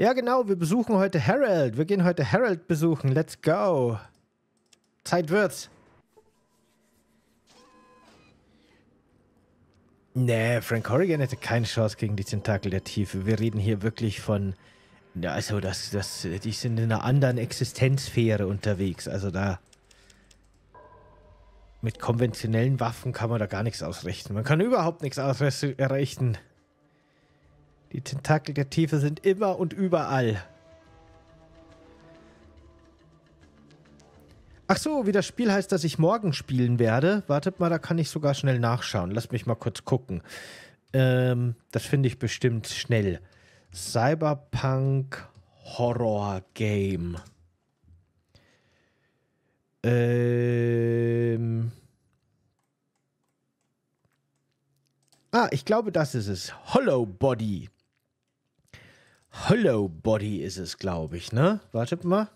Ja, genau, wir besuchen heute Harold. Wir gehen heute Harold besuchen. Let's go. Zeit wird's. Nee, Frank Horrigan hätte keine Chance gegen die Tentakel der Tiefe. Wir reden hier wirklich von... also, das, das, die sind in einer anderen Existenzsphäre unterwegs. Also da... Mit konventionellen Waffen kann man da gar nichts ausrichten. Man kann überhaupt nichts ausrichten. Die Tentakel der Tiefe sind immer und überall. Ach so, wie das Spiel heißt, dass ich morgen spielen werde. Wartet mal, da kann ich sogar schnell nachschauen. Lass mich mal kurz gucken. Ähm, das finde ich bestimmt schnell. Cyberpunk Horror Game. Ähm. Ah, ich glaube, das ist es. Hollow Body. Hollow Body ist es, glaube ich, ne? Wartet mal.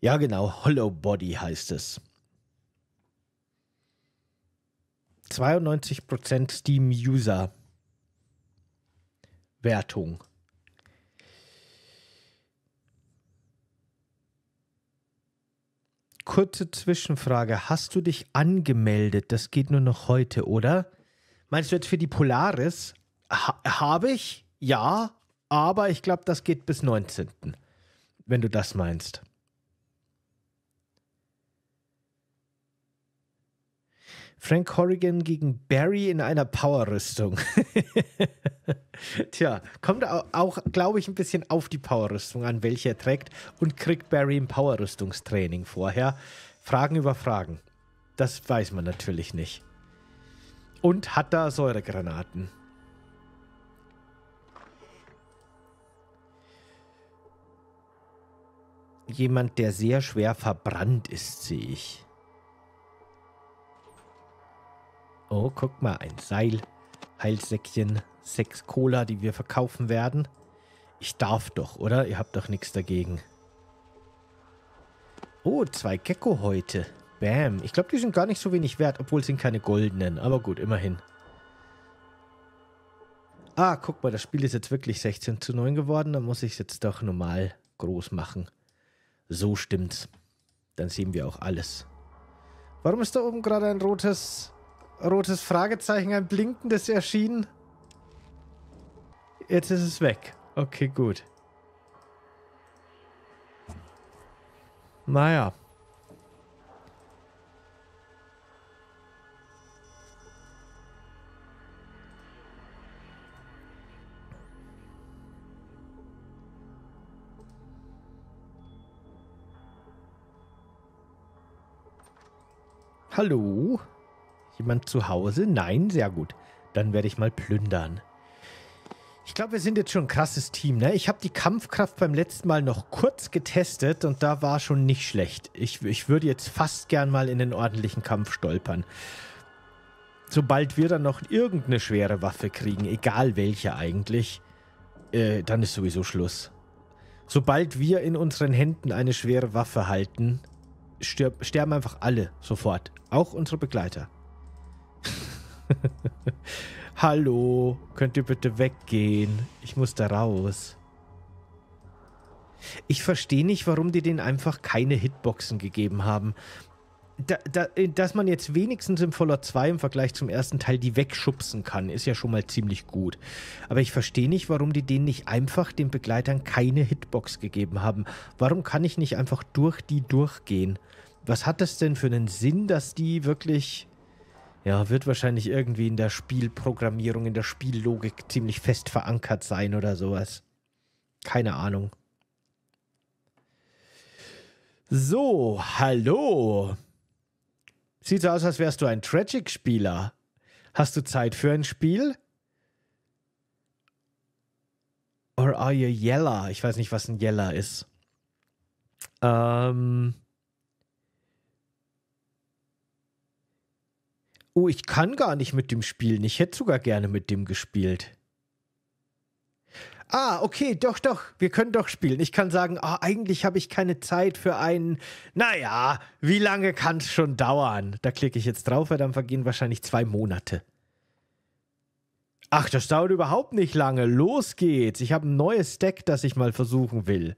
Ja, genau, Hollow Body heißt es. 92% Steam-User. Wertung. Kurze Zwischenfrage. Hast du dich angemeldet? Das geht nur noch heute, oder? Meinst du jetzt für die Polaris? Ha Habe ich? Ja, aber ich glaube, das geht bis 19. Wenn du das meinst. Frank Corrigan gegen Barry in einer Powerrüstung. Tja, kommt auch, glaube ich, ein bisschen auf die Powerrüstung an, welche er trägt und kriegt Barry im Powerrüstungstraining vorher. Fragen über Fragen. Das weiß man natürlich nicht. Und hat da Säuregranaten. jemand, der sehr schwer verbrannt ist, sehe ich. Oh, guck mal, ein Seil. Heilsäckchen, sechs Cola, die wir verkaufen werden. Ich darf doch, oder? Ihr habt doch nichts dagegen. Oh, zwei Gecko heute. Bam. Ich glaube, die sind gar nicht so wenig wert, obwohl es sind keine goldenen. Aber gut, immerhin. Ah, guck mal, das Spiel ist jetzt wirklich 16 zu 9 geworden. Da muss ich es jetzt doch normal groß machen. So stimmt's. Dann sehen wir auch alles. Warum ist da oben gerade ein rotes, rotes Fragezeichen, ein blinkendes erschienen? Jetzt ist es weg. Okay, gut. Naja. Hallo? Jemand zu Hause? Nein, sehr gut. Dann werde ich mal plündern. Ich glaube, wir sind jetzt schon ein krasses Team, ne? Ich habe die Kampfkraft beim letzten Mal noch kurz getestet und da war schon nicht schlecht. Ich, ich würde jetzt fast gern mal in den ordentlichen Kampf stolpern. Sobald wir dann noch irgendeine schwere Waffe kriegen, egal welche eigentlich, äh, dann ist sowieso Schluss. Sobald wir in unseren Händen eine schwere Waffe halten, stirb, sterben einfach alle sofort. Auch unsere Begleiter. Hallo, könnt ihr bitte weggehen? Ich muss da raus. Ich verstehe nicht, warum die denen einfach keine Hitboxen gegeben haben da, da, äh, dass man jetzt wenigstens im Fallout 2 im Vergleich zum ersten Teil die wegschubsen kann, ist ja schon mal ziemlich gut. Aber ich verstehe nicht, warum die denen nicht einfach den Begleitern keine Hitbox gegeben haben. Warum kann ich nicht einfach durch die durchgehen? Was hat das denn für einen Sinn, dass die wirklich... Ja, wird wahrscheinlich irgendwie in der Spielprogrammierung, in der Spiellogik ziemlich fest verankert sein oder sowas. Keine Ahnung. So, hallo. Sieht so aus, als wärst du ein Tragic-Spieler. Hast du Zeit für ein Spiel? Or are you Yeller? Ich weiß nicht, was ein Yeller ist. Ähm. Oh, ich kann gar nicht mit dem spielen. Ich hätte sogar gerne mit dem gespielt ah, okay, doch, doch, wir können doch spielen. Ich kann sagen, ah, eigentlich habe ich keine Zeit für einen, naja, wie lange kann es schon dauern? Da klicke ich jetzt drauf, weil dann vergehen wahrscheinlich zwei Monate. Ach, das dauert überhaupt nicht lange. Los geht's. Ich habe ein neues Deck, das ich mal versuchen will.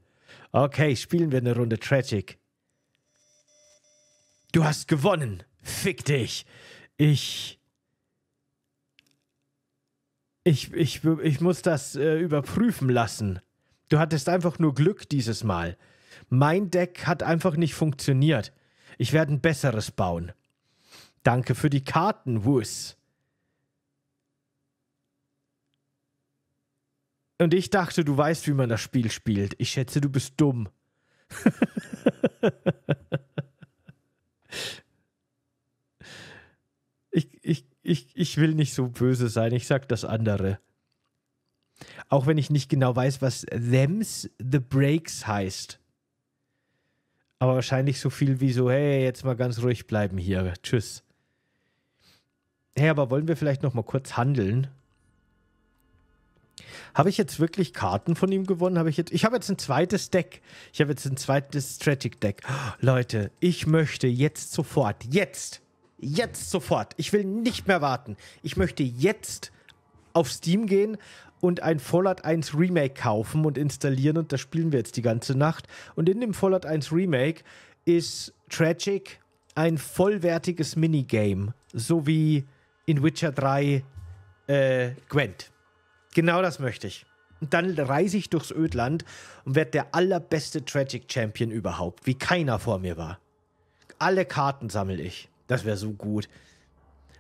Okay, spielen wir eine Runde Tragic. Du hast gewonnen. Fick dich. Ich ich, ich, ich muss das äh, überprüfen lassen. Du hattest einfach nur Glück dieses Mal. Mein Deck hat einfach nicht funktioniert. Ich werde ein besseres bauen. Danke für die Karten, Wuss. Und ich dachte, du weißt, wie man das Spiel spielt. Ich schätze, du bist dumm. ich, ich will nicht so böse sein, ich sag das andere. Auch wenn ich nicht genau weiß, was thems the breaks heißt. Aber wahrscheinlich so viel wie so, hey, jetzt mal ganz ruhig bleiben hier. Tschüss. Hey, aber wollen wir vielleicht noch mal kurz handeln? Habe ich jetzt wirklich Karten von ihm gewonnen? Habe ich jetzt? Ich habe jetzt ein zweites Deck. Ich habe jetzt ein zweites Strategic Deck. Leute, ich möchte jetzt sofort, jetzt Jetzt sofort. Ich will nicht mehr warten. Ich möchte jetzt auf Steam gehen und ein Fallout 1 Remake kaufen und installieren. Und das spielen wir jetzt die ganze Nacht. Und in dem Fallout 1 Remake ist Tragic ein vollwertiges Minigame. So wie in Witcher 3 äh, Gwent. Genau das möchte ich. Und dann reise ich durchs Ödland und werde der allerbeste Tragic Champion überhaupt, wie keiner vor mir war. Alle Karten sammle ich. Das wäre so gut.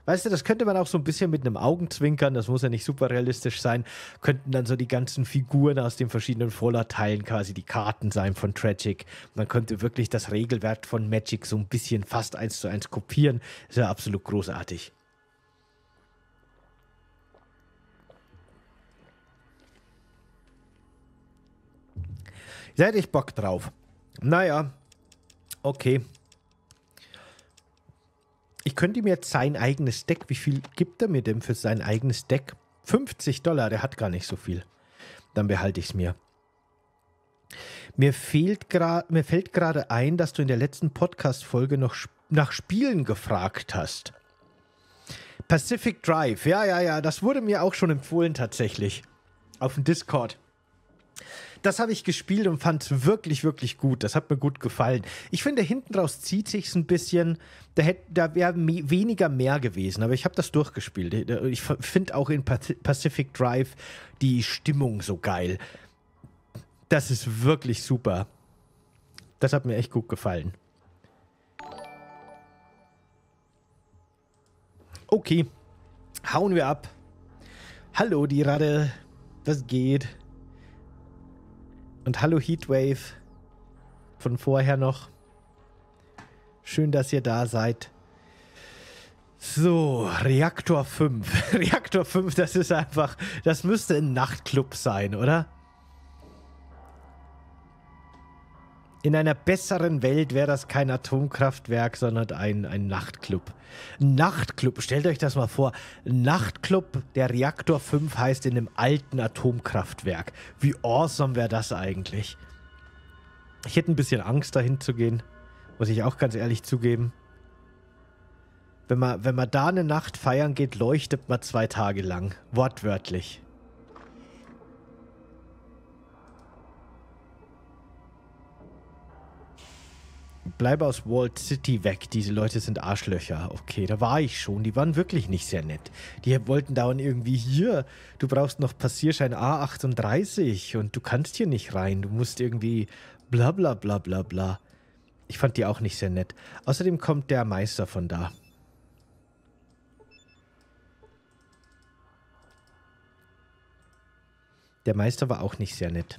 Weißt du, das könnte man auch so ein bisschen mit einem Augenzwinkern, das muss ja nicht super realistisch sein, könnten dann so die ganzen Figuren aus den verschiedenen Vorderteilen quasi die Karten sein von Tragic. Man könnte wirklich das Regelwerk von Magic so ein bisschen fast eins zu eins kopieren. Das wäre absolut großartig. Da hätte ich Bock drauf. Naja, okay. Ich könnte ihm jetzt sein eigenes Deck, wie viel gibt er mir denn für sein eigenes Deck? 50 Dollar, der hat gar nicht so viel. Dann behalte ich es mir. Mir, fehlt mir fällt gerade ein, dass du in der letzten Podcast-Folge noch nach Spielen gefragt hast. Pacific Drive, ja, ja, ja, das wurde mir auch schon empfohlen tatsächlich. Auf dem Discord das habe ich gespielt und fand wirklich, wirklich gut. Das hat mir gut gefallen. Ich finde, hinten raus zieht sich ein bisschen. Da, da wäre weniger mehr gewesen, aber ich habe das durchgespielt. Ich finde auch in Pacific Drive die Stimmung so geil. Das ist wirklich super. Das hat mir echt gut gefallen. Okay, hauen wir ab. Hallo, die Radde. Das geht. Und hallo Heatwave von vorher noch. Schön, dass ihr da seid. So, Reaktor 5. Reaktor 5, das ist einfach, das müsste ein Nachtclub sein, oder? In einer besseren Welt wäre das kein Atomkraftwerk, sondern ein, ein Nachtclub. Nachtclub, stellt euch das mal vor. Nachtclub, der Reaktor 5 heißt in einem alten Atomkraftwerk. Wie awesome wäre das eigentlich? Ich hätte ein bisschen Angst, dahin zu gehen. Muss ich auch ganz ehrlich zugeben. Wenn man, wenn man da eine Nacht feiern geht, leuchtet man zwei Tage lang. Wortwörtlich. bleibe aus Walled City weg. Diese Leute sind Arschlöcher. Okay, da war ich schon. Die waren wirklich nicht sehr nett. Die wollten dauernd irgendwie hier. Du brauchst noch Passierschein A38 und du kannst hier nicht rein. Du musst irgendwie bla bla bla bla bla. Ich fand die auch nicht sehr nett. Außerdem kommt der Meister von da. Der Meister war auch nicht sehr nett.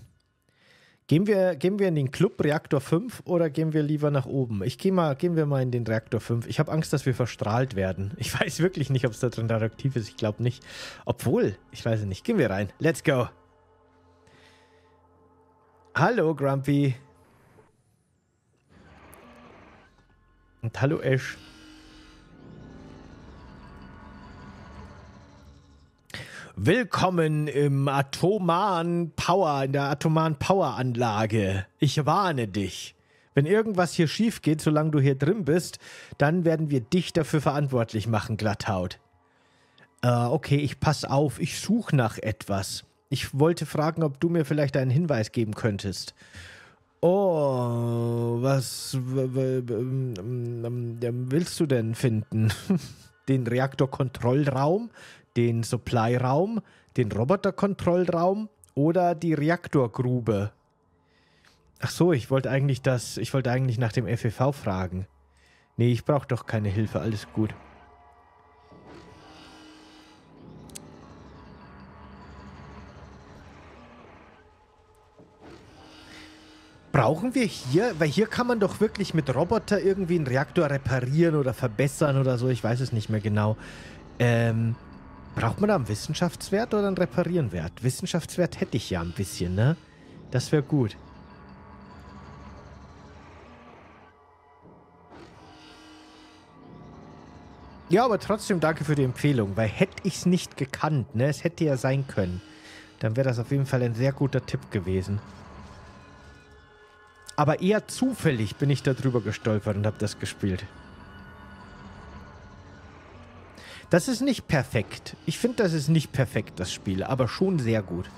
Gehen wir, gehen wir in den Club Reaktor 5 oder gehen wir lieber nach oben? Ich gehe mal, gehen wir mal in den Reaktor 5. Ich habe Angst, dass wir verstrahlt werden. Ich weiß wirklich nicht, ob es da drin radioaktiv ist. Ich glaube nicht. Obwohl, ich weiß es nicht. Gehen wir rein. Let's go. Hallo, Grumpy. Und hallo, Ash. Willkommen im atomaren Power, in der atomaren Poweranlage. Ich warne dich. Wenn irgendwas hier schief geht, solange du hier drin bist, dann werden wir dich dafür verantwortlich machen, Glatthaut. Äh, okay, ich pass auf, ich suche nach etwas. Ich wollte fragen, ob du mir vielleicht einen Hinweis geben könntest. Oh, was mm, mm, mm, willst du denn finden? Den Reaktorkontrollraum? den Supply-Raum, den Roboterkontrollraum oder die Reaktorgrube. Ach so, ich wollte eigentlich das, ich wollte eigentlich nach dem FEV fragen. Nee, ich brauche doch keine Hilfe, alles gut. Brauchen wir hier, weil hier kann man doch wirklich mit Roboter irgendwie einen Reaktor reparieren oder verbessern oder so, ich weiß es nicht mehr genau. Ähm, Braucht man da einen Wissenschaftswert oder einen Reparierenwert? Wissenschaftswert hätte ich ja ein bisschen, ne? Das wäre gut. Ja, aber trotzdem danke für die Empfehlung, weil hätte ich es nicht gekannt, ne? Es hätte ja sein können. Dann wäre das auf jeden Fall ein sehr guter Tipp gewesen. Aber eher zufällig bin ich darüber gestolpert und habe das gespielt. Das ist nicht perfekt. Ich finde, das ist nicht perfekt, das Spiel, aber schon sehr gut.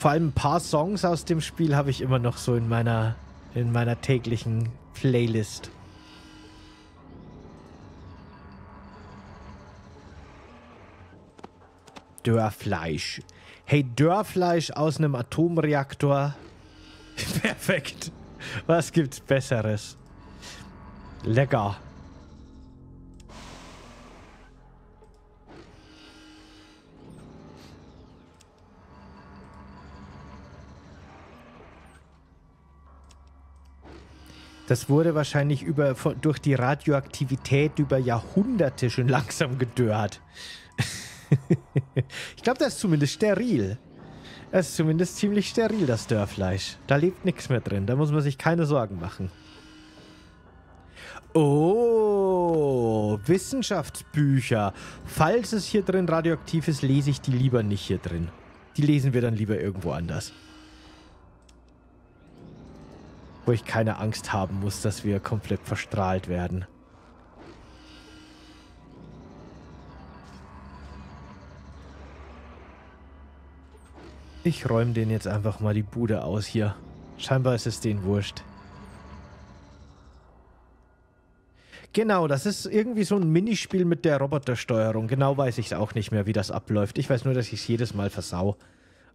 Vor allem ein paar Songs aus dem Spiel habe ich immer noch so in meiner, in meiner täglichen Playlist. Dörrfleisch. Hey, Dörrfleisch aus einem Atomreaktor. Perfekt. Was gibt's Besseres? Lecker. Das wurde wahrscheinlich über, durch die Radioaktivität über Jahrhunderte schon langsam gedörrt. ich glaube, das ist zumindest steril. Das ist zumindest ziemlich steril, das Dörrfleisch. Da lebt nichts mehr drin. Da muss man sich keine Sorgen machen. Oh, Wissenschaftsbücher. Falls es hier drin radioaktiv ist, lese ich die lieber nicht hier drin. Die lesen wir dann lieber irgendwo anders. Wo ich keine Angst haben muss, dass wir komplett verstrahlt werden. Ich räume den jetzt einfach mal die Bude aus hier. Scheinbar ist es denen wurscht. Genau, das ist irgendwie so ein Minispiel mit der Robotersteuerung. Genau weiß ich es auch nicht mehr, wie das abläuft. Ich weiß nur, dass ich es jedes Mal versau.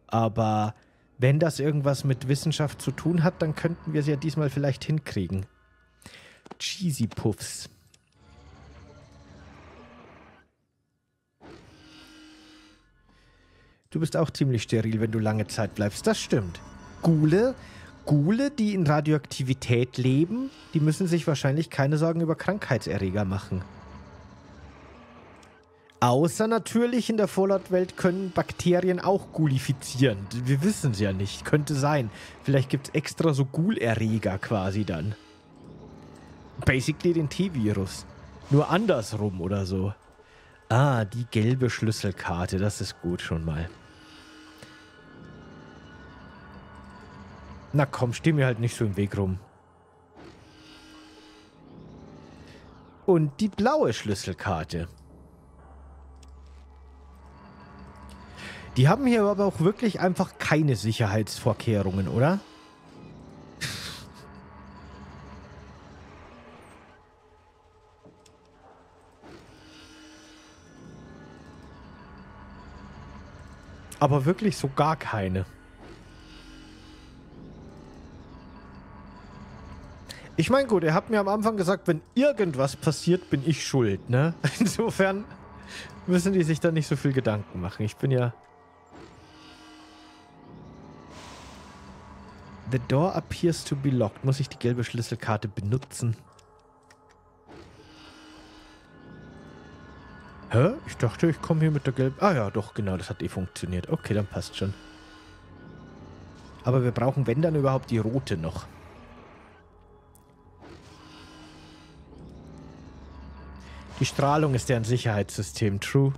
Aber wenn das irgendwas mit Wissenschaft zu tun hat, dann könnten wir es ja diesmal vielleicht hinkriegen. Cheesy Puffs. Du bist auch ziemlich steril, wenn du lange Zeit bleibst. Das stimmt. Gule Gule, die in Radioaktivität leben, die müssen sich wahrscheinlich keine Sorgen über Krankheitserreger machen. Außer natürlich in der Fallout-Welt können Bakterien auch gulifizieren. Wir wissen es ja nicht. Könnte sein. Vielleicht gibt es extra so Gulerreger quasi dann. Basically den T-Virus. Nur andersrum oder so. Ah, die gelbe Schlüsselkarte. Das ist gut schon mal. Na komm, steh mir halt nicht so im Weg rum. Und die blaue Schlüsselkarte. Die haben hier aber auch wirklich einfach keine Sicherheitsvorkehrungen, oder? aber wirklich so gar keine. Ich meine, gut, ihr habt mir am Anfang gesagt, wenn irgendwas passiert, bin ich schuld, ne? Insofern müssen die sich da nicht so viel Gedanken machen. Ich bin ja... The door appears to be locked. Muss ich die gelbe Schlüsselkarte benutzen? Hä? Ich dachte, ich komme hier mit der gelben... Ah ja, doch, genau, das hat eh funktioniert. Okay, dann passt schon. Aber wir brauchen, wenn, dann überhaupt die rote noch. Die Strahlung ist deren Sicherheitssystem. True.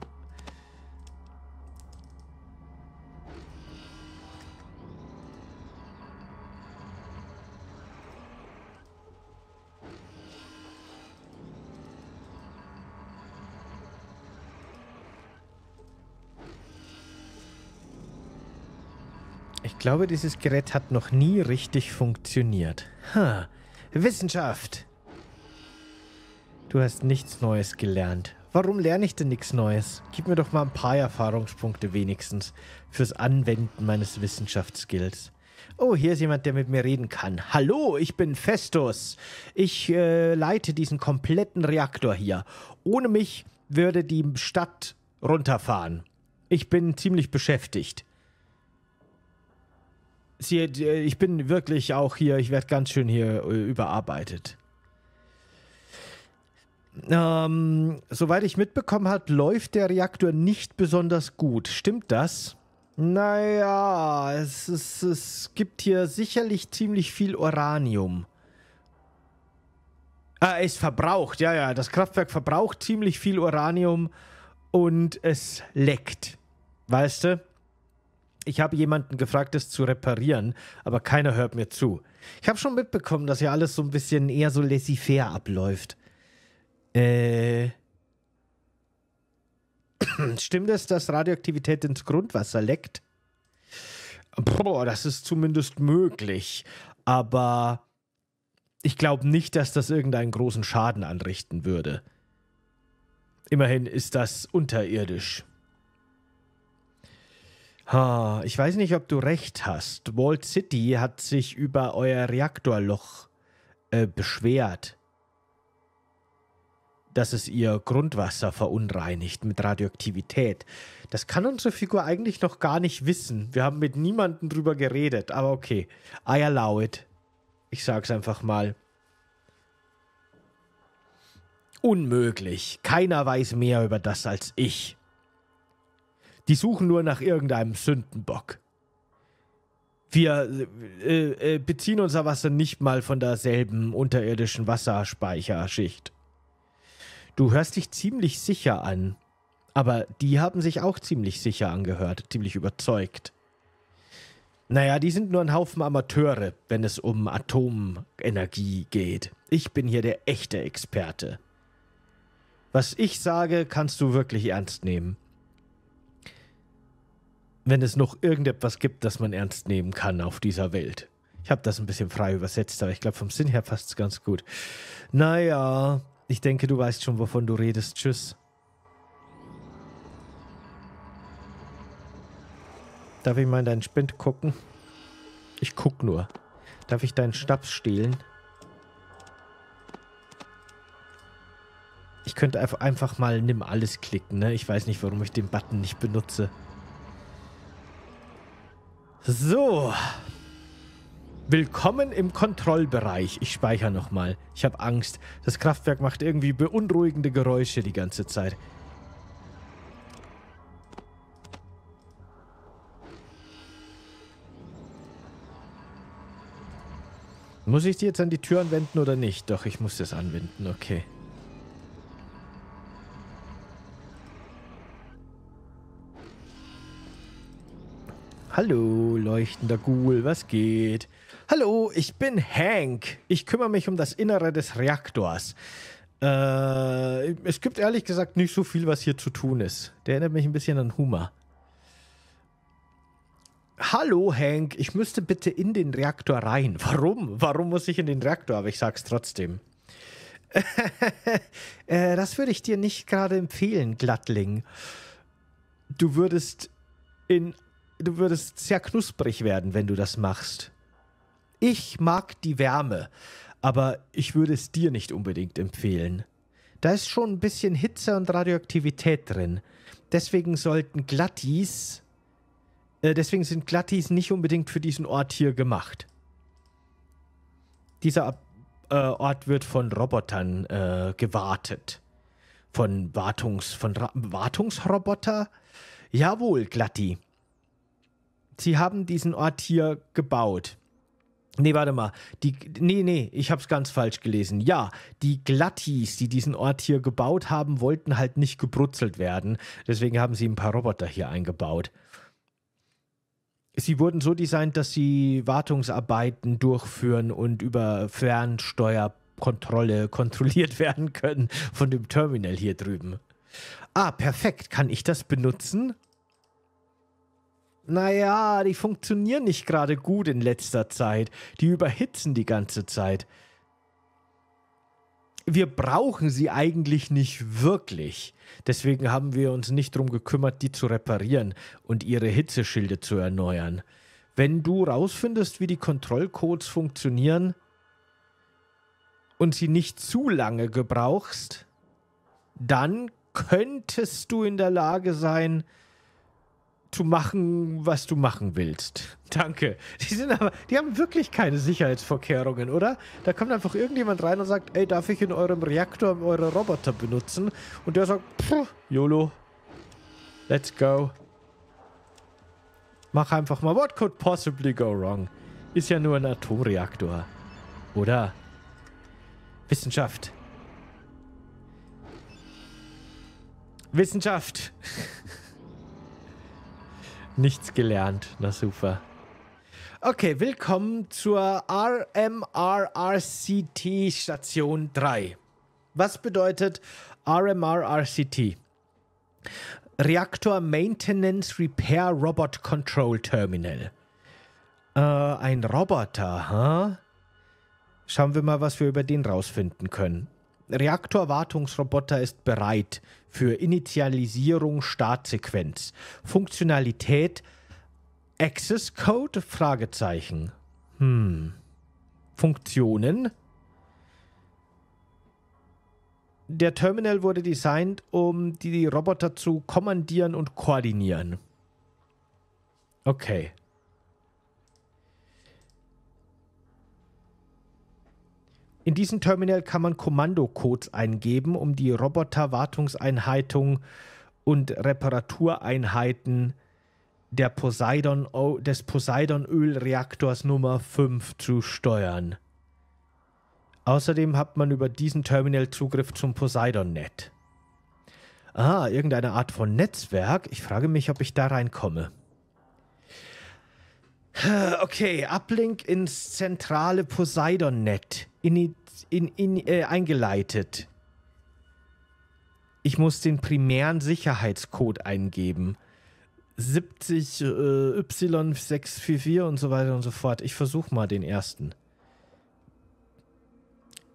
Ich glaube, dieses Gerät hat noch nie richtig funktioniert. Ha. Wissenschaft! Du hast nichts Neues gelernt. Warum lerne ich denn nichts Neues? Gib mir doch mal ein paar Erfahrungspunkte wenigstens fürs Anwenden meines Wissenschaftsskills. Oh, hier ist jemand, der mit mir reden kann. Hallo, ich bin Festus. Ich äh, leite diesen kompletten Reaktor hier. Ohne mich würde die Stadt runterfahren. Ich bin ziemlich beschäftigt. Sie, äh, ich bin wirklich auch hier, ich werde ganz schön hier äh, überarbeitet. Ähm, soweit ich mitbekommen habe, läuft der Reaktor nicht besonders gut. Stimmt das? Naja, es, ist, es gibt hier sicherlich ziemlich viel Uranium. Ah, es verbraucht, ja, ja. Das Kraftwerk verbraucht ziemlich viel Uranium und es leckt. Weißt du? Ich habe jemanden gefragt, es zu reparieren, aber keiner hört mir zu. Ich habe schon mitbekommen, dass hier alles so ein bisschen eher so laissez-faire abläuft. Äh. Stimmt es, dass Radioaktivität ins Grundwasser leckt? Boah, das ist zumindest möglich. Aber ich glaube nicht, dass das irgendeinen großen Schaden anrichten würde. Immerhin ist das unterirdisch. Ha, ich weiß nicht, ob du recht hast. Walled City hat sich über euer Reaktorloch äh, beschwert dass es ihr Grundwasser verunreinigt mit Radioaktivität. Das kann unsere Figur eigentlich noch gar nicht wissen. Wir haben mit niemandem drüber geredet, aber okay. I allow it. Ich sag's einfach mal. Unmöglich. Keiner weiß mehr über das als ich. Die suchen nur nach irgendeinem Sündenbock. Wir äh, äh, beziehen unser Wasser nicht mal von derselben unterirdischen Wasserspeicherschicht. Du hörst dich ziemlich sicher an. Aber die haben sich auch ziemlich sicher angehört, ziemlich überzeugt. Naja, die sind nur ein Haufen Amateure, wenn es um Atomenergie geht. Ich bin hier der echte Experte. Was ich sage, kannst du wirklich ernst nehmen. Wenn es noch irgendetwas gibt, das man ernst nehmen kann auf dieser Welt. Ich habe das ein bisschen frei übersetzt, aber ich glaube, vom Sinn her passt es ganz gut. Naja, ich denke, du weißt schon, wovon du redest. Tschüss. Darf ich mal in deinen Spind gucken? Ich guck nur. Darf ich deinen Schnaps stehlen? Ich könnte einfach mal nimm alles klicken, ne? Ich weiß nicht, warum ich den Button nicht benutze. So. Willkommen im Kontrollbereich. Ich speichere nochmal. Ich habe Angst. Das Kraftwerk macht irgendwie beunruhigende Geräusche die ganze Zeit. Muss ich die jetzt an die Tür anwenden oder nicht? Doch, ich muss das anwenden. Okay. Hallo, leuchtender Ghoul, was geht? Hallo, ich bin Hank. Ich kümmere mich um das Innere des Reaktors. Äh, es gibt ehrlich gesagt nicht so viel, was hier zu tun ist. Der erinnert mich ein bisschen an Humor. Hallo Hank, ich müsste bitte in den Reaktor rein. Warum? Warum muss ich in den Reaktor? Aber ich sag's trotzdem. äh, das würde ich dir nicht gerade empfehlen, Glattling. Du würdest in. Du würdest sehr knusprig werden, wenn du das machst. Ich mag die Wärme, aber ich würde es dir nicht unbedingt empfehlen. Da ist schon ein bisschen Hitze und Radioaktivität drin. Deswegen sollten Glattis. Äh, deswegen sind Glattis nicht unbedingt für diesen Ort hier gemacht. Dieser äh, Ort wird von Robotern äh, gewartet. Von Wartungs. von Ra Wartungsroboter? Jawohl, Glatti. Sie haben diesen Ort hier gebaut. Nee, warte mal. Die, nee, nee, ich hab's ganz falsch gelesen. Ja, die Glattis, die diesen Ort hier gebaut haben, wollten halt nicht gebrutzelt werden. Deswegen haben sie ein paar Roboter hier eingebaut. Sie wurden so designt, dass sie Wartungsarbeiten durchführen und über Fernsteuerkontrolle kontrolliert werden können von dem Terminal hier drüben. Ah, perfekt. Kann ich das benutzen? Ja. Naja, die funktionieren nicht gerade gut in letzter Zeit. Die überhitzen die ganze Zeit. Wir brauchen sie eigentlich nicht wirklich. Deswegen haben wir uns nicht darum gekümmert, die zu reparieren und ihre Hitzeschilde zu erneuern. Wenn du rausfindest, wie die Kontrollcodes funktionieren und sie nicht zu lange gebrauchst, dann könntest du in der Lage sein, zu machen, was du machen willst. Danke. Die sind aber, die haben wirklich keine Sicherheitsvorkehrungen, oder? Da kommt einfach irgendjemand rein und sagt, ey, darf ich in eurem Reaktor eure Roboter benutzen? Und der sagt, pff, YOLO. Let's go. Mach einfach mal, what could possibly go wrong? Ist ja nur ein Atomreaktor. Oder? Wissenschaft. Wissenschaft. Nichts gelernt. Na super. Okay, willkommen zur RMRRCT Station 3. Was bedeutet RMRRCT? Reaktor Maintenance Repair Robot Control Terminal. Äh, ein Roboter, ha? Huh? Schauen wir mal, was wir über den rausfinden können. Reaktorwartungsroboter ist bereit für Initialisierung Startsequenz. Funktionalität Access Code? Fragezeichen. Hm. Funktionen? Der Terminal wurde designt, um die Roboter zu kommandieren und koordinieren. Okay. In diesem Terminal kann man Kommandocodes eingeben, um die roboter und Reparatureinheiten der Poseidon, des Poseidon-Ölreaktors Nummer 5 zu steuern. Außerdem hat man über diesen Terminal Zugriff zum Poseidon-Net. Ah, irgendeine Art von Netzwerk. Ich frage mich, ob ich da reinkomme. Okay, Uplink ins zentrale Poseidon-Net in, in, in, äh, eingeleitet. Ich muss den primären Sicherheitscode eingeben. 70 äh, Y644 und so weiter und so fort. Ich versuche mal den ersten.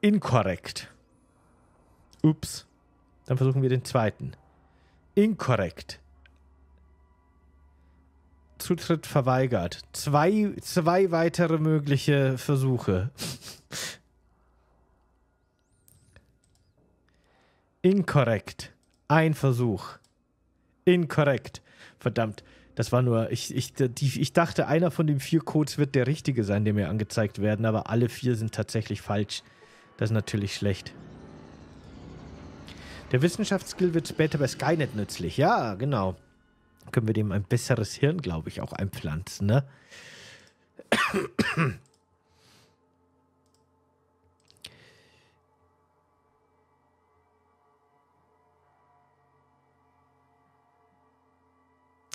Inkorrekt. Ups. Dann versuchen wir den zweiten. Inkorrekt. Zutritt verweigert. Zwei, zwei weitere mögliche Versuche. Inkorrekt. Ein Versuch. Inkorrekt. Verdammt. Das war nur, ich, ich, die, ich dachte, einer von den vier Codes wird der richtige sein, der mir angezeigt werden, aber alle vier sind tatsächlich falsch. Das ist natürlich schlecht. Der Wissenschaftsskill wird später bei Skynet nützlich. Ja, genau. Können wir dem ein besseres Hirn, glaube ich, auch einpflanzen, ne?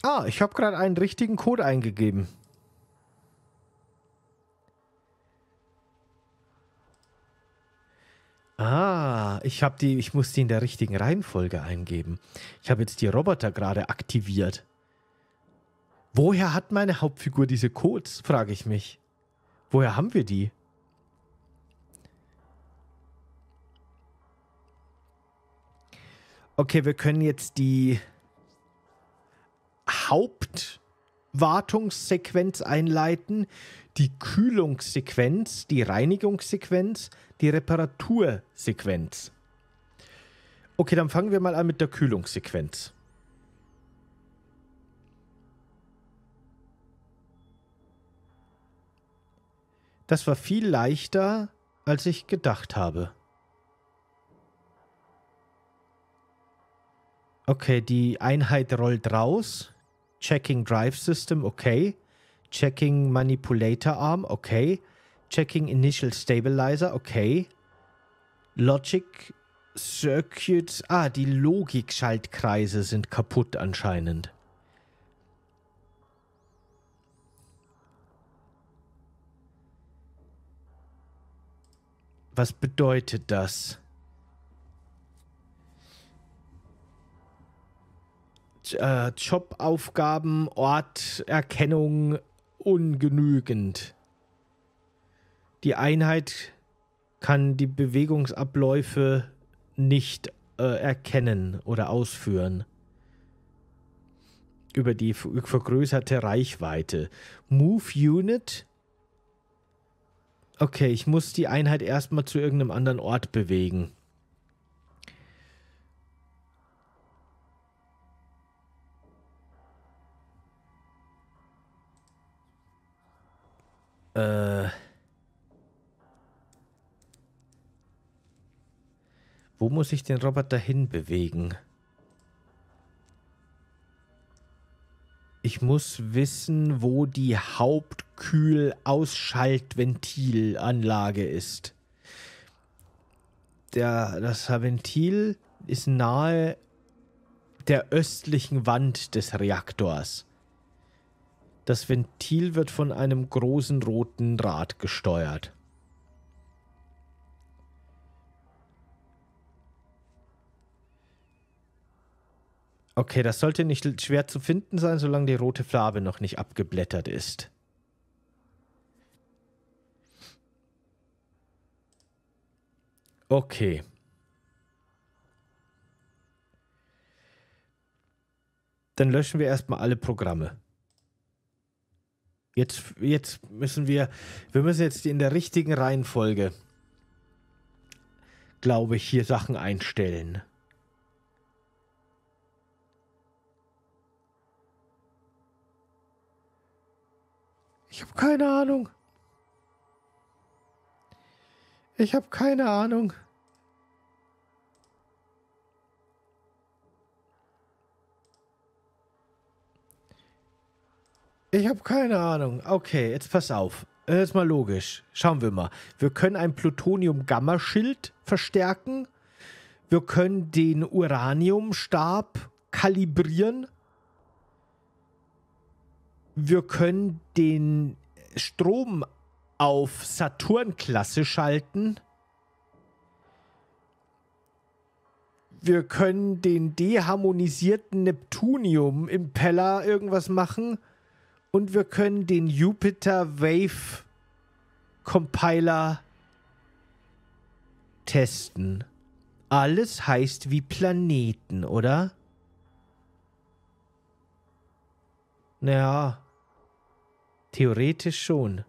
Ah, ich habe gerade einen richtigen Code eingegeben. Ah, ich habe die, ich muss die in der richtigen Reihenfolge eingeben. Ich habe jetzt die Roboter gerade aktiviert. Woher hat meine Hauptfigur diese Codes, frage ich mich. Woher haben wir die? Okay, wir können jetzt die Hauptwartungssequenz einleiten, die Kühlungssequenz, die Reinigungssequenz, die Reparatursequenz. Okay, dann fangen wir mal an mit der Kühlungssequenz. Das war viel leichter, als ich gedacht habe. Okay, die Einheit rollt raus. Checking Drive System, okay. Checking Manipulator Arm, okay. Checking Initial Stabilizer, okay. Logic Circuits, ah, die Logik-Schaltkreise sind kaputt anscheinend. Was bedeutet das? äh, Jobaufgaben, Orterkennung ungenügend. Die Einheit kann die Bewegungsabläufe nicht äh, erkennen oder ausführen. Über die vergrößerte Reichweite. Move Unit. Okay, ich muss die Einheit erstmal zu irgendeinem anderen Ort bewegen. Äh. Wo muss ich den Roboter hinbewegen? Ich muss wissen, wo die Hauptkühlausschaltventilanlage ist. Der, das Ventil ist nahe der östlichen Wand des Reaktors. Das Ventil wird von einem großen roten Rad gesteuert. Okay, das sollte nicht schwer zu finden sein, solange die rote Farbe noch nicht abgeblättert ist. Okay. Dann löschen wir erstmal alle Programme. Jetzt, jetzt müssen wir, wir müssen jetzt in der richtigen Reihenfolge, glaube ich, hier Sachen einstellen. Ich habe keine Ahnung. Ich habe keine Ahnung. Ich habe keine Ahnung. Okay, jetzt pass auf. Äh, jetzt mal logisch. Schauen wir mal. Wir können ein Plutonium-Gamma-Schild verstärken. Wir können den Uraniumstab kalibrieren. Wir können den Strom auf Saturn-Klasse schalten. Wir können den deharmonisierten Neptunium-Impeller irgendwas machen. Und wir können den Jupiter Wave Compiler testen. Alles heißt wie Planeten, oder? Naja, theoretisch schon.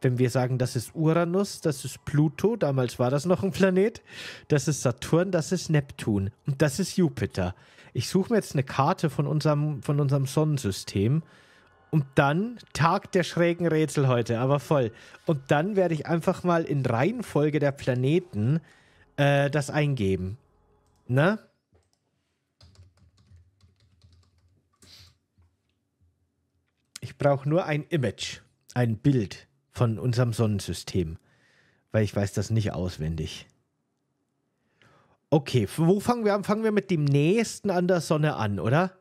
Wenn wir sagen, das ist Uranus, das ist Pluto, damals war das noch ein Planet, das ist Saturn, das ist Neptun und das ist Jupiter ich suche mir jetzt eine Karte von unserem, von unserem Sonnensystem. Und dann, Tag der schrägen Rätsel heute, aber voll. Und dann werde ich einfach mal in Reihenfolge der Planeten äh, das eingeben. Ne? Ich brauche nur ein Image, ein Bild von unserem Sonnensystem, weil ich weiß das nicht auswendig. Okay, wo fangen wir an? Fangen wir mit dem nächsten an der Sonne an, oder?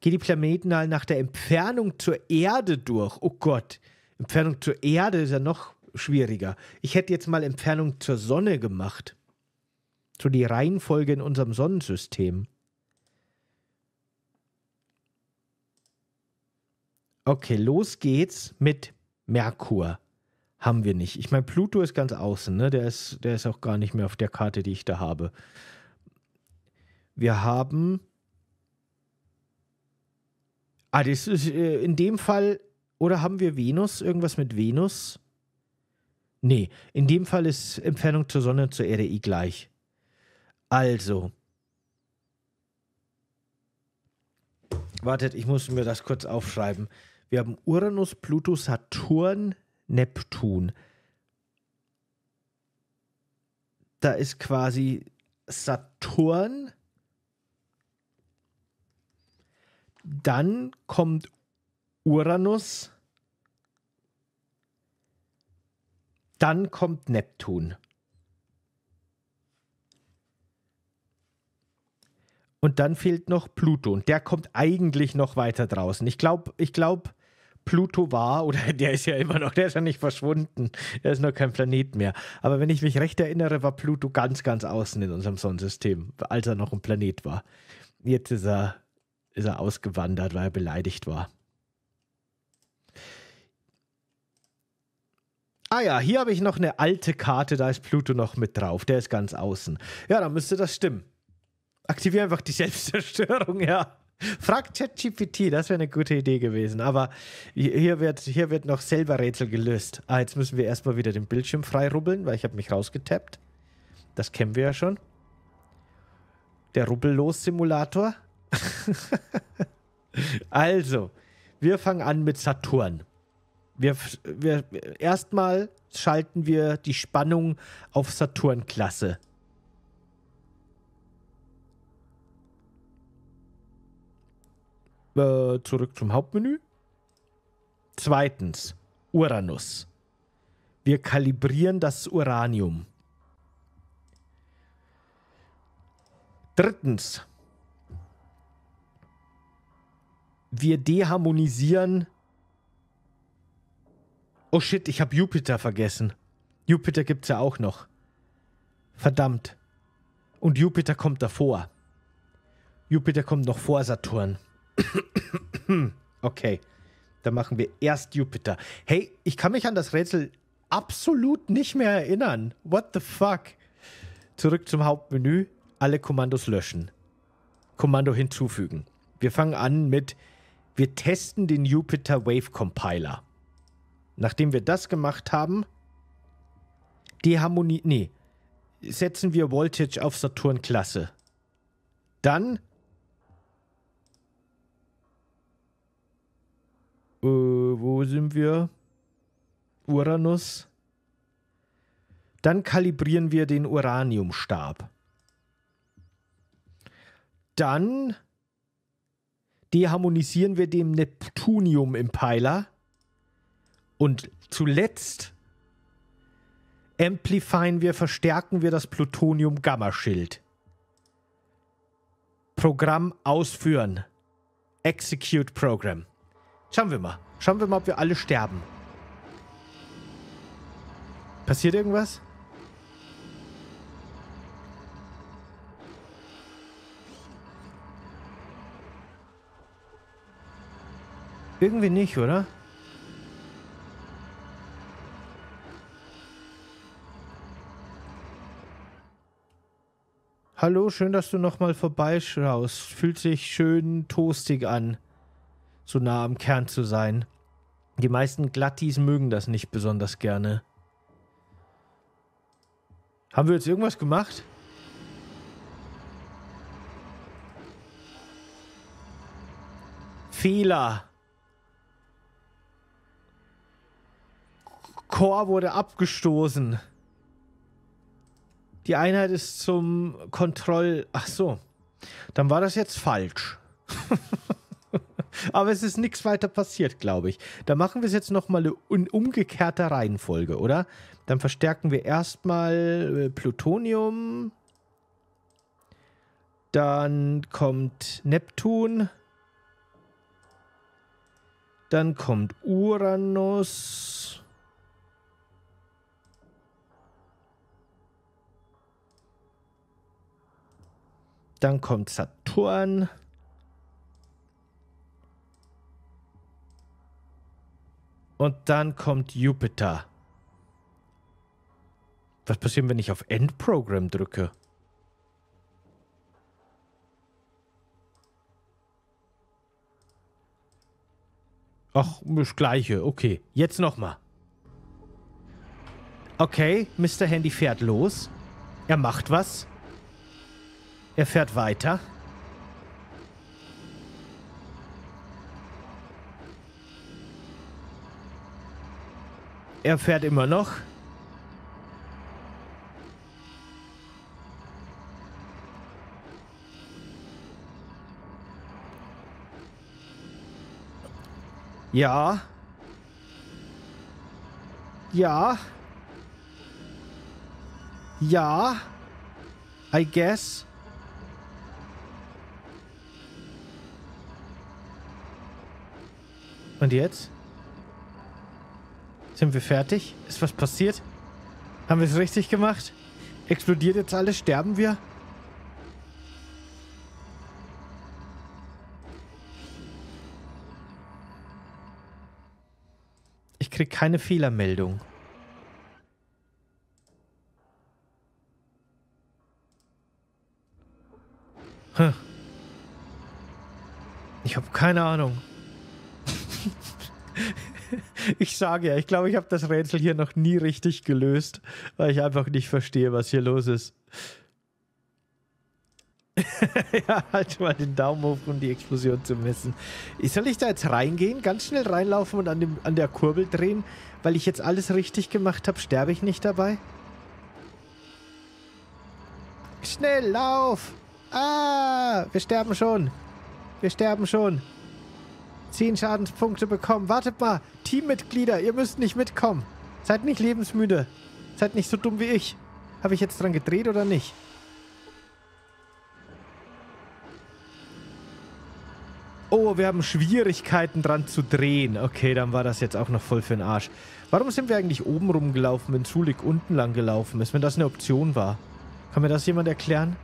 Geh die Planeten halt nach der Entfernung zur Erde durch. Oh Gott, Entfernung zur Erde ist ja noch schwieriger. Ich hätte jetzt mal Entfernung zur Sonne gemacht. So die Reihenfolge in unserem Sonnensystem. Okay, los geht's mit Merkur haben wir nicht. Ich meine, Pluto ist ganz außen, ne? der, ist, der ist auch gar nicht mehr auf der Karte, die ich da habe. Wir haben. Ah, das ist äh, in dem Fall. Oder haben wir Venus? Irgendwas mit Venus? Nee, in dem Fall ist Entfernung zur Sonne zur Erde I gleich. Also. Wartet, ich muss mir das kurz aufschreiben. Wir haben Uranus, Pluto, Saturn, Neptun. Da ist quasi Saturn. Dann kommt Uranus. Dann kommt Neptun. Und dann fehlt noch Pluto. Und der kommt eigentlich noch weiter draußen. Ich glaube, ich glaube, Pluto war, oder der ist ja immer noch, der ist ja nicht verschwunden, der ist nur kein Planet mehr. Aber wenn ich mich recht erinnere, war Pluto ganz, ganz außen in unserem Sonnensystem, als er noch ein Planet war. Jetzt ist er, ist er ausgewandert, weil er beleidigt war. Ah ja, hier habe ich noch eine alte Karte, da ist Pluto noch mit drauf, der ist ganz außen. Ja, dann müsste das stimmen. Aktiviere einfach die Selbstzerstörung, ja. Frag ChatGPT, das wäre eine gute Idee gewesen. Aber hier wird, hier wird noch selber Rätsel gelöst. Ah, jetzt müssen wir erstmal wieder den Bildschirm freirubbeln, weil ich habe mich rausgetappt. Das kennen wir ja schon. Der Rubbellos-Simulator. also, wir fangen an mit Saturn. Wir, wir erstmal schalten wir die Spannung auf Saturn-Klasse zurück zum Hauptmenü. Zweitens, Uranus. Wir kalibrieren das Uranium. Drittens, wir deharmonisieren. Oh shit, ich habe Jupiter vergessen. Jupiter gibt's ja auch noch. Verdammt. Und Jupiter kommt davor. Jupiter kommt noch vor Saturn. Okay, dann machen wir erst Jupiter. Hey, ich kann mich an das Rätsel absolut nicht mehr erinnern. What the fuck? Zurück zum Hauptmenü. Alle Kommandos löschen. Kommando hinzufügen. Wir fangen an mit, wir testen den Jupiter Wave Compiler. Nachdem wir das gemacht haben, Deharmonie, nee, setzen wir Voltage auf Saturn-Klasse. Dann Äh, wo sind wir? Uranus. Dann kalibrieren wir den Uraniumstab. Dann deharmonisieren wir dem Neptunium im Peiler. Und zuletzt amplifieren wir, verstärken wir das Plutonium-Gammaschild. Programm ausführen. Execute Program. Schauen wir mal. Schauen wir mal, ob wir alle sterben. Passiert irgendwas? Irgendwie nicht, oder? Hallo, schön, dass du nochmal vorbeischaust. Fühlt sich schön toastig an so nah am Kern zu sein. Die meisten Glattis mögen das nicht besonders gerne. Haben wir jetzt irgendwas gemacht? Fehler. Chor wurde abgestoßen. Die Einheit ist zum Kontroll... Ach so. Dann war das jetzt falsch. Aber es ist nichts weiter passiert, glaube ich. Da machen wir es jetzt nochmal in umgekehrter Reihenfolge, oder? Dann verstärken wir erstmal äh, Plutonium. Dann kommt Neptun. Dann kommt Uranus. Dann kommt Saturn. Und dann kommt Jupiter. Was passiert, wenn ich auf End Program drücke? Ach, das gleiche. Okay, jetzt nochmal. Okay, Mr. Handy fährt los. Er macht was. Er fährt weiter. Er fährt immer noch. Ja. Ja. Ja. I guess. Und jetzt? Sind wir fertig? Ist was passiert? Haben wir es richtig gemacht? Explodiert jetzt alles? Sterben wir? Ich krieg keine Fehlermeldung. Hm. Ich habe keine Ahnung ich sage ja, ich glaube, ich habe das Rätsel hier noch nie richtig gelöst, weil ich einfach nicht verstehe, was hier los ist. ja, halt mal den Daumen hoch, um die Explosion zu messen. Soll ich da jetzt reingehen, ganz schnell reinlaufen und an, dem, an der Kurbel drehen? Weil ich jetzt alles richtig gemacht habe, sterbe ich nicht dabei? Schnell, lauf! Ah, wir sterben schon. Wir sterben schon. 10 Schadenspunkte bekommen. Wartet mal, Teammitglieder, ihr müsst nicht mitkommen. Seid nicht lebensmüde. Seid nicht so dumm wie ich. Habe ich jetzt dran gedreht oder nicht? Oh, wir haben Schwierigkeiten dran zu drehen. Okay, dann war das jetzt auch noch voll für den Arsch. Warum sind wir eigentlich oben rumgelaufen, wenn Zulik unten lang gelaufen ist, wenn das eine Option war? Kann mir das jemand erklären?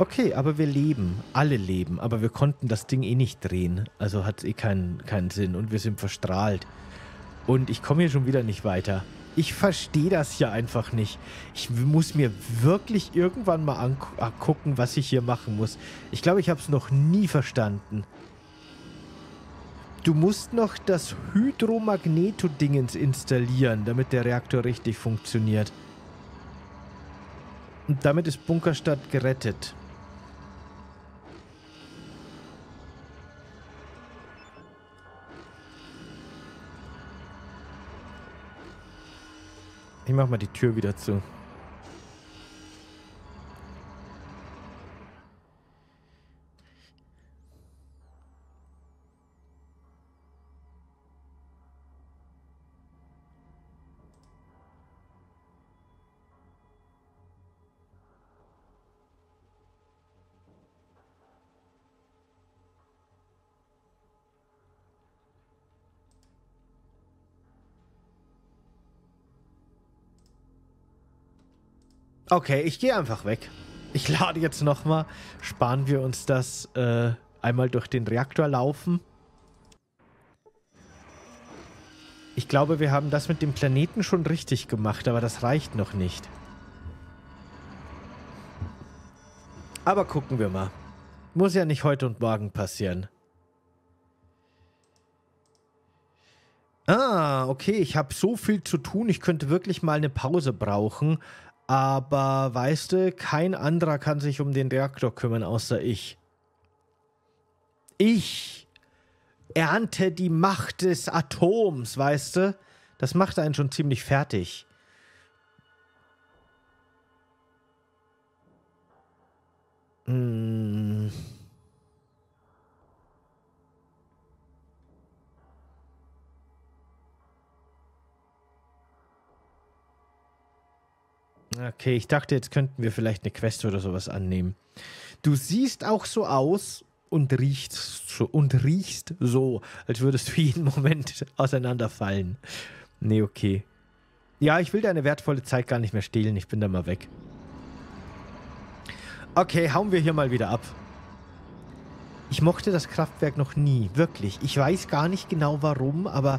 Okay, aber wir leben, alle leben, aber wir konnten das Ding eh nicht drehen. Also hat es eh keinen, keinen Sinn und wir sind verstrahlt. Und ich komme hier schon wieder nicht weiter. Ich verstehe das hier einfach nicht. Ich muss mir wirklich irgendwann mal angucken, ah, was ich hier machen muss. Ich glaube, ich habe es noch nie verstanden. Du musst noch das Hydromagneto-Dingens installieren, damit der Reaktor richtig funktioniert. Und damit ist Bunkerstadt gerettet. Ich mach mal die Tür wieder zu. Okay, ich gehe einfach weg. Ich lade jetzt nochmal. Sparen wir uns das äh, einmal durch den Reaktor laufen. Ich glaube, wir haben das mit dem Planeten schon richtig gemacht, aber das reicht noch nicht. Aber gucken wir mal. Muss ja nicht heute und morgen passieren. Ah, okay, ich habe so viel zu tun, ich könnte wirklich mal eine Pause brauchen. Aber weißt du, kein anderer kann sich um den Reaktor kümmern, außer ich. Ich ernte die Macht des Atoms, weißt du? Das macht einen schon ziemlich fertig. Hm. Okay, ich dachte, jetzt könnten wir vielleicht eine Quest oder sowas annehmen. Du siehst auch so aus und riechst so, und riechst so als würdest du jeden Moment auseinanderfallen. Nee, okay. Ja, ich will deine wertvolle Zeit gar nicht mehr stehlen. Ich bin da mal weg. Okay, hauen wir hier mal wieder ab. Ich mochte das Kraftwerk noch nie, wirklich. Ich weiß gar nicht genau warum, aber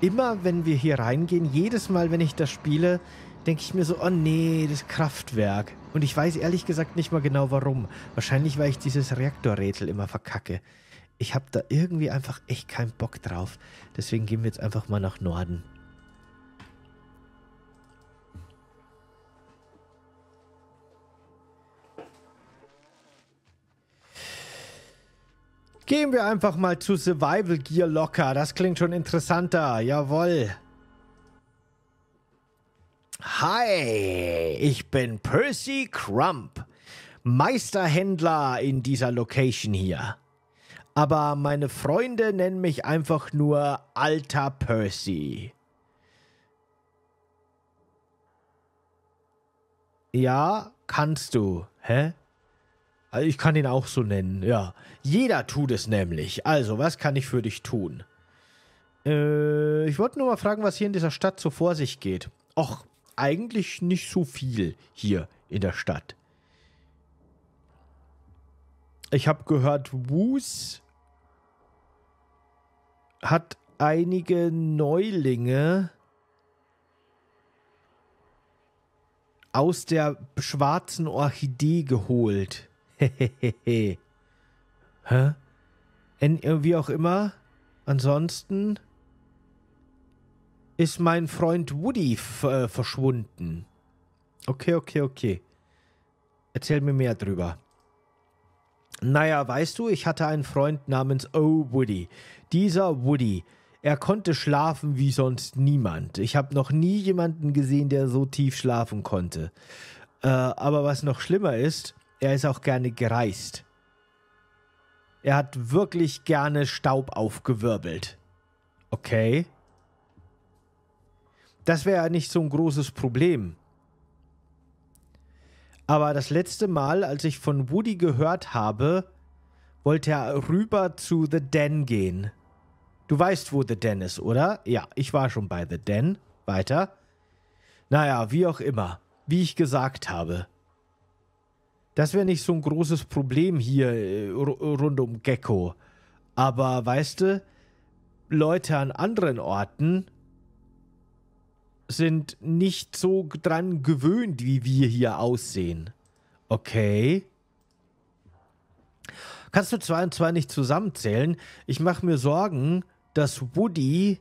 immer wenn wir hier reingehen, jedes Mal, wenn ich das spiele, denke ich mir so, oh nee, das Kraftwerk. Und ich weiß ehrlich gesagt nicht mal genau warum. Wahrscheinlich, weil ich dieses Reaktorrätsel immer verkacke. Ich habe da irgendwie einfach echt keinen Bock drauf. Deswegen gehen wir jetzt einfach mal nach Norden. Gehen wir einfach mal zu Survival Gear locker. Das klingt schon interessanter. Jawoll. Hi, ich bin Percy Crump, Meisterhändler in dieser Location hier. Aber meine Freunde nennen mich einfach nur Alter Percy. Ja, kannst du, hä? Also ich kann ihn auch so nennen, ja. Jeder tut es nämlich. Also, was kann ich für dich tun? Äh, ich wollte nur mal fragen, was hier in dieser Stadt so vor sich geht. Och, eigentlich nicht so viel hier in der Stadt. Ich habe gehört, Wus hat einige Neulinge aus der schwarzen Orchidee geholt. Hehehehe. Hä? Äh, wie auch immer. Ansonsten ist mein Freund Woody äh, verschwunden. Okay, okay, okay. Erzähl mir mehr drüber. Naja, weißt du, ich hatte einen Freund namens O. Woody. Dieser Woody. Er konnte schlafen wie sonst niemand. Ich habe noch nie jemanden gesehen, der so tief schlafen konnte. Äh, aber was noch schlimmer ist, er ist auch gerne gereist. Er hat wirklich gerne Staub aufgewirbelt. Okay. Das wäre ja nicht so ein großes Problem. Aber das letzte Mal, als ich von Woody gehört habe, wollte er rüber zu The Den gehen. Du weißt, wo The Den ist, oder? Ja, ich war schon bei The Den. Weiter. Naja, wie auch immer. Wie ich gesagt habe. Das wäre nicht so ein großes Problem hier äh, rund um Gecko. Aber weißt du, Leute an anderen Orten sind nicht so dran gewöhnt, wie wir hier aussehen. Okay. Kannst du zwei und zwei nicht zusammenzählen? Ich mache mir Sorgen, dass Woody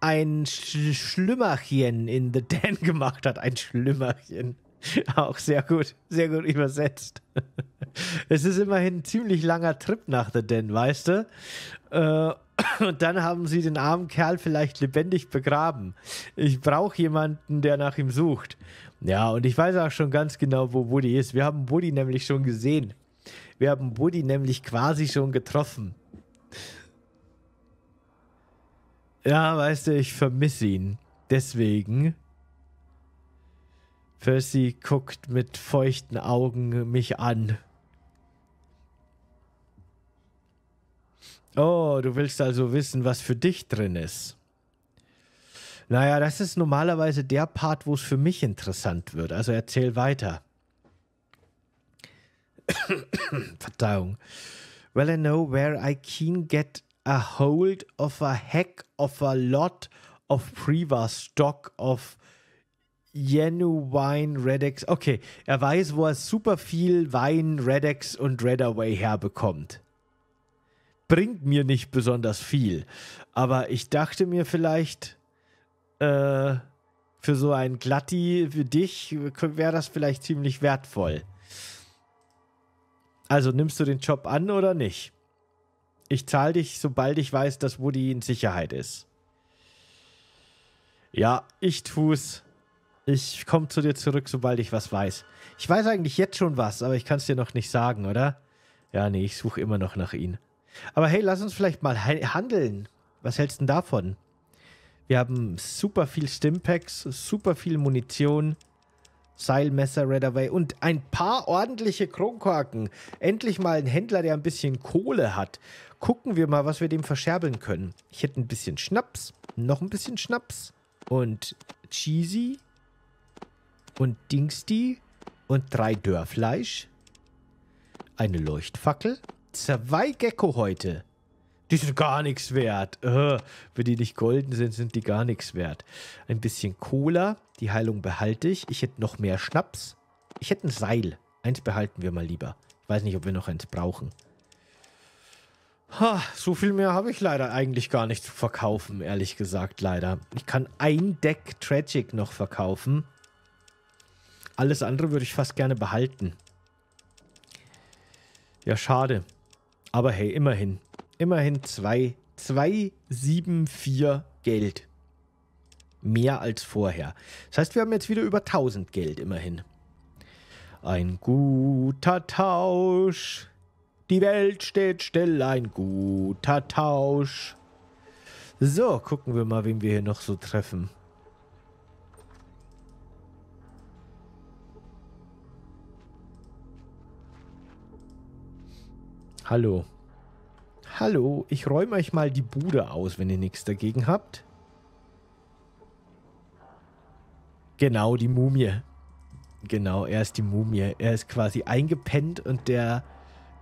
ein Sch Schlimmerchen in The Dan gemacht hat. Ein Schlimmerchen. Auch sehr gut, sehr gut übersetzt. es ist immerhin ein ziemlich langer Trip nach The Den, weißt du? Äh, und dann haben sie den armen Kerl vielleicht lebendig begraben. Ich brauche jemanden, der nach ihm sucht. Ja, und ich weiß auch schon ganz genau, wo Woody ist. Wir haben Woody nämlich schon gesehen. Wir haben Woody nämlich quasi schon getroffen. Ja, weißt du, ich vermisse ihn. Deswegen. Percy guckt mit feuchten Augen mich an. Oh, du willst also wissen, was für dich drin ist. Naja, das ist normalerweise der Part, wo es für mich interessant wird. Also erzähl weiter. Verzeihung. Well, I know where I can get a hold of a heck of a lot of Priva stock of Genuine Redex. Okay, er weiß, wo er super viel Wein, Redex und Redaway herbekommt. Bringt mir nicht besonders viel. Aber ich dachte mir vielleicht, äh, für so ein Glatti für dich wäre das vielleicht ziemlich wertvoll. Also nimmst du den Job an oder nicht? Ich zahle dich, sobald ich weiß, dass Woody in Sicherheit ist. Ja, ich tu's. Ich komme zu dir zurück, sobald ich was weiß. Ich weiß eigentlich jetzt schon was, aber ich kann es dir noch nicht sagen, oder? Ja, nee, ich suche immer noch nach ihnen. Aber hey, lass uns vielleicht mal handeln. Was hältst du denn davon? Wir haben super viel Stimpacks, super viel Munition, Seilmesser, Redaway und ein paar ordentliche Kronkorken. Endlich mal ein Händler, der ein bisschen Kohle hat. Gucken wir mal, was wir dem verscherbeln können. Ich hätte ein bisschen Schnaps, noch ein bisschen Schnaps und Cheesy und Dingsti und drei Dörrfleisch, eine Leuchtfackel, zwei Geckohäute. Die sind gar nichts wert. Äh, wenn die nicht golden sind, sind die gar nichts wert. Ein bisschen Cola, die Heilung behalte ich. Ich hätte noch mehr Schnaps. Ich hätte ein Seil. Eins behalten wir mal lieber. Ich weiß nicht, ob wir noch eins brauchen. Ha, so viel mehr habe ich leider eigentlich gar nicht zu verkaufen, ehrlich gesagt, leider. Ich kann ein Deck Tragic noch verkaufen. Alles andere würde ich fast gerne behalten. Ja, schade. Aber hey, immerhin. Immerhin 2, 2, 7, 4 Geld. Mehr als vorher. Das heißt, wir haben jetzt wieder über 1000 Geld immerhin. Ein guter Tausch. Die Welt steht still, ein guter Tausch. So, gucken wir mal, wen wir hier noch so treffen. Hallo. Hallo, ich räume euch mal die Bude aus, wenn ihr nichts dagegen habt. Genau, die Mumie. Genau, er ist die Mumie. Er ist quasi eingepennt und der,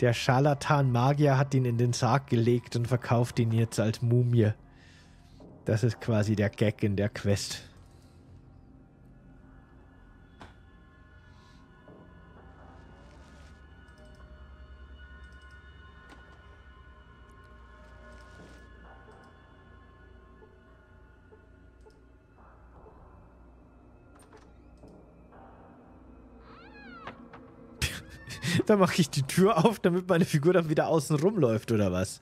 der Scharlatan-Magier hat ihn in den Sarg gelegt und verkauft ihn jetzt als Mumie. Das ist quasi der Gag in der Quest. Dann mache ich die Tür auf, damit meine Figur dann wieder außen rumläuft oder was?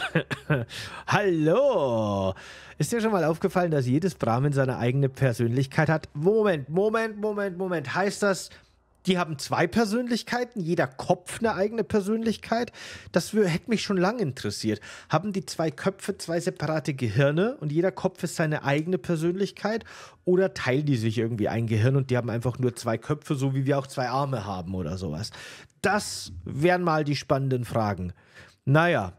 Hallo! Ist dir schon mal aufgefallen, dass jedes Brahmin seine eigene Persönlichkeit hat? Moment, Moment, Moment, Moment. Heißt das, die haben zwei Persönlichkeiten, jeder Kopf eine eigene Persönlichkeit. Das hätte mich schon lange interessiert. Haben die zwei Köpfe zwei separate Gehirne und jeder Kopf ist seine eigene Persönlichkeit? Oder teilen die sich irgendwie ein Gehirn und die haben einfach nur zwei Köpfe, so wie wir auch zwei Arme haben oder sowas? Das wären mal die spannenden Fragen. Naja,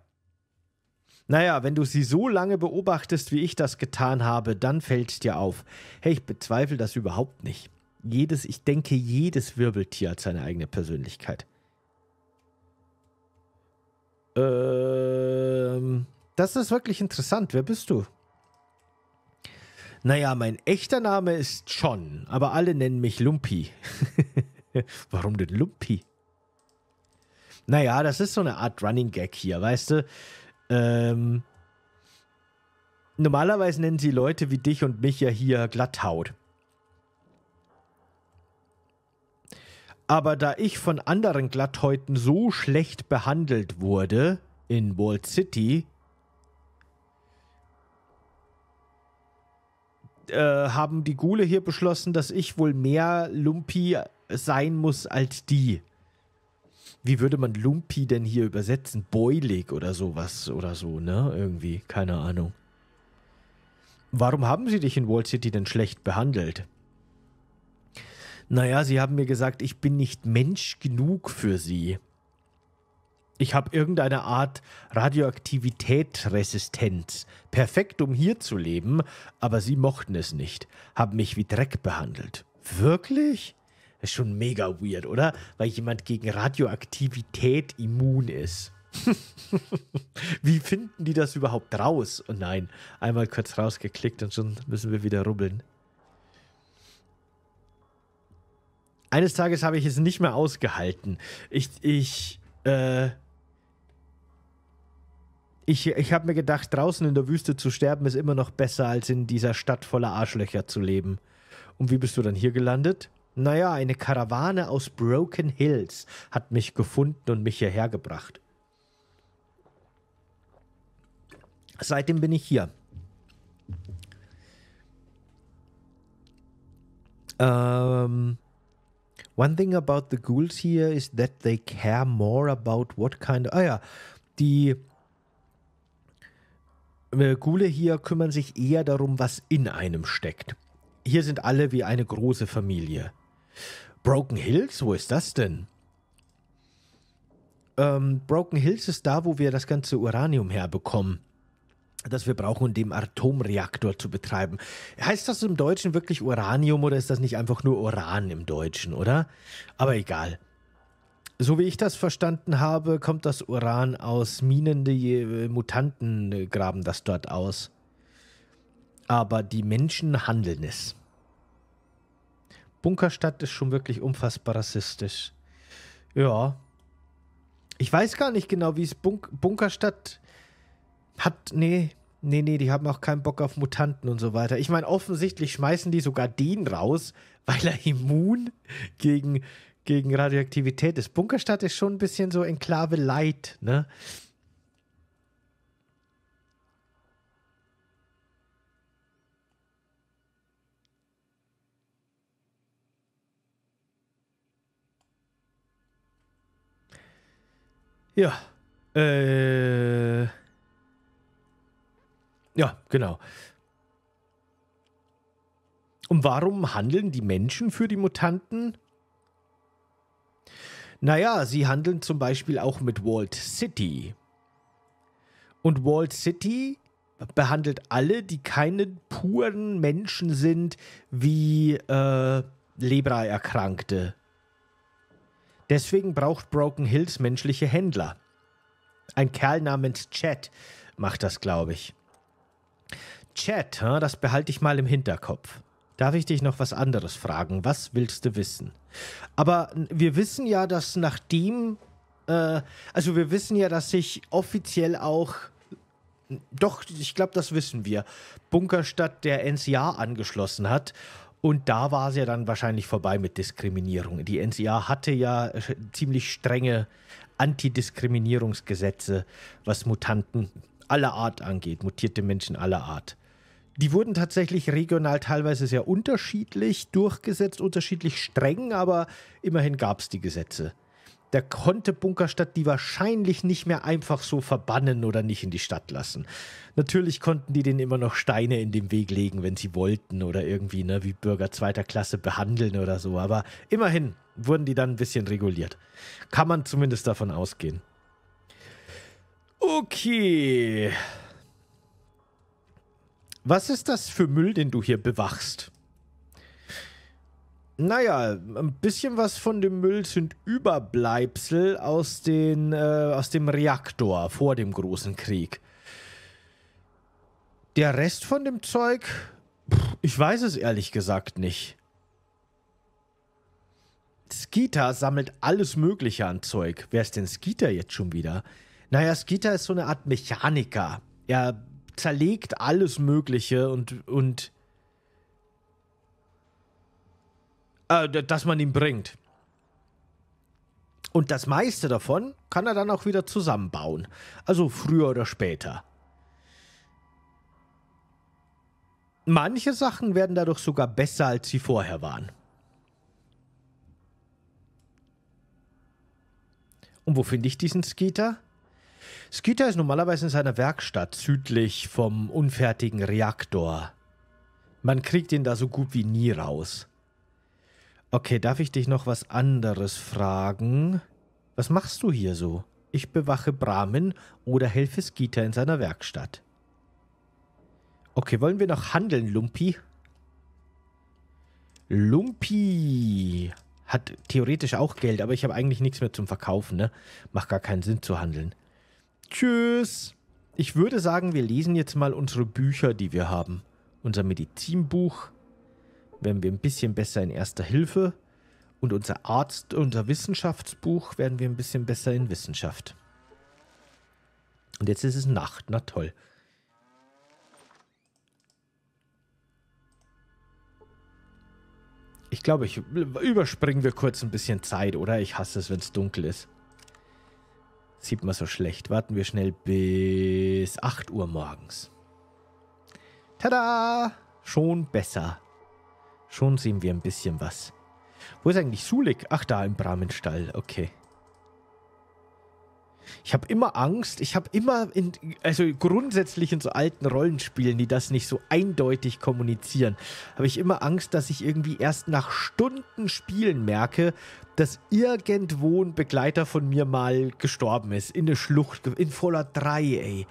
naja, wenn du sie so lange beobachtest, wie ich das getan habe, dann fällt dir auf. Hey, ich bezweifle das überhaupt nicht jedes, ich denke, jedes Wirbeltier hat seine eigene Persönlichkeit. Ähm, das ist wirklich interessant. Wer bist du? Naja, mein echter Name ist John, aber alle nennen mich Lumpi. Warum denn Lumpi? Naja, das ist so eine Art Running Gag hier, weißt du? Ähm, normalerweise nennen sie Leute wie dich und mich ja hier Glatthaut. Aber da ich von anderen Glatthäuten so schlecht behandelt wurde in Walled City, äh, haben die Gule hier beschlossen, dass ich wohl mehr Lumpi sein muss als die. Wie würde man Lumpi denn hier übersetzen? Beulig oder sowas oder so, ne? Irgendwie, keine Ahnung. Warum haben sie dich in Wall City denn schlecht behandelt? Naja, sie haben mir gesagt, ich bin nicht Mensch genug für sie. Ich habe irgendeine Art Radioaktivitätsresistenz. Perfekt, um hier zu leben, aber sie mochten es nicht. Haben mich wie Dreck behandelt. Wirklich? Das ist schon mega weird, oder? Weil jemand gegen Radioaktivität immun ist. wie finden die das überhaupt raus? Oh nein, einmal kurz rausgeklickt und schon müssen wir wieder rubbeln. Eines Tages habe ich es nicht mehr ausgehalten. Ich, ich, äh, ich, ich habe mir gedacht, draußen in der Wüste zu sterben ist immer noch besser, als in dieser Stadt voller Arschlöcher zu leben. Und wie bist du dann hier gelandet? Naja, eine Karawane aus Broken Hills hat mich gefunden und mich hierher gebracht. Seitdem bin ich hier. Ähm, One thing about the ghouls here is that they care more about what kind of... Ah ja, die äh, Ghule hier kümmern sich eher darum, was in einem steckt. Hier sind alle wie eine große Familie. Broken Hills, wo ist das denn? Ähm, Broken Hills ist da, wo wir das ganze Uranium herbekommen das wir brauchen, um den Atomreaktor zu betreiben. Heißt das im Deutschen wirklich Uranium oder ist das nicht einfach nur Uran im Deutschen, oder? Aber egal. So wie ich das verstanden habe, kommt das Uran aus Minen, die äh, Mutanten äh, graben das dort aus. Aber die Menschen handeln es. Bunkerstadt ist schon wirklich unfassbar rassistisch. Ja. Ich weiß gar nicht genau, wie es Bunk Bunkerstadt hat, nee, nee, nee, die haben auch keinen Bock auf Mutanten und so weiter. Ich meine, offensichtlich schmeißen die sogar den raus, weil er immun gegen, gegen Radioaktivität ist. Bunkerstadt ist schon ein bisschen so Enklave Light, ne? Ja. Äh. Ja, genau. Und warum handeln die Menschen für die Mutanten? Naja, sie handeln zum Beispiel auch mit Walled City. Und Walled City behandelt alle, die keine puren Menschen sind, wie äh, Lebra-Erkrankte. Deswegen braucht Broken Hills menschliche Händler. Ein Kerl namens Chad macht das, glaube ich. Chat, das behalte ich mal im Hinterkopf. Darf ich dich noch was anderes fragen? Was willst du wissen? Aber wir wissen ja, dass nachdem, äh, also wir wissen ja, dass sich offiziell auch, doch, ich glaube, das wissen wir, Bunkerstadt der NCA angeschlossen hat. Und da war es ja dann wahrscheinlich vorbei mit Diskriminierung. Die NCA hatte ja äh, ziemlich strenge Antidiskriminierungsgesetze, was Mutanten aller Art angeht, mutierte Menschen aller Art. Die wurden tatsächlich regional teilweise sehr unterschiedlich durchgesetzt, unterschiedlich streng, aber immerhin gab es die Gesetze. Da konnte Bunkerstadt die wahrscheinlich nicht mehr einfach so verbannen oder nicht in die Stadt lassen. Natürlich konnten die denen immer noch Steine in den Weg legen, wenn sie wollten oder irgendwie ne, wie Bürger zweiter Klasse behandeln oder so, aber immerhin wurden die dann ein bisschen reguliert. Kann man zumindest davon ausgehen. Okay. Was ist das für Müll, den du hier bewachst? Naja, ein bisschen was von dem Müll sind Überbleibsel aus, den, äh, aus dem Reaktor vor dem großen Krieg. Der Rest von dem Zeug, ich weiß es ehrlich gesagt nicht. Skeeter sammelt alles Mögliche an Zeug. Wer ist denn Skeeter jetzt schon wieder? Naja, Skeeter ist so eine Art Mechaniker. Er zerlegt alles Mögliche und. und äh, dass man ihn bringt. Und das meiste davon kann er dann auch wieder zusammenbauen. Also früher oder später. Manche Sachen werden dadurch sogar besser, als sie vorher waren. Und wo finde ich diesen Skeeter? Skeeter ist normalerweise in seiner Werkstatt südlich vom unfertigen Reaktor. Man kriegt ihn da so gut wie nie raus. Okay, darf ich dich noch was anderes fragen? Was machst du hier so? Ich bewache Brahmin oder helfe Skeeter in seiner Werkstatt. Okay, wollen wir noch handeln, Lumpi? Lumpi hat theoretisch auch Geld, aber ich habe eigentlich nichts mehr zum Verkaufen, ne? Macht gar keinen Sinn zu handeln. Tschüss. Ich würde sagen, wir lesen jetzt mal unsere Bücher, die wir haben. Unser Medizinbuch, werden wir ein bisschen besser in Erster Hilfe und unser Arzt, unser Wissenschaftsbuch werden wir ein bisschen besser in Wissenschaft. Und jetzt ist es Nacht, na toll. Ich glaube, ich überspringen wir kurz ein bisschen Zeit, oder? Ich hasse es, wenn es dunkel ist. Sieht man so schlecht. Warten wir schnell bis 8 Uhr morgens. Tada! Schon besser. Schon sehen wir ein bisschen was. Wo ist eigentlich Sulik? Ach, da im Brahmenstall. Okay. Ich habe immer Angst. Ich habe immer, in, also grundsätzlich in so alten Rollenspielen, die das nicht so eindeutig kommunizieren, habe ich immer Angst, dass ich irgendwie erst nach Stunden Spielen merke, dass irgendwo ein Begleiter von mir mal gestorben ist. In der Schlucht, in Fallout 3, ey.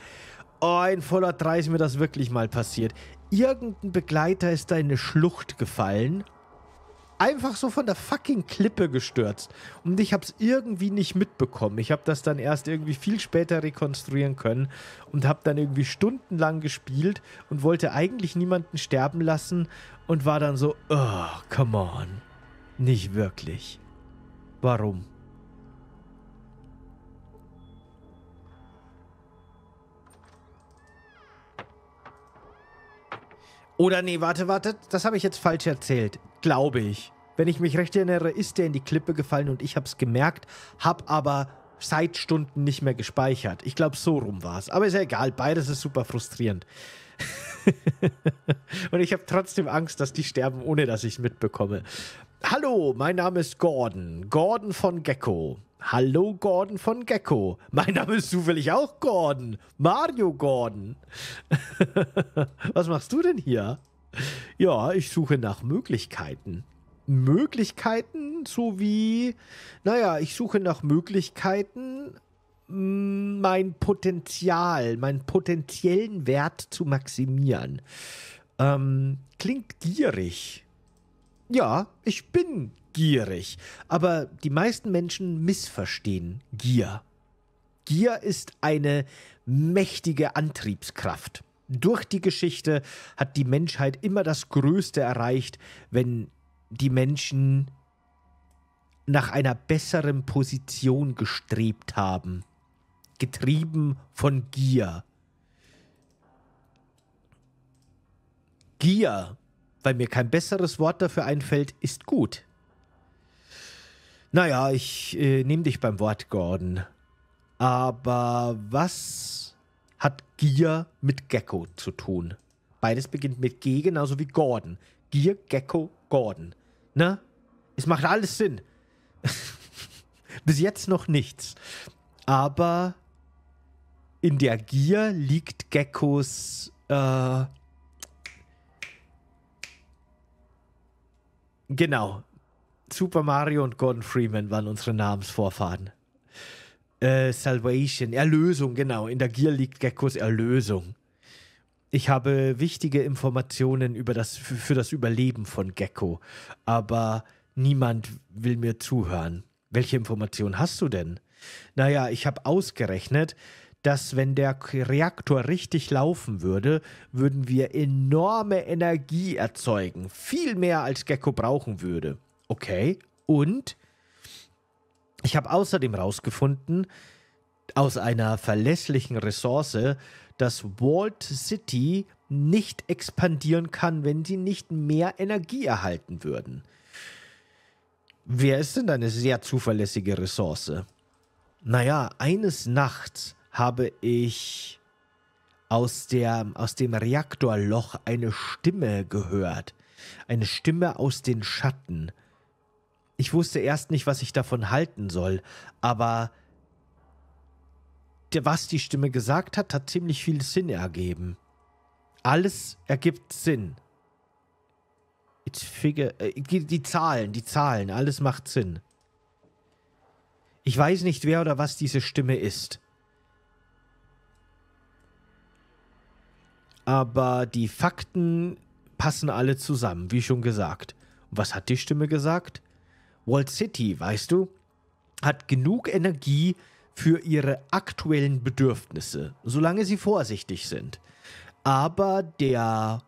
Oh, in Fallout 3 ist mir das wirklich mal passiert. Irgendein Begleiter ist da in eine Schlucht gefallen einfach so von der fucking Klippe gestürzt. Und ich habe es irgendwie nicht mitbekommen. Ich habe das dann erst irgendwie viel später rekonstruieren können und habe dann irgendwie stundenlang gespielt und wollte eigentlich niemanden sterben lassen und war dann so, oh, come on. Nicht wirklich. Warum? Oder nee, warte, warte, das habe ich jetzt falsch erzählt glaube ich. Wenn ich mich recht erinnere, ist der in die Klippe gefallen und ich habe es gemerkt, habe aber seit Stunden nicht mehr gespeichert. Ich glaube, so rum war es. Aber ist ja egal, beides ist super frustrierend. und ich habe trotzdem Angst, dass die sterben, ohne dass ich es mitbekomme. Hallo, mein Name ist Gordon. Gordon von Gecko. Hallo, Gordon von Gecko. Mein Name ist zufällig auch Gordon. Mario Gordon. Was machst du denn hier? Ja, ich suche nach Möglichkeiten. Möglichkeiten sowie, naja, ich suche nach Möglichkeiten, mm, mein Potenzial, meinen potenziellen Wert zu maximieren. Ähm, klingt gierig. Ja, ich bin gierig, aber die meisten Menschen missverstehen Gier. Gier ist eine mächtige Antriebskraft durch die Geschichte hat die Menschheit immer das Größte erreicht, wenn die Menschen nach einer besseren Position gestrebt haben, getrieben von Gier. Gier, weil mir kein besseres Wort dafür einfällt, ist gut. Naja, ich äh, nehme dich beim Wort, Gordon. Aber was hat Gier mit Gecko zu tun. Beides beginnt mit G, genauso wie Gordon. Gier, Gecko, Gordon. Ne? Es macht alles Sinn. Bis jetzt noch nichts. Aber in der Gier liegt Geckos äh, Genau. Super Mario und Gordon Freeman waren unsere Namensvorfahren. Äh, Salvation, Erlösung, genau. In der Gier liegt Geckos Erlösung. Ich habe wichtige Informationen über das, für das Überleben von Gecko, aber niemand will mir zuhören. Welche Informationen hast du denn? Naja, ich habe ausgerechnet, dass wenn der Reaktor richtig laufen würde, würden wir enorme Energie erzeugen. Viel mehr als Gecko brauchen würde. Okay, und ich habe außerdem herausgefunden, aus einer verlässlichen Ressource, dass Walled City nicht expandieren kann, wenn sie nicht mehr Energie erhalten würden. Wer ist denn eine sehr zuverlässige Ressource? Naja, eines Nachts habe ich aus, der, aus dem Reaktorloch eine Stimme gehört. Eine Stimme aus den Schatten. Ich wusste erst nicht, was ich davon halten soll, aber was die Stimme gesagt hat, hat ziemlich viel Sinn ergeben. Alles ergibt Sinn. Figure, äh, die Zahlen, die Zahlen, alles macht Sinn. Ich weiß nicht, wer oder was diese Stimme ist. Aber die Fakten passen alle zusammen, wie schon gesagt. Und was hat die Stimme gesagt? Walt City, weißt du, hat genug Energie für ihre aktuellen Bedürfnisse, solange sie vorsichtig sind. Aber der,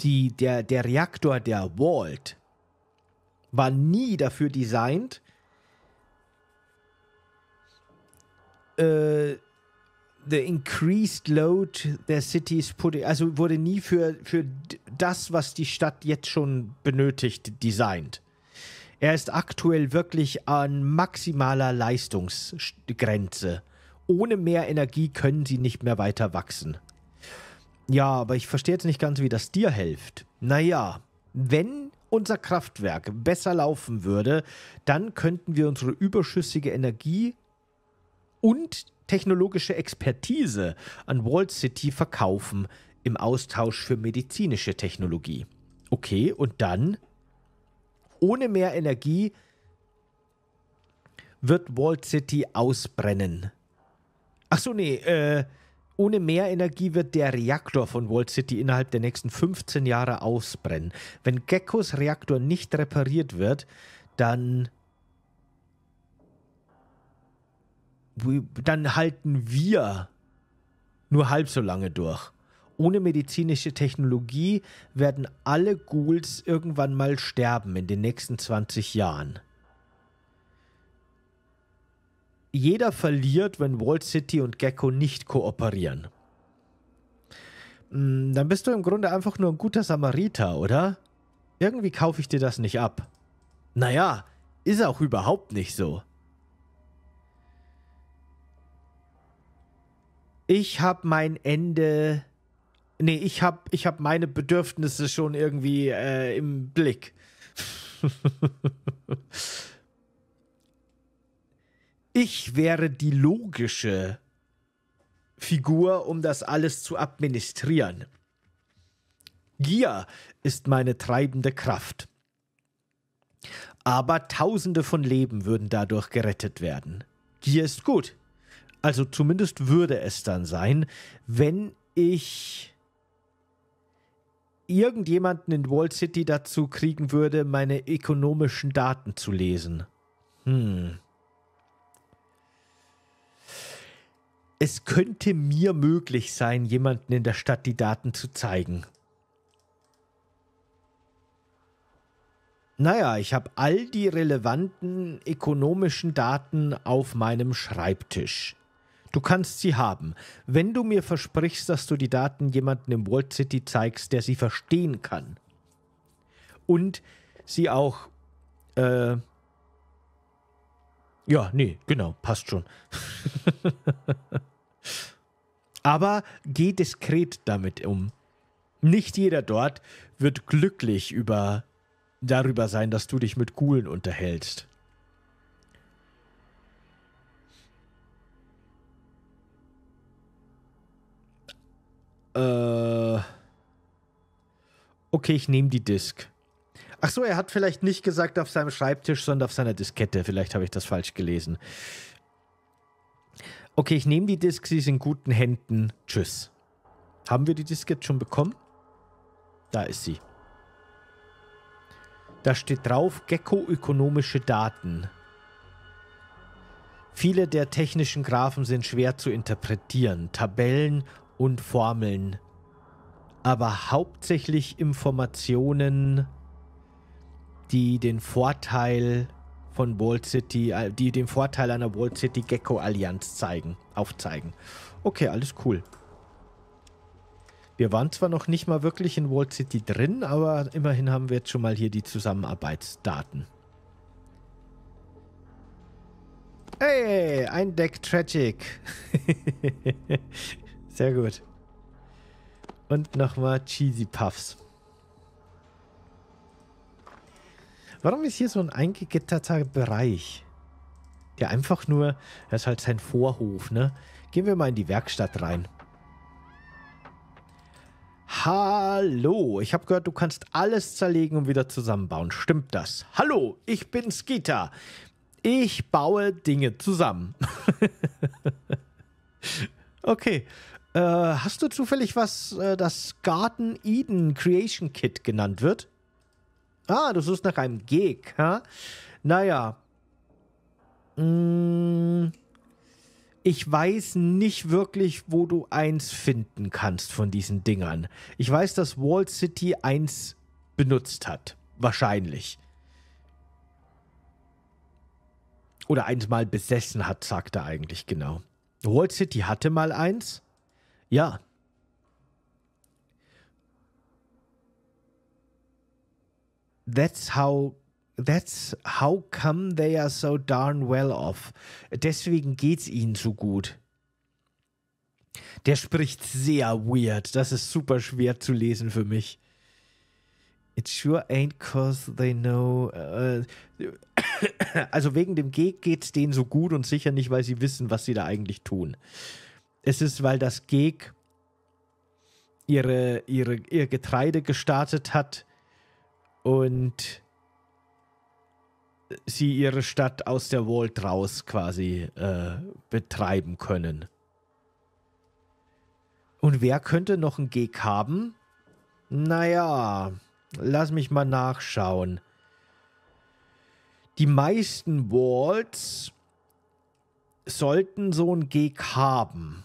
die, der, der Reaktor der Walt war nie dafür designt, äh, the increased load their cities putting, also wurde nie für, für das, was die Stadt jetzt schon benötigt, designt. Er ist aktuell wirklich an maximaler Leistungsgrenze. Ohne mehr Energie können sie nicht mehr weiter wachsen. Ja, aber ich verstehe jetzt nicht ganz, wie das dir hilft. Naja, wenn unser Kraftwerk besser laufen würde, dann könnten wir unsere überschüssige Energie und technologische Expertise an Wall City verkaufen im Austausch für medizinische Technologie. Okay, und dann? ohne mehr Energie wird Walled City ausbrennen. Ach so, nee, äh, ohne mehr Energie wird der Reaktor von Walled City innerhalb der nächsten 15 Jahre ausbrennen. Wenn Geckos Reaktor nicht repariert wird, dann dann halten wir nur halb so lange durch ohne medizinische Technologie werden alle Ghouls irgendwann mal sterben in den nächsten 20 Jahren. Jeder verliert, wenn Wall City und Gecko nicht kooperieren. Hm, dann bist du im Grunde einfach nur ein guter Samariter, oder? Irgendwie kaufe ich dir das nicht ab. Naja, ist auch überhaupt nicht so. Ich habe mein Ende nee, ich habe ich hab meine Bedürfnisse schon irgendwie äh, im Blick. ich wäre die logische Figur, um das alles zu administrieren. Gier ist meine treibende Kraft. Aber Tausende von Leben würden dadurch gerettet werden. Gier ist gut. Also zumindest würde es dann sein, wenn ich irgendjemanden in Wall City dazu kriegen würde, meine ökonomischen Daten zu lesen. Hm. Es könnte mir möglich sein, jemanden in der Stadt die Daten zu zeigen. Naja, ich habe all die relevanten ökonomischen Daten auf meinem Schreibtisch. Du kannst sie haben, wenn du mir versprichst, dass du die Daten jemandem im World City zeigst, der sie verstehen kann. Und sie auch. Äh, ja, nee, genau, passt schon. Aber geh diskret damit um. Nicht jeder dort wird glücklich über darüber sein, dass du dich mit Gulen unterhältst. Äh. Okay, ich nehme die Disk. Ach so, er hat vielleicht nicht gesagt auf seinem Schreibtisch, sondern auf seiner Diskette. Vielleicht habe ich das falsch gelesen. Okay, ich nehme die Disk, sie ist in guten Händen. Tschüss. Haben wir die Disk jetzt schon bekommen? Da ist sie. Da steht drauf Gecko-ökonomische Daten. Viele der technischen Graphen sind schwer zu interpretieren. Tabellen und Formeln, aber hauptsächlich Informationen, die den Vorteil von Wall City, äh, die den Vorteil einer Wall City Gecko Allianz zeigen, aufzeigen. Okay, alles cool. Wir waren zwar noch nicht mal wirklich in Wall City drin, aber immerhin haben wir jetzt schon mal hier die Zusammenarbeitsdaten. Hey, ein Deck Tragic. Sehr gut. Und nochmal Cheesy Puffs. Warum ist hier so ein eingegitterter Bereich? Der einfach nur, das ist halt sein Vorhof, ne? Gehen wir mal in die Werkstatt rein. Hallo, ich habe gehört, du kannst alles zerlegen und wieder zusammenbauen. Stimmt das? Hallo, ich bin Skita. Ich baue Dinge zusammen. okay, äh, hast du zufällig was, äh, das Garden Eden Creation Kit genannt wird? Ah, du suchst nach einem Geg, ha? Naja. Mm, ich weiß nicht wirklich, wo du eins finden kannst von diesen Dingern. Ich weiß, dass Wall City eins benutzt hat. Wahrscheinlich. Oder eins mal besessen hat, sagt er eigentlich genau. Wall City hatte mal eins. Ja. That's how that's how come they are so darn well off. Deswegen geht's ihnen so gut. Der spricht sehr weird. Das ist super schwer zu lesen für mich. It sure ain't cause they know. Äh, also wegen dem Geg geht's denen so gut und sicher nicht, weil sie wissen, was sie da eigentlich tun. Es ist, weil das GEG ihre, ihre, ihr Getreide gestartet hat und sie ihre Stadt aus der Vault raus quasi äh, betreiben können. Und wer könnte noch ein Geg haben? Naja, lass mich mal nachschauen. Die meisten Walls sollten so ein Geg haben.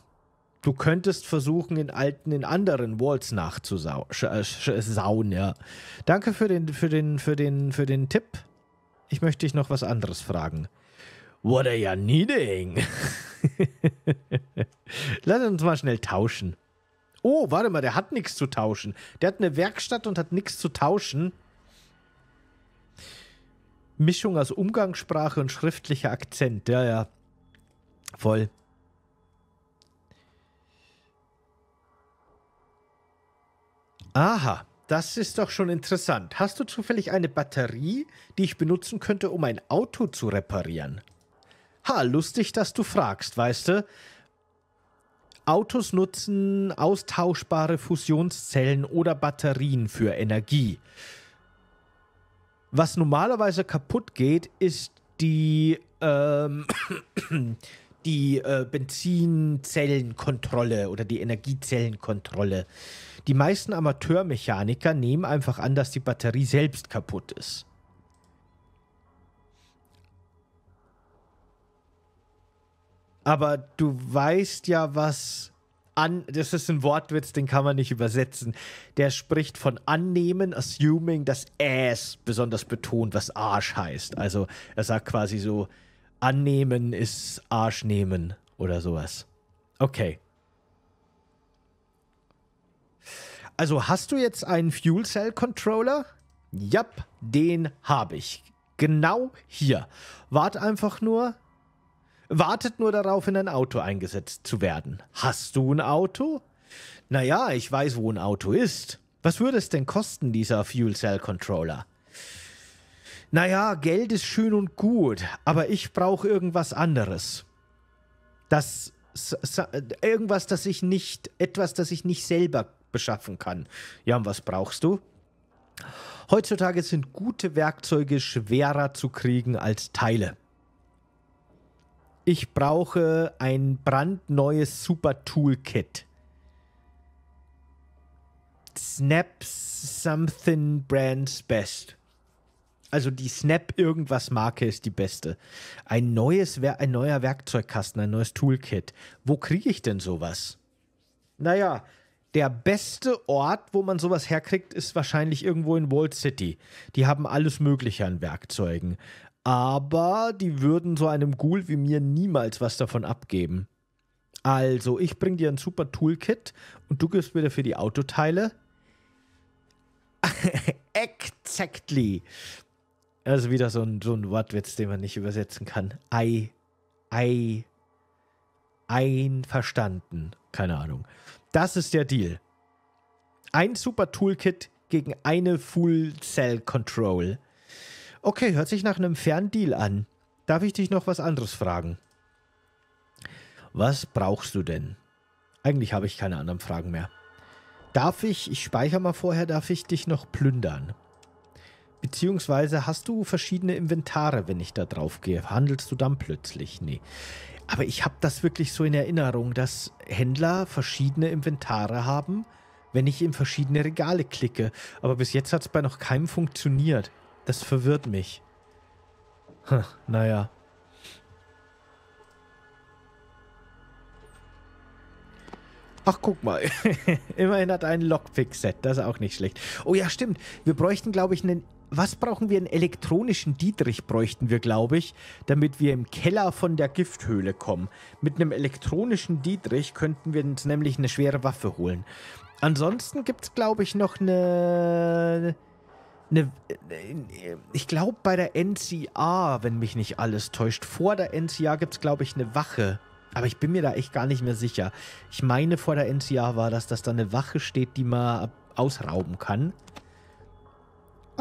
Du könntest versuchen, in alten, in anderen Walls nachzusauen, äh, äh, ja. Danke für den, für den, für den, für den Tipp. Ich möchte dich noch was anderes fragen. What are you needing? Lass uns mal schnell tauschen. Oh, warte mal, der hat nichts zu tauschen. Der hat eine Werkstatt und hat nichts zu tauschen. Mischung aus Umgangssprache und schriftlicher Akzent. Ja, ja. Voll. Aha, das ist doch schon interessant. Hast du zufällig eine Batterie, die ich benutzen könnte, um ein Auto zu reparieren? Ha, lustig, dass du fragst, weißt du? Autos nutzen austauschbare Fusionszellen oder Batterien für Energie. Was normalerweise kaputt geht, ist die, ähm, die äh, Benzinzellenkontrolle oder die Energiezellenkontrolle. Die meisten Amateurmechaniker nehmen einfach an, dass die Batterie selbst kaputt ist. Aber du weißt ja, was an. Das ist ein Wortwitz, den kann man nicht übersetzen. Der spricht von annehmen, assuming, dass ass besonders betont, was Arsch heißt. Also er sagt quasi so: annehmen ist Arsch nehmen oder sowas. Okay. Also hast du jetzt einen Fuel Cell Controller? Jap, den habe ich. Genau hier. Wart einfach nur. Wartet nur darauf, in ein Auto eingesetzt zu werden. Hast du ein Auto? Naja, ich weiß, wo ein Auto ist. Was würde es denn kosten, dieser Fuel Cell Controller? Naja, Geld ist schön und gut, aber ich brauche irgendwas anderes. Das. Irgendwas, das ich nicht. Etwas, das ich nicht selber beschaffen kann. Ja, und was brauchst du? Heutzutage sind gute Werkzeuge schwerer zu kriegen als Teile. Ich brauche ein brandneues Super Toolkit. Snap Something Brands Best. Also die Snap irgendwas Marke ist die beste. Ein neues ein neuer Werkzeugkasten, ein neues Toolkit. Wo kriege ich denn sowas? Naja, der beste Ort, wo man sowas herkriegt, ist wahrscheinlich irgendwo in Walled City. Die haben alles Mögliche an Werkzeugen. Aber die würden so einem Ghoul wie mir niemals was davon abgeben. Also, ich bring dir ein super Toolkit und du gibst mir dafür die Autoteile. exactly. Also wieder so ein, so ein Wortwitz, den man nicht übersetzen kann. Ei, ei, einverstanden. Keine Ahnung. Das ist der Deal. Ein Super Toolkit gegen eine Full Cell Control. Okay, hört sich nach einem fairen Deal an. Darf ich dich noch was anderes fragen? Was brauchst du denn? Eigentlich habe ich keine anderen Fragen mehr. Darf ich, ich speichere mal vorher, darf ich dich noch plündern? Beziehungsweise hast du verschiedene Inventare, wenn ich da drauf gehe? Handelst du dann plötzlich? Nee. Aber ich habe das wirklich so in Erinnerung, dass Händler verschiedene Inventare haben, wenn ich in verschiedene Regale klicke. Aber bis jetzt hat es bei noch keinem funktioniert. Das verwirrt mich. Hm, naja. Ach, guck mal. Immerhin hat er ein Lockpick-Set. Das ist auch nicht schlecht. Oh ja, stimmt. Wir bräuchten, glaube ich, einen was brauchen wir? Einen elektronischen Dietrich bräuchten wir, glaube ich, damit wir im Keller von der Gifthöhle kommen. Mit einem elektronischen Dietrich könnten wir uns nämlich eine schwere Waffe holen. Ansonsten gibt es, glaube ich, noch eine... Eine, ich glaube, bei der NCA, wenn mich nicht alles täuscht, vor der NCA gibt es, glaube ich, eine Wache. Aber ich bin mir da echt gar nicht mehr sicher. Ich meine, vor der NCA war das, dass da eine Wache steht, die man ausrauben kann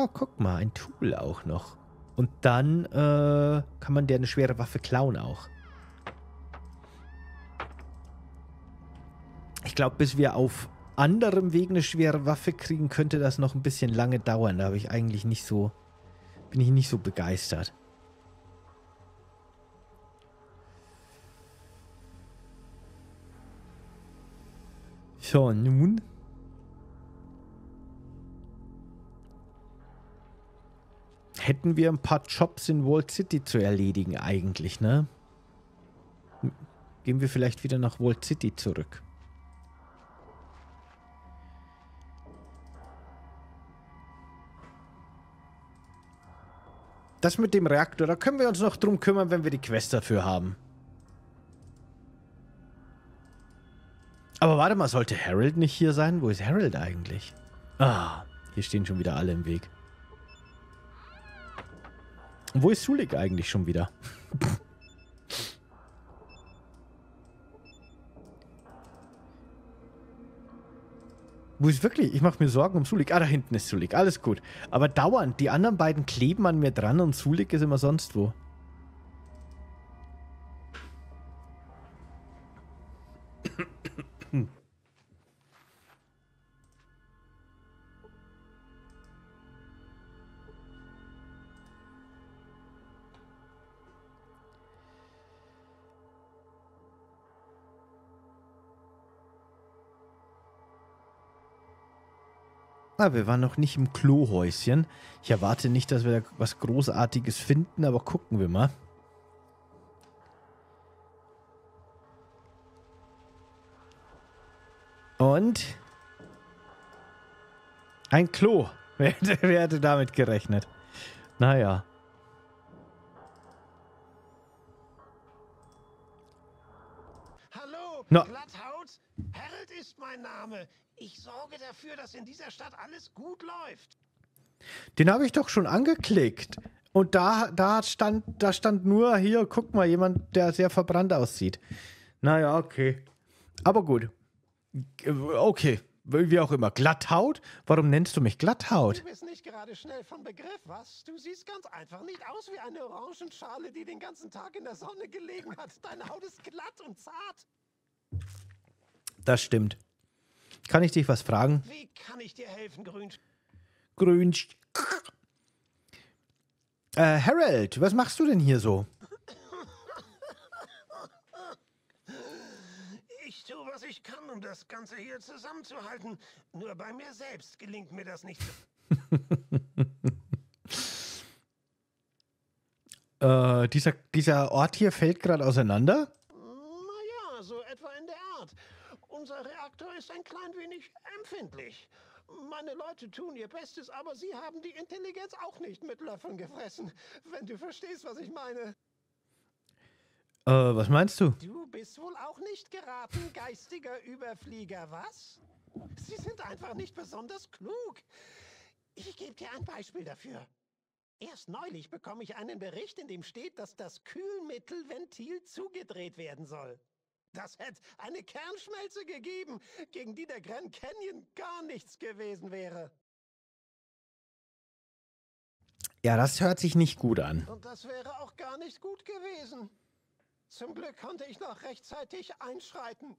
oh, guck mal, ein Tool auch noch. Und dann äh, kann man der eine schwere Waffe klauen auch. Ich glaube, bis wir auf anderem Weg eine schwere Waffe kriegen, könnte das noch ein bisschen lange dauern. Da habe ich eigentlich nicht so, bin ich nicht so begeistert. So, nun hätten wir ein paar Jobs in Walled City zu erledigen eigentlich, ne? Gehen wir vielleicht wieder nach Walled City zurück. Das mit dem Reaktor, da können wir uns noch drum kümmern, wenn wir die Quest dafür haben. Aber warte mal, sollte Harold nicht hier sein? Wo ist Harold eigentlich? Ah, hier stehen schon wieder alle im Weg. Wo ist Schulik eigentlich schon wieder? Wo ist wirklich? Ich mache mir Sorgen um Sulik. Ah, da hinten ist Sulik. Alles gut. Aber dauernd, die anderen beiden kleben an mir dran und Sulik ist immer sonst wo. Ah, wir waren noch nicht im Klohäuschen. Ich erwarte nicht, dass wir da was Großartiges finden, aber gucken wir mal. Und ein Klo. Wer, wer hätte damit gerechnet? Naja. Hallo, no. Glatthaut. Harold ist mein Name. Ich sorge dafür, dass in dieser Stadt alles gut läuft. Den habe ich doch schon angeklickt. Und da, da, stand, da stand nur hier, guck mal, jemand, der sehr verbrannt aussieht. Naja, okay. Aber gut. Okay. Wie auch immer. Glatthaut? Warum nennst du mich Glatthaut? Du bist nicht gerade schnell von Begriff, was? Du siehst ganz einfach nicht aus wie eine Orangenschale, die den ganzen Tag in der Sonne gelegen hat. Deine Haut ist glatt und zart. Das stimmt. Kann ich dich was fragen? Wie kann ich dir helfen, Grünsch? Grünsch. Äh, Harold, was machst du denn hier so? Ich tue, was ich kann, um das Ganze hier zusammenzuhalten. Nur bei mir selbst gelingt mir das nicht. äh, dieser, dieser Ort hier fällt gerade auseinander. Unser Reaktor ist ein klein wenig empfindlich. Meine Leute tun ihr Bestes, aber sie haben die Intelligenz auch nicht mit Löffeln gefressen. Wenn du verstehst, was ich meine. Äh, was meinst du? Du bist wohl auch nicht geraten, geistiger Überflieger, was? Sie sind einfach nicht besonders klug. Ich gebe dir ein Beispiel dafür. Erst neulich bekomme ich einen Bericht, in dem steht, dass das Kühlmittelventil zugedreht werden soll. Das hätte eine Kernschmelze gegeben, gegen die der Grand Canyon gar nichts gewesen wäre. Ja, das hört sich nicht gut an. Und das wäre auch gar nicht gut gewesen. Zum Glück konnte ich noch rechtzeitig einschreiten.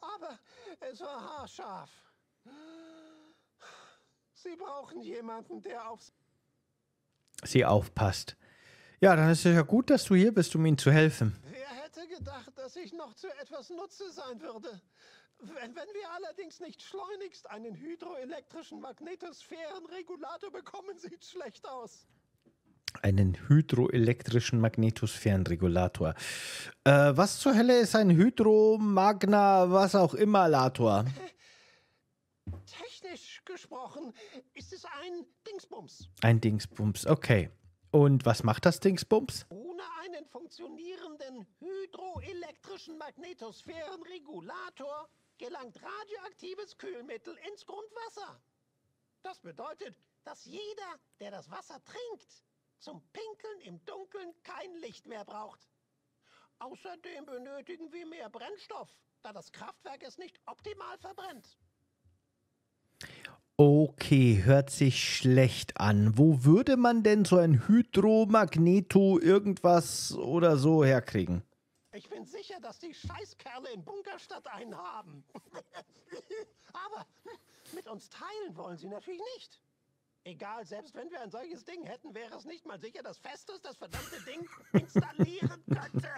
Aber es war haarscharf. Sie brauchen jemanden, der auf Sie aufpasst. Ja, dann ist es ja gut, dass du hier bist, um ihnen zu helfen. Wer hätte gedacht, dass ich noch zu etwas Nutze sein würde? Wenn, wenn wir allerdings nicht schleunigst einen hydroelektrischen Magnetosphärenregulator bekommen, sieht schlecht aus. Einen hydroelektrischen Magnetosphärenregulator. Äh, was zur Hölle ist ein Hydromagna, was auch immer, Lator? Technisch gesprochen ist es ein Dingsbums. Ein Dingsbums, okay. Und was macht das Dingsbums? Ohne einen funktionierenden hydroelektrischen Magnetosphärenregulator gelangt radioaktives Kühlmittel ins Grundwasser. Das bedeutet, dass jeder, der das Wasser trinkt, zum Pinkeln im Dunkeln kein Licht mehr braucht. Außerdem benötigen wir mehr Brennstoff, da das Kraftwerk es nicht optimal verbrennt. Okay, hört sich schlecht an. Wo würde man denn so ein Hydromagneto irgendwas oder so herkriegen? Ich bin sicher, dass die Scheißkerle in Bunkerstadt einen haben. Aber mit uns teilen wollen sie natürlich nicht. Egal, selbst wenn wir ein solches Ding hätten, wäre es nicht mal sicher, dass Festus das verdammte Ding installieren könnte.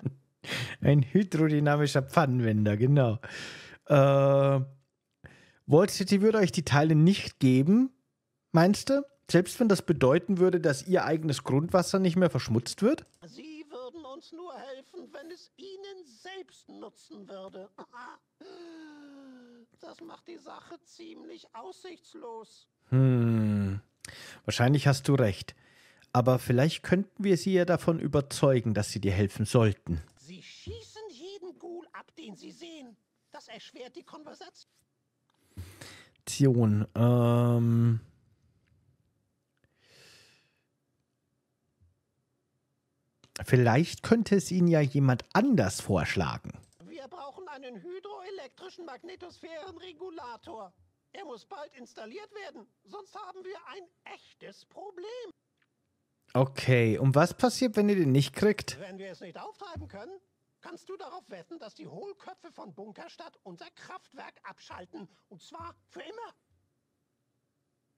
Ein hydrodynamischer Pfannenwender, genau. Äh Wall City würde euch die Teile nicht geben, meinst du? Selbst wenn das bedeuten würde, dass ihr eigenes Grundwasser nicht mehr verschmutzt wird? Sie würden uns nur helfen, wenn es ihnen selbst nutzen würde. Das macht die Sache ziemlich aussichtslos. Hm. Wahrscheinlich hast du recht. Aber vielleicht könnten wir sie ja davon überzeugen, dass sie dir helfen sollten. Sie schießen jeden Ghoul ab, den sie sehen. Das erschwert die Konversation. Aktion. Ähm. Vielleicht könnte es Ihnen ja jemand anders vorschlagen. Wir brauchen einen hydroelektrischen Magnetosphärenregulator. Er muss bald installiert werden, sonst haben wir ein echtes Problem. Okay, und was passiert, wenn ihr den nicht kriegt? Wenn wir es nicht auftreiben können, Kannst du darauf wetten, dass die Hohlköpfe von Bunkerstadt unser Kraftwerk abschalten? Und zwar für immer.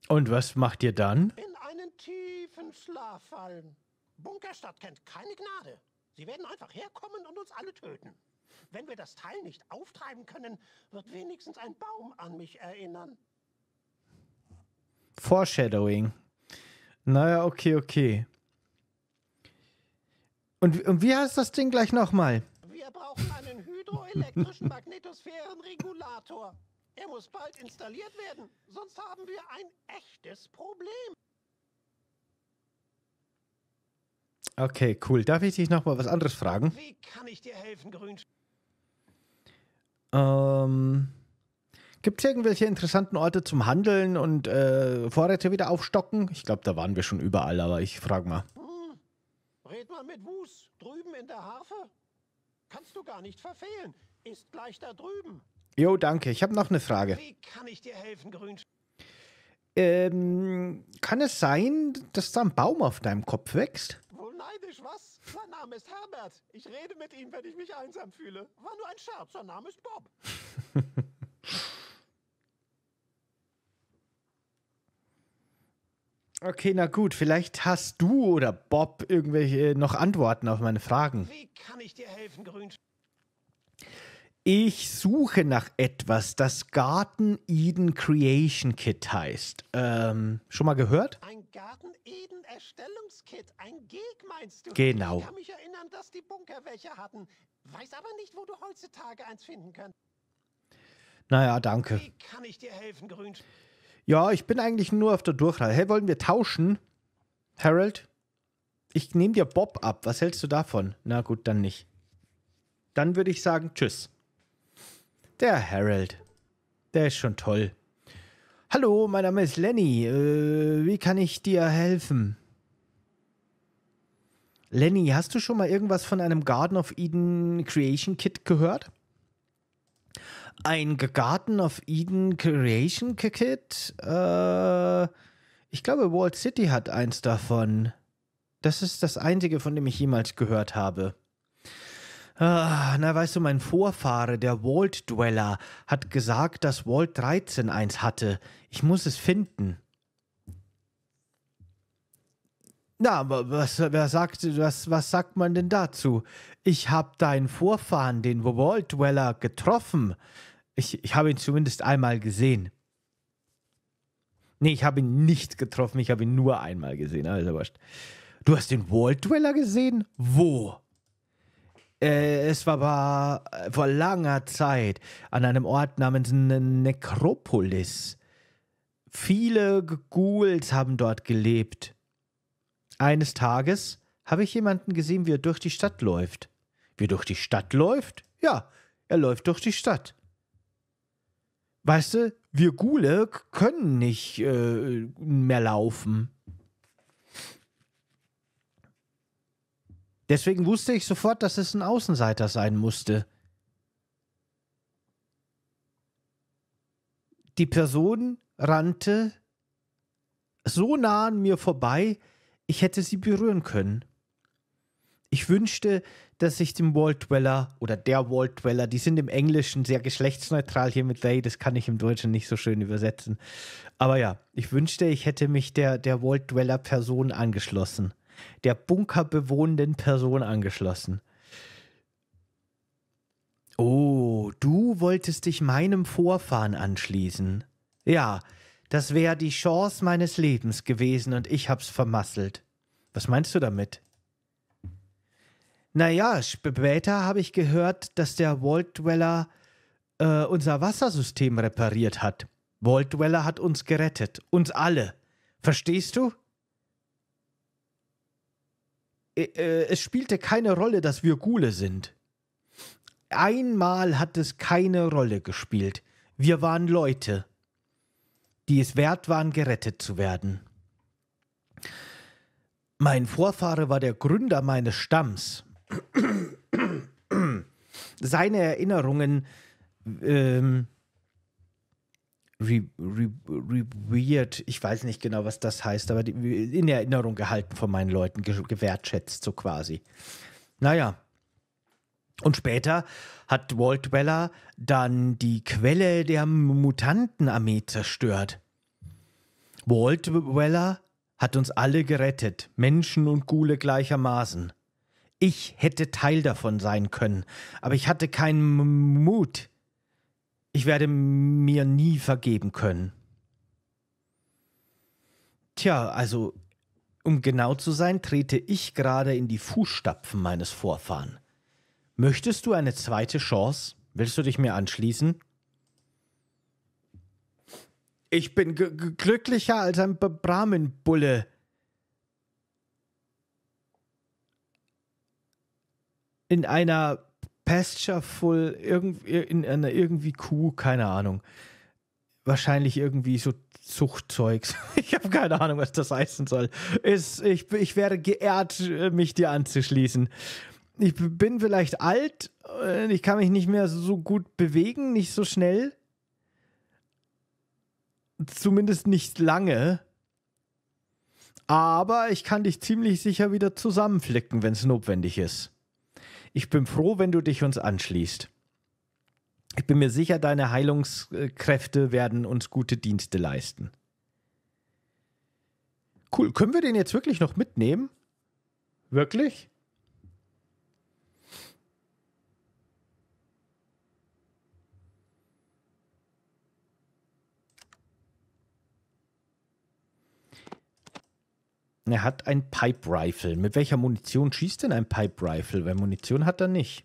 Und was macht ihr dann? In einen tiefen Schlaf fallen. Bunkerstadt kennt keine Gnade. Sie werden einfach herkommen und uns alle töten. Wenn wir das Teil nicht auftreiben können, wird wenigstens ein Baum an mich erinnern. Foreshadowing. Naja, okay, okay. Und, und wie heißt das Ding gleich nochmal? Wir brauchen einen hydroelektrischen Magnetosphärenregulator. Er muss bald installiert werden, sonst haben wir ein echtes Problem. Okay, cool. Darf ich dich nochmal was anderes fragen? Wie kann ich dir helfen, Grün? Ähm, Gibt es irgendwelche interessanten Orte zum Handeln und äh, Vorräte wieder aufstocken? Ich glaube, da waren wir schon überall, aber ich frage mal. Hm. Red mal mit Wus, drüben in der Harfe. Kannst du gar nicht verfehlen. Ist gleich da drüben. Jo, danke. Ich habe noch eine Frage. Wie kann ich dir helfen, Grün? Ähm, kann es sein, dass da ein Baum auf deinem Kopf wächst? Wohl neidisch, was? Sein Name ist Herbert. Ich rede mit ihm, wenn ich mich einsam fühle. War nur ein Scherz. Sein Name ist Bob. Okay, na gut, vielleicht hast du oder Bob irgendwelche äh, noch Antworten auf meine Fragen. Wie kann ich dir helfen, Grün? Ich suche nach etwas, das Garten Eden Creation Kit heißt. Ähm, schon mal gehört? Ein Garten Eden Erstellungskit, ein Geg meinst du? Genau. Ich kann mich erinnern, dass die Bunker welche hatten. Weiß aber nicht, wo du heutzutage eins finden kannst. Naja, danke. Wie kann ich dir helfen, Grünsch? Ja, ich bin eigentlich nur auf der Durchreise. Hey, wollen wir tauschen, Harold? Ich nehme dir Bob ab. Was hältst du davon? Na gut, dann nicht. Dann würde ich sagen, tschüss. Der Harold. Der ist schon toll. Hallo, mein Name ist Lenny. Äh, wie kann ich dir helfen? Lenny, hast du schon mal irgendwas von einem Garden of Eden Creation Kit gehört? ein Garden of Eden Creation Kit. Äh, ich glaube, Walled City hat eins davon. Das ist das einzige, von dem ich jemals gehört habe. Ah, na, weißt du, mein Vorfahre, der Walled Dweller, hat gesagt, dass Walled 13 eins hatte. Ich muss es finden. Na, aber was, wer sagt, was, was sagt man denn dazu? Ich habe deinen Vorfahren, den World Dweller, getroffen. Ich, ich habe ihn zumindest einmal gesehen. Nee, ich habe ihn nicht getroffen, ich habe ihn nur einmal gesehen. Also Du hast den World Dweller gesehen? Wo? Äh, es war vor langer Zeit an einem Ort namens Nekropolis. Viele Ghouls haben dort gelebt. Eines Tages habe ich jemanden gesehen, wie er durch die Stadt läuft. Wie er durch die Stadt läuft? Ja, er läuft durch die Stadt. Weißt du, wir Gule können nicht äh, mehr laufen. Deswegen wusste ich sofort, dass es ein Außenseiter sein musste. Die Person rannte so nah an mir vorbei, ich hätte sie berühren können. Ich wünschte, dass ich dem Walt Dweller oder der Walt Dweller, die sind im Englischen sehr geschlechtsneutral hier mit they, das kann ich im Deutschen nicht so schön übersetzen. Aber ja, ich wünschte, ich hätte mich der, der Walt Dweller Person angeschlossen. Der bunkerbewohnenden Person angeschlossen. Oh, du wolltest dich meinem Vorfahren anschließen. Ja, das wäre die Chance meines Lebens gewesen und ich hab's vermasselt. Was meinst du damit? Naja, später habe ich gehört, dass der Vault Dweller äh, unser Wassersystem repariert hat. Vault Dweller hat uns gerettet. Uns alle. Verstehst du? Äh, äh, es spielte keine Rolle, dass wir Gule sind. Einmal hat es keine Rolle gespielt. Wir waren Leute die es wert waren, gerettet zu werden. Mein Vorfahre war der Gründer meines Stamms. Seine Erinnerungen ähm, re, re, revered, ich weiß nicht genau, was das heißt, aber die, in Erinnerung gehalten von meinen Leuten, gewertschätzt so quasi. Naja, und später hat Walt Weller dann die Quelle der Mutantenarmee zerstört. Walt Weller hat uns alle gerettet, Menschen und Gule gleichermaßen. Ich hätte Teil davon sein können, aber ich hatte keinen Mut. Ich werde mir nie vergeben können. Tja, also, um genau zu sein, trete ich gerade in die Fußstapfen meines Vorfahren. Möchtest du eine zweite Chance? Willst du dich mir anschließen? Ich bin glücklicher als ein Brahmin-Bulle. In einer Pastureful, irgend, in einer irgendwie Kuh, keine Ahnung. Wahrscheinlich irgendwie so Zuchtzeugs. Ich habe keine Ahnung, was das heißen soll. Ist, ich, ich wäre geehrt, äh, mich dir anzuschließen ich bin vielleicht alt, äh, ich kann mich nicht mehr so gut bewegen, nicht so schnell. Zumindest nicht lange. Aber ich kann dich ziemlich sicher wieder zusammenflicken, wenn es notwendig ist. Ich bin froh, wenn du dich uns anschließt. Ich bin mir sicher, deine Heilungskräfte werden uns gute Dienste leisten. Cool, können wir den jetzt wirklich noch mitnehmen? Wirklich? Er hat ein Pipe Rifle. Mit welcher Munition schießt denn ein Pipe Rifle? Weil Munition hat er nicht.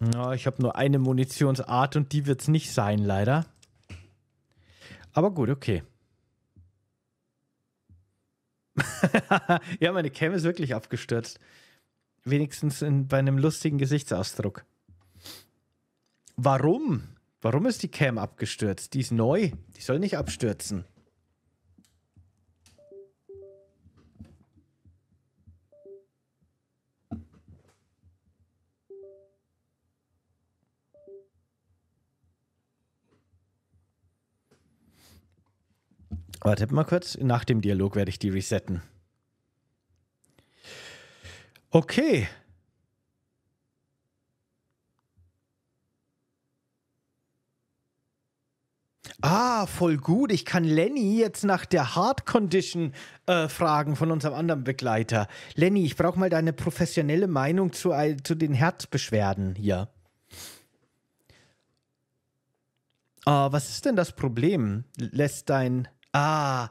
Na, ich habe nur eine Munitionsart und die wird es nicht sein, leider. Aber gut, okay. ja, meine Cam ist wirklich abgestürzt. Wenigstens in, bei einem lustigen Gesichtsausdruck. Warum? Warum ist die Cam abgestürzt? Die ist neu. Die soll nicht abstürzen. Wartet mal kurz. Nach dem Dialog werde ich die resetten. Okay. ah, voll gut, ich kann Lenny jetzt nach der Hard Condition äh, fragen von unserem anderen Begleiter. Lenny, ich brauche mal deine professionelle Meinung zu, zu den Herzbeschwerden hier. Ah, was ist denn das Problem? Lässt dein... Ah,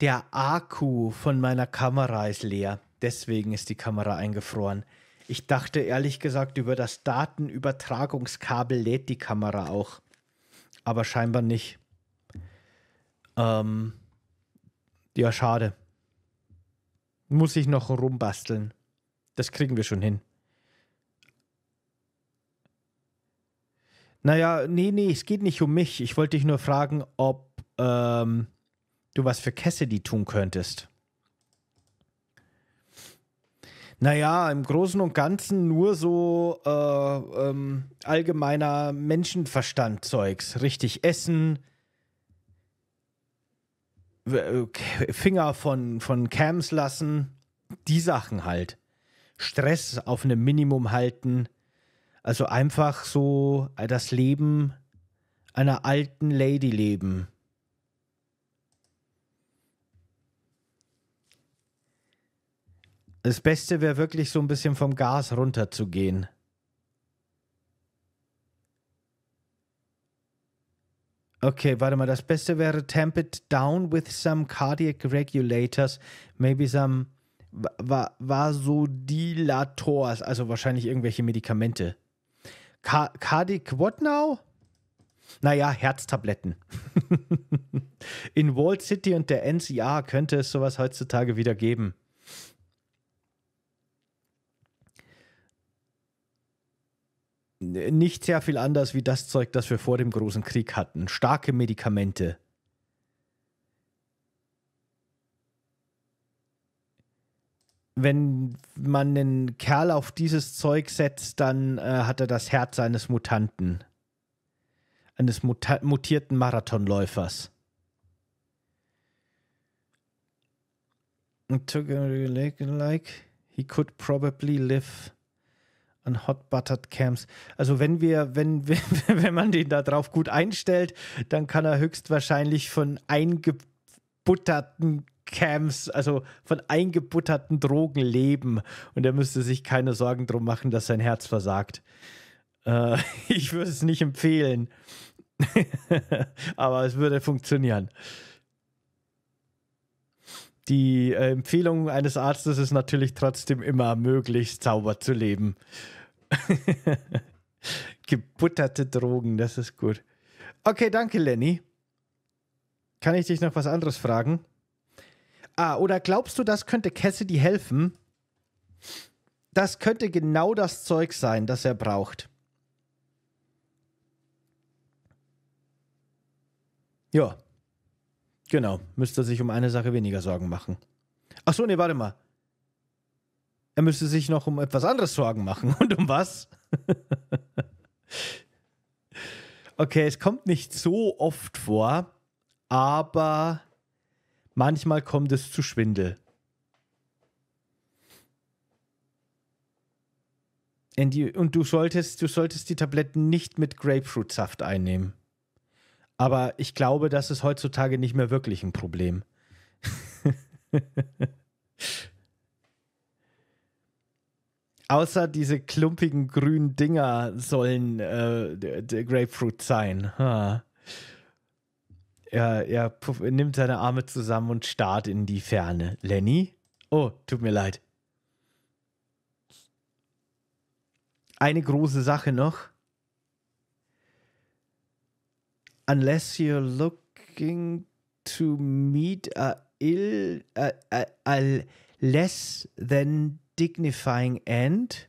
der Akku von meiner Kamera ist leer. Deswegen ist die Kamera eingefroren. Ich dachte ehrlich gesagt, über das Datenübertragungskabel lädt die Kamera auch. Aber scheinbar nicht. Ähm, ja, schade. Muss ich noch rumbasteln. Das kriegen wir schon hin. Naja, nee, nee, es geht nicht um mich. Ich wollte dich nur fragen, ob ähm, du was für Cassidy tun könntest. Naja, im Großen und Ganzen nur so äh, ähm, allgemeiner Menschenverstand-Zeugs. Richtig essen, äh, Finger von, von Cams lassen, die Sachen halt. Stress auf einem Minimum halten. Also einfach so das Leben einer alten Lady leben. Das Beste wäre wirklich so ein bisschen vom Gas runterzugehen. Okay, warte mal. Das Beste wäre tamp it down with some cardiac regulators, maybe some vasodilators, also wahrscheinlich irgendwelche Medikamente. Ka cardiac what now? Naja, Herztabletten. In Wall City und der NCA könnte es sowas heutzutage wieder geben. nicht sehr viel anders wie das Zeug, das wir vor dem großen Krieg hatten. Starke Medikamente. Wenn man einen Kerl auf dieses Zeug setzt, dann äh, hat er das Herz eines Mutanten. Eines muta mutierten Marathonläufers. Und took a like, he could probably live an Hot Buttered Camps. Also wenn wir, wenn, wir, wenn man den da drauf gut einstellt, dann kann er höchstwahrscheinlich von eingebutterten Camps, also von eingebutterten Drogen leben. Und er müsste sich keine Sorgen drum machen, dass sein Herz versagt. Äh, ich würde es nicht empfehlen. Aber es würde funktionieren die äh, Empfehlung eines Arztes ist natürlich trotzdem immer, möglichst sauber zu leben. Gebutterte Drogen, das ist gut. Okay, danke, Lenny. Kann ich dich noch was anderes fragen? Ah, oder glaubst du, das könnte Cassidy helfen? Das könnte genau das Zeug sein, das er braucht. Ja. Genau, müsste er sich um eine Sache weniger Sorgen machen. Ach so, nee, warte mal. Er müsste sich noch um etwas anderes Sorgen machen. Und um was? okay, es kommt nicht so oft vor, aber manchmal kommt es zu Schwindel. Und, und du, solltest, du solltest die Tabletten nicht mit Grapefruitsaft einnehmen. Aber ich glaube, das ist heutzutage nicht mehr wirklich ein Problem. Außer diese klumpigen grünen Dinger sollen äh, der, Grapefruit sein. Ha. Er, er nimmt seine Arme zusammen und starrt in die Ferne. Lenny? Oh, tut mir leid. Eine große Sache noch. unless you're looking to meet a ill a, a, a less than dignifying end,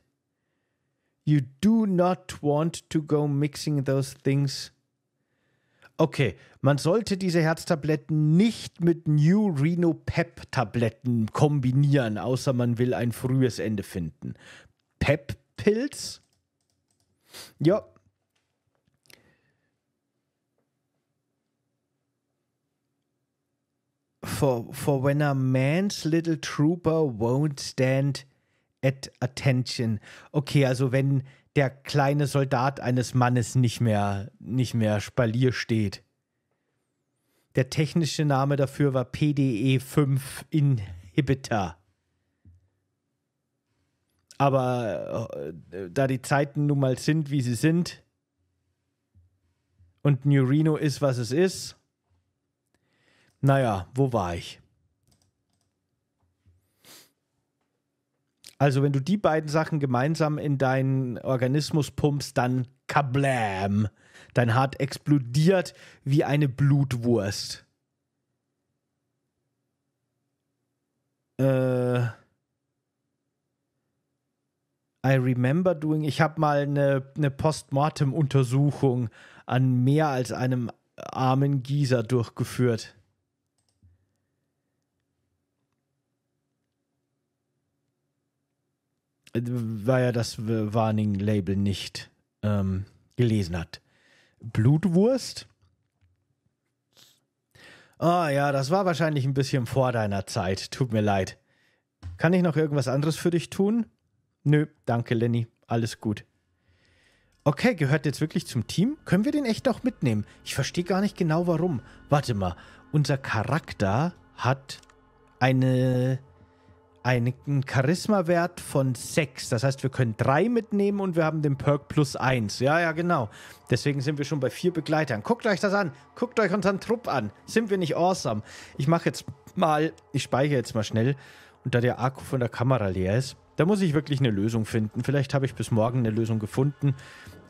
you do not want to go mixing those things. Okay, man sollte diese Herztabletten nicht mit New Reno Pep Tabletten kombinieren, außer man will ein frühes Ende finden. Pep Pills? Ja, For, for when a man's little trooper won't stand at attention. Okay, also wenn der kleine Soldat eines Mannes nicht mehr, nicht mehr Spalier steht. Der technische Name dafür war PDE5 Inhibitor. Aber äh, äh, da die Zeiten nun mal sind, wie sie sind, und New ist, was es ist, naja, wo war ich? Also, wenn du die beiden Sachen gemeinsam in deinen Organismus pumpst, dann kablam. Dein Hart explodiert wie eine Blutwurst. Äh. I remember doing. Ich habe mal eine, eine Postmortem-Untersuchung an mehr als einem armen Gießer durchgeführt. weil er das Warning-Label nicht ähm, gelesen hat. Blutwurst? Ah oh, ja, das war wahrscheinlich ein bisschen vor deiner Zeit. Tut mir leid. Kann ich noch irgendwas anderes für dich tun? Nö, danke, Lenny. Alles gut. Okay, gehört jetzt wirklich zum Team? Können wir den echt auch mitnehmen? Ich verstehe gar nicht genau warum. Warte mal, unser Charakter hat eine einen Charisma-Wert von 6. Das heißt, wir können 3 mitnehmen und wir haben den Perk plus 1. Ja, ja, genau. Deswegen sind wir schon bei 4 Begleitern. Guckt euch das an. Guckt euch unseren Trupp an. Sind wir nicht awesome? Ich mache jetzt mal, ich speichere jetzt mal schnell. Und da der Akku von der Kamera leer ist, da muss ich wirklich eine Lösung finden. Vielleicht habe ich bis morgen eine Lösung gefunden.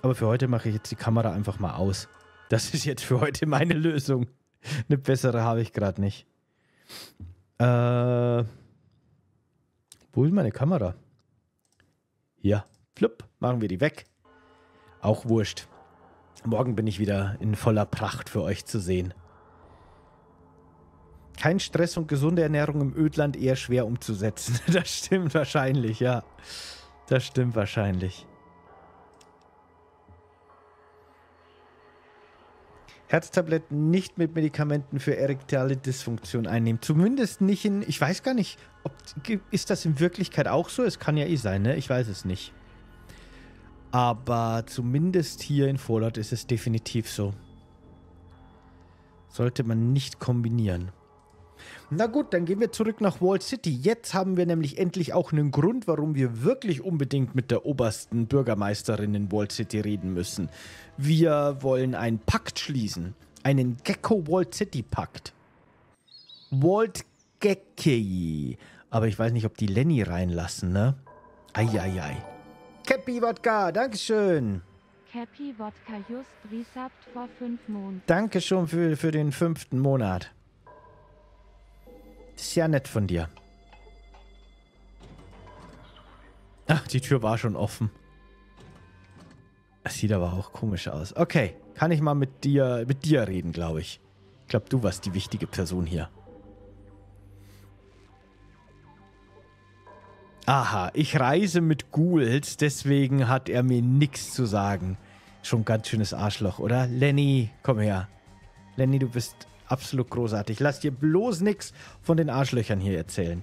Aber für heute mache ich jetzt die Kamera einfach mal aus. Das ist jetzt für heute meine Lösung. Eine bessere habe ich gerade nicht. Äh... Wo ist meine Kamera? Hier, flupp, machen wir die weg. Auch wurscht. Morgen bin ich wieder in voller Pracht für euch zu sehen. Kein Stress und gesunde Ernährung im Ödland eher schwer umzusetzen. Das stimmt wahrscheinlich, ja. Das stimmt wahrscheinlich. Herztabletten nicht mit Medikamenten für erektile Dysfunktion einnehmen. Zumindest nicht in, ich weiß gar nicht, ob, ist das in Wirklichkeit auch so? Es kann ja eh sein, ne? Ich weiß es nicht. Aber zumindest hier in Fallout ist es definitiv so. Sollte man nicht kombinieren. Na gut, dann gehen wir zurück nach Wall City. Jetzt haben wir nämlich endlich auch einen Grund, warum wir wirklich unbedingt mit der obersten Bürgermeisterin in Wall City reden müssen. Wir wollen einen Pakt schließen. Einen Gecko-Wall City-Pakt. Walt Gecki. Aber ich weiß nicht, ob die Lenny reinlassen, ne? Eieiei. Cappy Wodka, Dankeschön. Cappy Wodka just resubbed vor fünf Monaten. Dankeschön für, für den fünften Monat. Das ist ja nett von dir. Ach, die Tür war schon offen. Das sieht aber auch komisch aus. Okay, kann ich mal mit dir, mit dir reden, glaube ich. Ich glaube, du warst die wichtige Person hier. Aha, ich reise mit Ghouls, deswegen hat er mir nichts zu sagen. Schon ein ganz schönes Arschloch, oder? Lenny, komm her. Lenny, du bist absolut großartig. Lass dir bloß nichts von den Arschlöchern hier erzählen.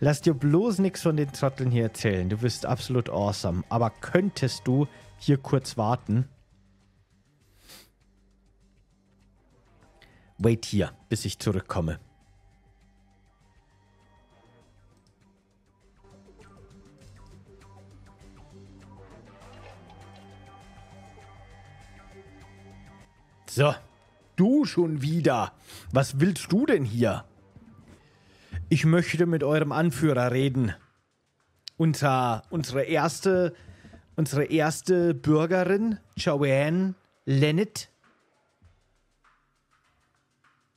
Lass dir bloß nichts von den Trotteln hier erzählen. Du bist absolut awesome. Aber könntest du hier kurz warten? Wait hier, bis ich zurückkomme. So du schon wieder? Was willst du denn hier? Ich möchte mit eurem Anführer reden. Unser, unsere erste, unsere erste Bürgerin, Joanne Lennett.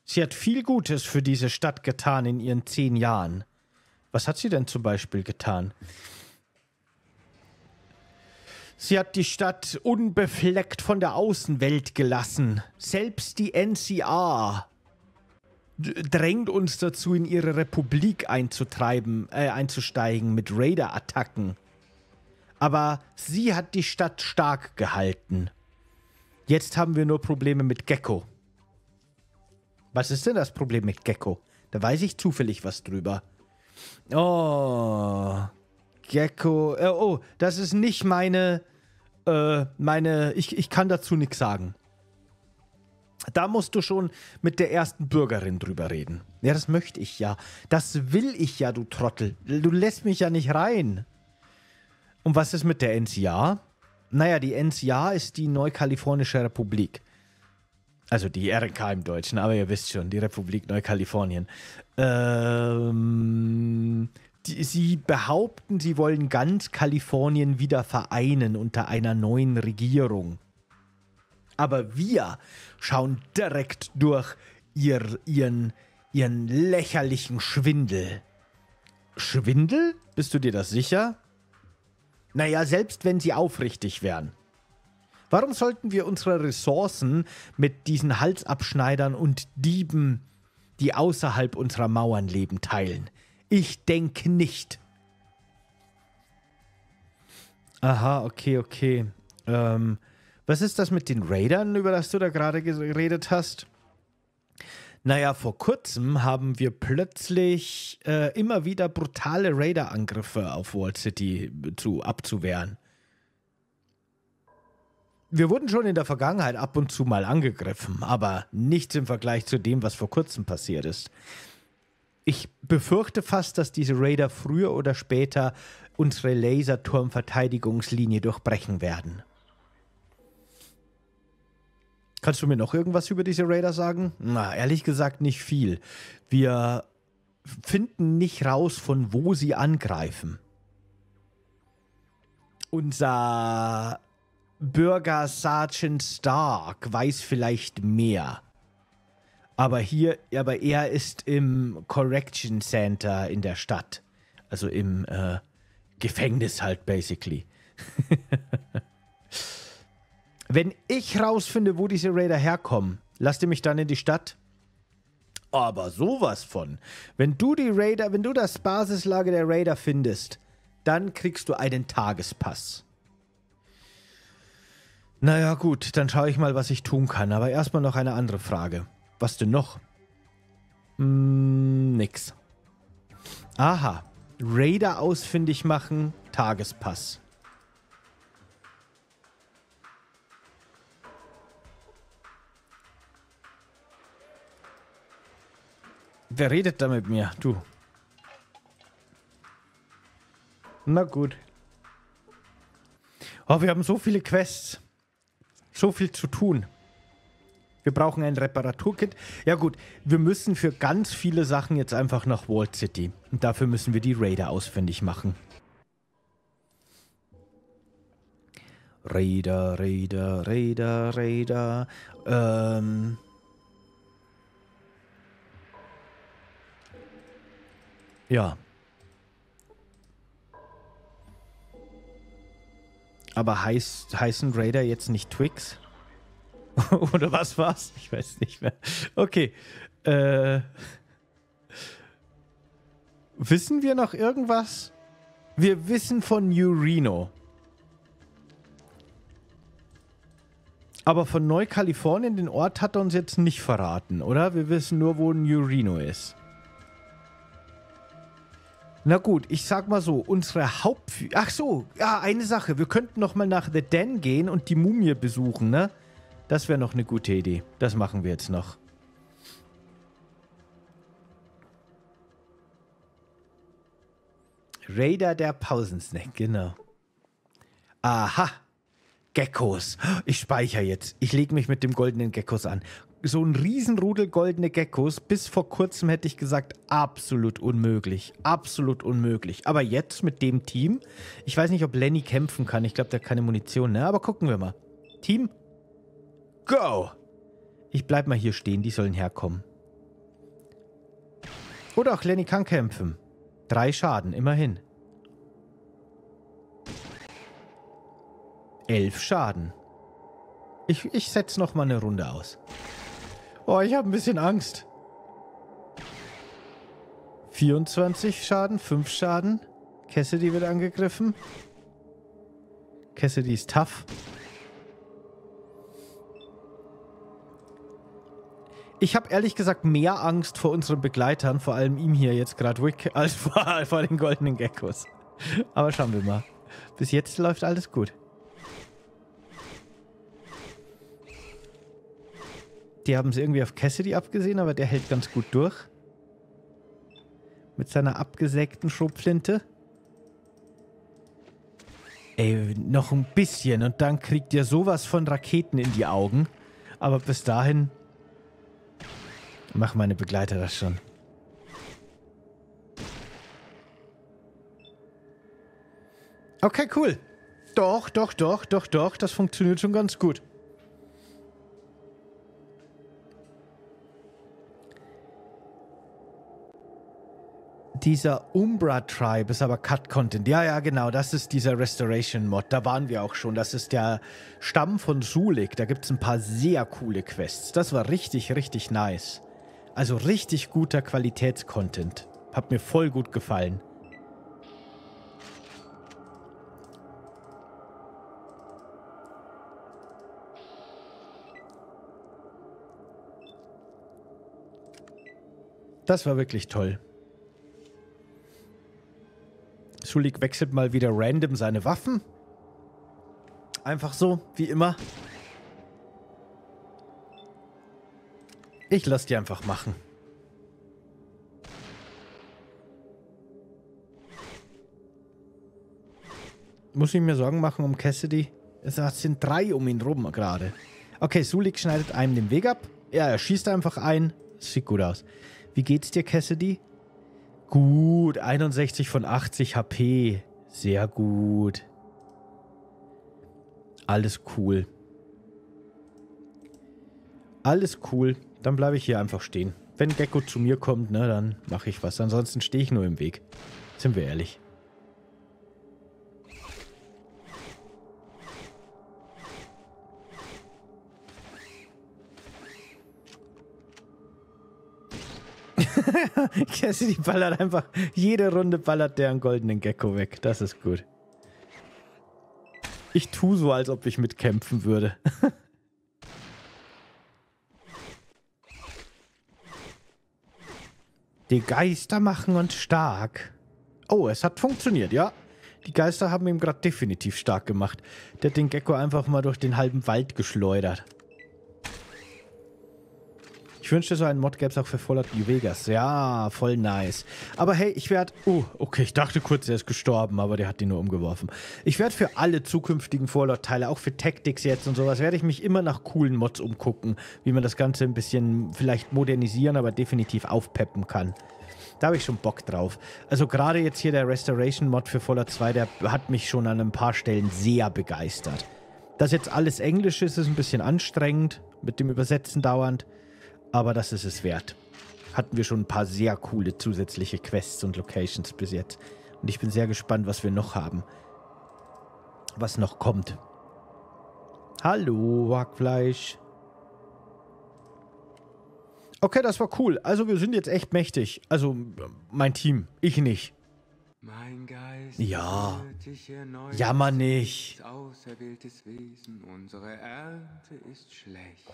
Sie hat viel Gutes für diese Stadt getan in ihren zehn Jahren. Was hat sie denn zum Beispiel getan? Sie hat die Stadt unbefleckt von der Außenwelt gelassen. Selbst die NCR drängt uns dazu, in ihre Republik einzutreiben, äh, einzusteigen mit Raider-Attacken. Aber sie hat die Stadt stark gehalten. Jetzt haben wir nur Probleme mit Gecko. Was ist denn das Problem mit Gecko? Da weiß ich zufällig was drüber. Oh. Gecko. Äh, oh, das ist nicht meine äh, meine, ich, ich kann dazu nichts sagen. Da musst du schon mit der ersten Bürgerin drüber reden. Ja, das möchte ich ja. Das will ich ja, du Trottel. Du lässt mich ja nicht rein. Und was ist mit der NCA? Naja, die NCA ist die Neukalifornische Republik. Also die RK im Deutschen, aber ihr wisst schon, die Republik Neukalifornien. Ähm, die, sie behaupten, sie wollen ganz Kalifornien wieder vereinen unter einer neuen Regierung. Aber wir schauen direkt durch ihr, ihren, ihren lächerlichen Schwindel. Schwindel? Bist du dir das sicher? Naja, selbst wenn sie aufrichtig wären. Warum sollten wir unsere Ressourcen mit diesen Halsabschneidern und Dieben, die außerhalb unserer Mauern leben, teilen? Ich denke nicht. Aha, okay, okay. Ähm, was ist das mit den Raidern, über das du da gerade geredet hast? Naja, vor kurzem haben wir plötzlich äh, immer wieder brutale Raider-Angriffe auf Wall City äh, zu, abzuwehren. Wir wurden schon in der Vergangenheit ab und zu mal angegriffen, aber nichts im Vergleich zu dem, was vor kurzem passiert ist ich befürchte fast, dass diese Raider früher oder später unsere Laserturmverteidigungslinie durchbrechen werden. Kannst du mir noch irgendwas über diese Raider sagen? Na, ehrlich gesagt nicht viel. Wir finden nicht raus, von wo sie angreifen. Unser Bürger Sergeant Stark weiß vielleicht mehr. Aber hier, aber er ist im Correction Center in der Stadt. Also im äh, Gefängnis halt, basically. Wenn ich rausfinde, wo diese Raider herkommen, lasst ihr mich dann in die Stadt? Aber sowas von. Wenn du die Raider, wenn du das Basislager der Raider findest, dann kriegst du einen Tagespass. Naja, gut, dann schaue ich mal, was ich tun kann. Aber erstmal noch eine andere Frage. Was denn noch? Mm, nix. Aha. Raider ausfindig machen, Tagespass. Wer redet da mit mir? Du. Na gut. Oh, wir haben so viele Quests. So viel zu tun. Wir brauchen ein Reparaturkit. Ja gut, wir müssen für ganz viele Sachen jetzt einfach nach Walled City. Und dafür müssen wir die Raider ausfindig machen. Raider, Raider, Raider, Raider. Ähm... Ja. Aber heißt, heißen Raider jetzt nicht Twix? Oder was war's? Ich weiß nicht mehr. Okay. Äh, wissen wir noch irgendwas? Wir wissen von New Reno. Aber von Neukalifornien, den Ort hat er uns jetzt nicht verraten, oder? Wir wissen nur, wo New Reno ist. Na gut, ich sag mal so, unsere Haupt... Ach so, ja, eine Sache. Wir könnten nochmal nach The Den gehen und die Mumie besuchen, ne? Das wäre noch eine gute Idee. Das machen wir jetzt noch. Raider der Pausensnack, genau. Aha, Geckos. Ich speichere jetzt. Ich lege mich mit dem goldenen Geckos an. So ein Riesenrudel goldene Geckos, bis vor kurzem hätte ich gesagt, absolut unmöglich. Absolut unmöglich. Aber jetzt mit dem Team, ich weiß nicht, ob Lenny kämpfen kann. Ich glaube, der hat keine Munition, ne? Aber gucken wir mal. Team Go! Ich bleib mal hier stehen, die sollen herkommen. Oder auch Lenny kann kämpfen. Drei Schaden, immerhin. Elf Schaden. Ich, ich setze noch mal eine Runde aus. Oh, ich habe ein bisschen Angst. 24 Schaden, 5 Schaden. Cassidy wird angegriffen. Cassidy ist tough. Ich habe ehrlich gesagt mehr Angst vor unseren Begleitern, vor allem ihm hier jetzt gerade Wick, als vor, vor den goldenen Geckos. Aber schauen wir mal. Bis jetzt läuft alles gut. Die haben es irgendwie auf Cassidy abgesehen, aber der hält ganz gut durch. Mit seiner abgesägten Schrobflinte. Ey, noch ein bisschen und dann kriegt ihr sowas von Raketen in die Augen. Aber bis dahin Machen meine Begleiter das schon. Okay, cool. Doch, doch, doch, doch, doch. Das funktioniert schon ganz gut. Dieser Umbra Tribe ist aber Cut Content. Ja, ja, genau. Das ist dieser Restoration Mod. Da waren wir auch schon. Das ist der Stamm von Sulik. Da gibt es ein paar sehr coole Quests. Das war richtig, richtig nice. Also richtig guter Qualitätscontent. Hat mir voll gut gefallen. Das war wirklich toll. Schulik wechselt mal wieder random seine Waffen. Einfach so, wie immer. Ich lass die einfach machen. Muss ich mir Sorgen machen um Cassidy? Es sind drei um ihn rum gerade. Okay, Sulik schneidet einem den Weg ab. Ja, er schießt einfach ein. Sieht gut aus. Wie geht's dir, Cassidy? Gut, 61 von 80 HP. Sehr gut. Alles cool. Alles cool. Dann bleibe ich hier einfach stehen. Wenn Gecko zu mir kommt, ne, dann mache ich was. Ansonsten stehe ich nur im Weg. Sind wir ehrlich. Cassidy ballert einfach, jede Runde ballert der einen goldenen Gecko weg. Das ist gut. Ich tue so, als ob ich mitkämpfen würde. Die Geister machen uns stark. Oh, es hat funktioniert, ja. Die Geister haben ihn gerade definitiv stark gemacht. Der hat den Gecko einfach mal durch den halben Wald geschleudert. Ich wünschte, so einen Mod gäbe es auch für Fallout New Vegas. Ja, voll nice. Aber hey, ich werde... Oh, uh, okay, ich dachte kurz, er ist gestorben, aber der hat die nur umgeworfen. Ich werde für alle zukünftigen Fallout-Teile, auch für Tactics jetzt und sowas, werde ich mich immer nach coolen Mods umgucken, wie man das Ganze ein bisschen vielleicht modernisieren, aber definitiv aufpeppen kann. Da habe ich schon Bock drauf. Also gerade jetzt hier der Restoration-Mod für Fallout 2, der hat mich schon an ein paar Stellen sehr begeistert. Dass jetzt alles Englisch ist, ist ein bisschen anstrengend, mit dem Übersetzen dauernd. Aber das ist es wert. Hatten wir schon ein paar sehr coole zusätzliche Quests und Locations bis jetzt. Und ich bin sehr gespannt, was wir noch haben. Was noch kommt. Hallo, Hackfleisch. Okay, das war cool. Also wir sind jetzt echt mächtig. Also mein Team, ich nicht. Mein Geist ja, jammer nicht. Auserwähltes Wesen, unsere Ernte ist schlecht.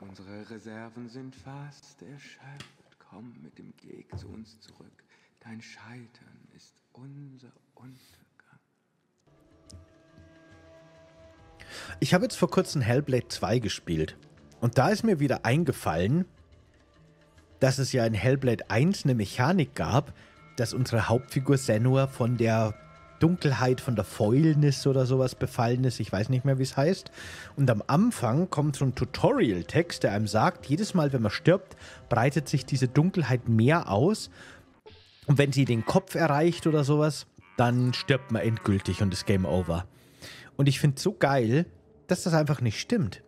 Unsere Reserven sind fast erschöpft. Komm mit dem Weg zu uns zurück. Dein Scheitern ist unser Untergang. Ich habe jetzt vor kurzem Hellblade 2 gespielt. Und da ist mir wieder eingefallen, dass es ja in Hellblade 1 eine Mechanik gab, dass unsere Hauptfigur Senua von der Dunkelheit, von der Fäulnis oder sowas befallen ist. Ich weiß nicht mehr, wie es heißt. Und am Anfang kommt so ein Tutorial-Text, der einem sagt, jedes Mal, wenn man stirbt, breitet sich diese Dunkelheit mehr aus. Und wenn sie den Kopf erreicht oder sowas, dann stirbt man endgültig und ist Game Over. Und ich finde es so geil, dass das einfach nicht stimmt.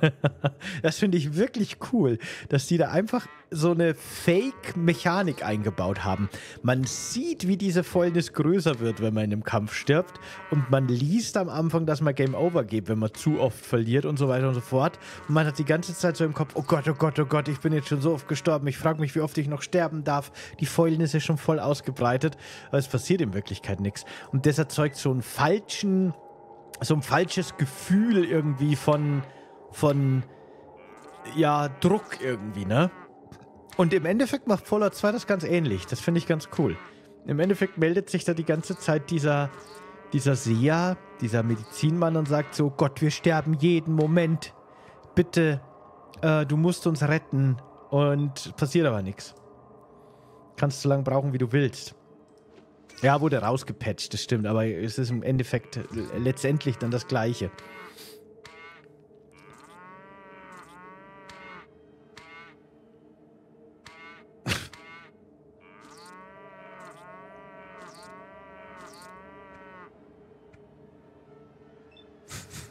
das finde ich wirklich cool, dass die da einfach so eine Fake-Mechanik eingebaut haben. Man sieht, wie diese Fäulnis größer wird, wenn man in einem Kampf stirbt. Und man liest am Anfang, dass man Game Over geht, wenn man zu oft verliert und so weiter und so fort. Und man hat die ganze Zeit so im Kopf, oh Gott, oh Gott, oh Gott, ich bin jetzt schon so oft gestorben. Ich frage mich, wie oft ich noch sterben darf. Die Fäulnis ist schon voll ausgebreitet. Aber es passiert in Wirklichkeit nichts. Und das erzeugt so einen falschen, so ein falsches Gefühl irgendwie von von ja, Druck irgendwie, ne? Und im Endeffekt macht Fallout 2 das ganz ähnlich. Das finde ich ganz cool. Im Endeffekt meldet sich da die ganze Zeit dieser, dieser Seher, dieser Medizinmann und sagt so, Gott, wir sterben jeden Moment. Bitte, äh, du musst uns retten. Und passiert aber nichts. Kannst so lange brauchen, wie du willst. Ja, wurde rausgepatcht, das stimmt. Aber es ist im Endeffekt äh, letztendlich dann das Gleiche.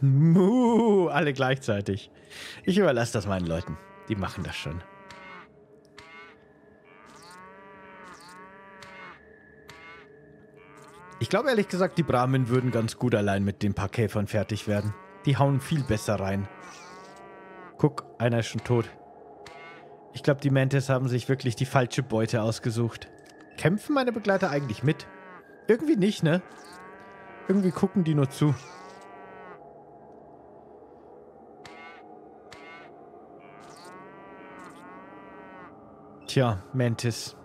Muh, alle gleichzeitig. Ich überlasse das meinen Leuten. Die machen das schon. Ich glaube ehrlich gesagt, die Brahmin würden ganz gut allein mit den paar Käfern fertig werden. Die hauen viel besser rein. Guck, einer ist schon tot. Ich glaube, die Mantis haben sich wirklich die falsche Beute ausgesucht. Kämpfen meine Begleiter eigentlich mit? Irgendwie nicht, ne? Irgendwie gucken die nur zu. Tja, Mantis.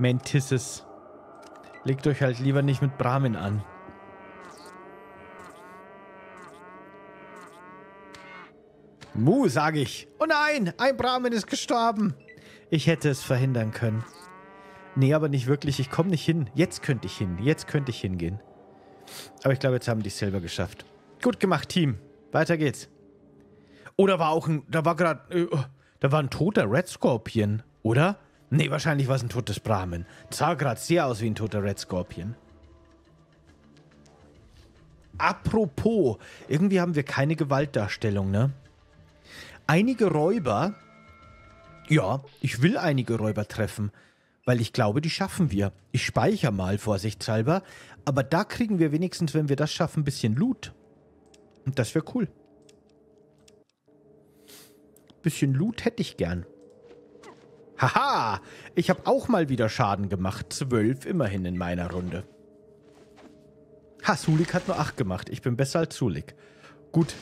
Mantises. Legt euch halt lieber nicht mit Brahmin an. Mu, sage ich. Oh nein, ein Brahmin ist gestorben. Ich hätte es verhindern können. Nee, aber nicht wirklich. Ich komme nicht hin. Jetzt könnte ich hin. Jetzt könnte ich hingehen. Aber ich glaube, jetzt haben die es selber geschafft. Gut gemacht, Team. Weiter geht's. Oh, da war auch ein... Da war gerade... Äh, oh, da war ein toter Red Scorpion. Oder? Nee, wahrscheinlich war es ein totes Brahmin. Das sah gerade sehr aus wie ein toter Red Scorpion. Apropos, irgendwie haben wir keine Gewaltdarstellung, ne? Einige Räuber. Ja, ich will einige Räuber treffen, weil ich glaube, die schaffen wir. Ich speichere mal vorsichtshalber, aber da kriegen wir wenigstens, wenn wir das schaffen, ein bisschen Loot. Und das wäre cool. Bisschen Loot hätte ich gern. Haha, ich habe auch mal wieder Schaden gemacht. Zwölf immerhin in meiner Runde. Ha, Sulik hat nur acht gemacht. Ich bin besser als Sulik. Gut.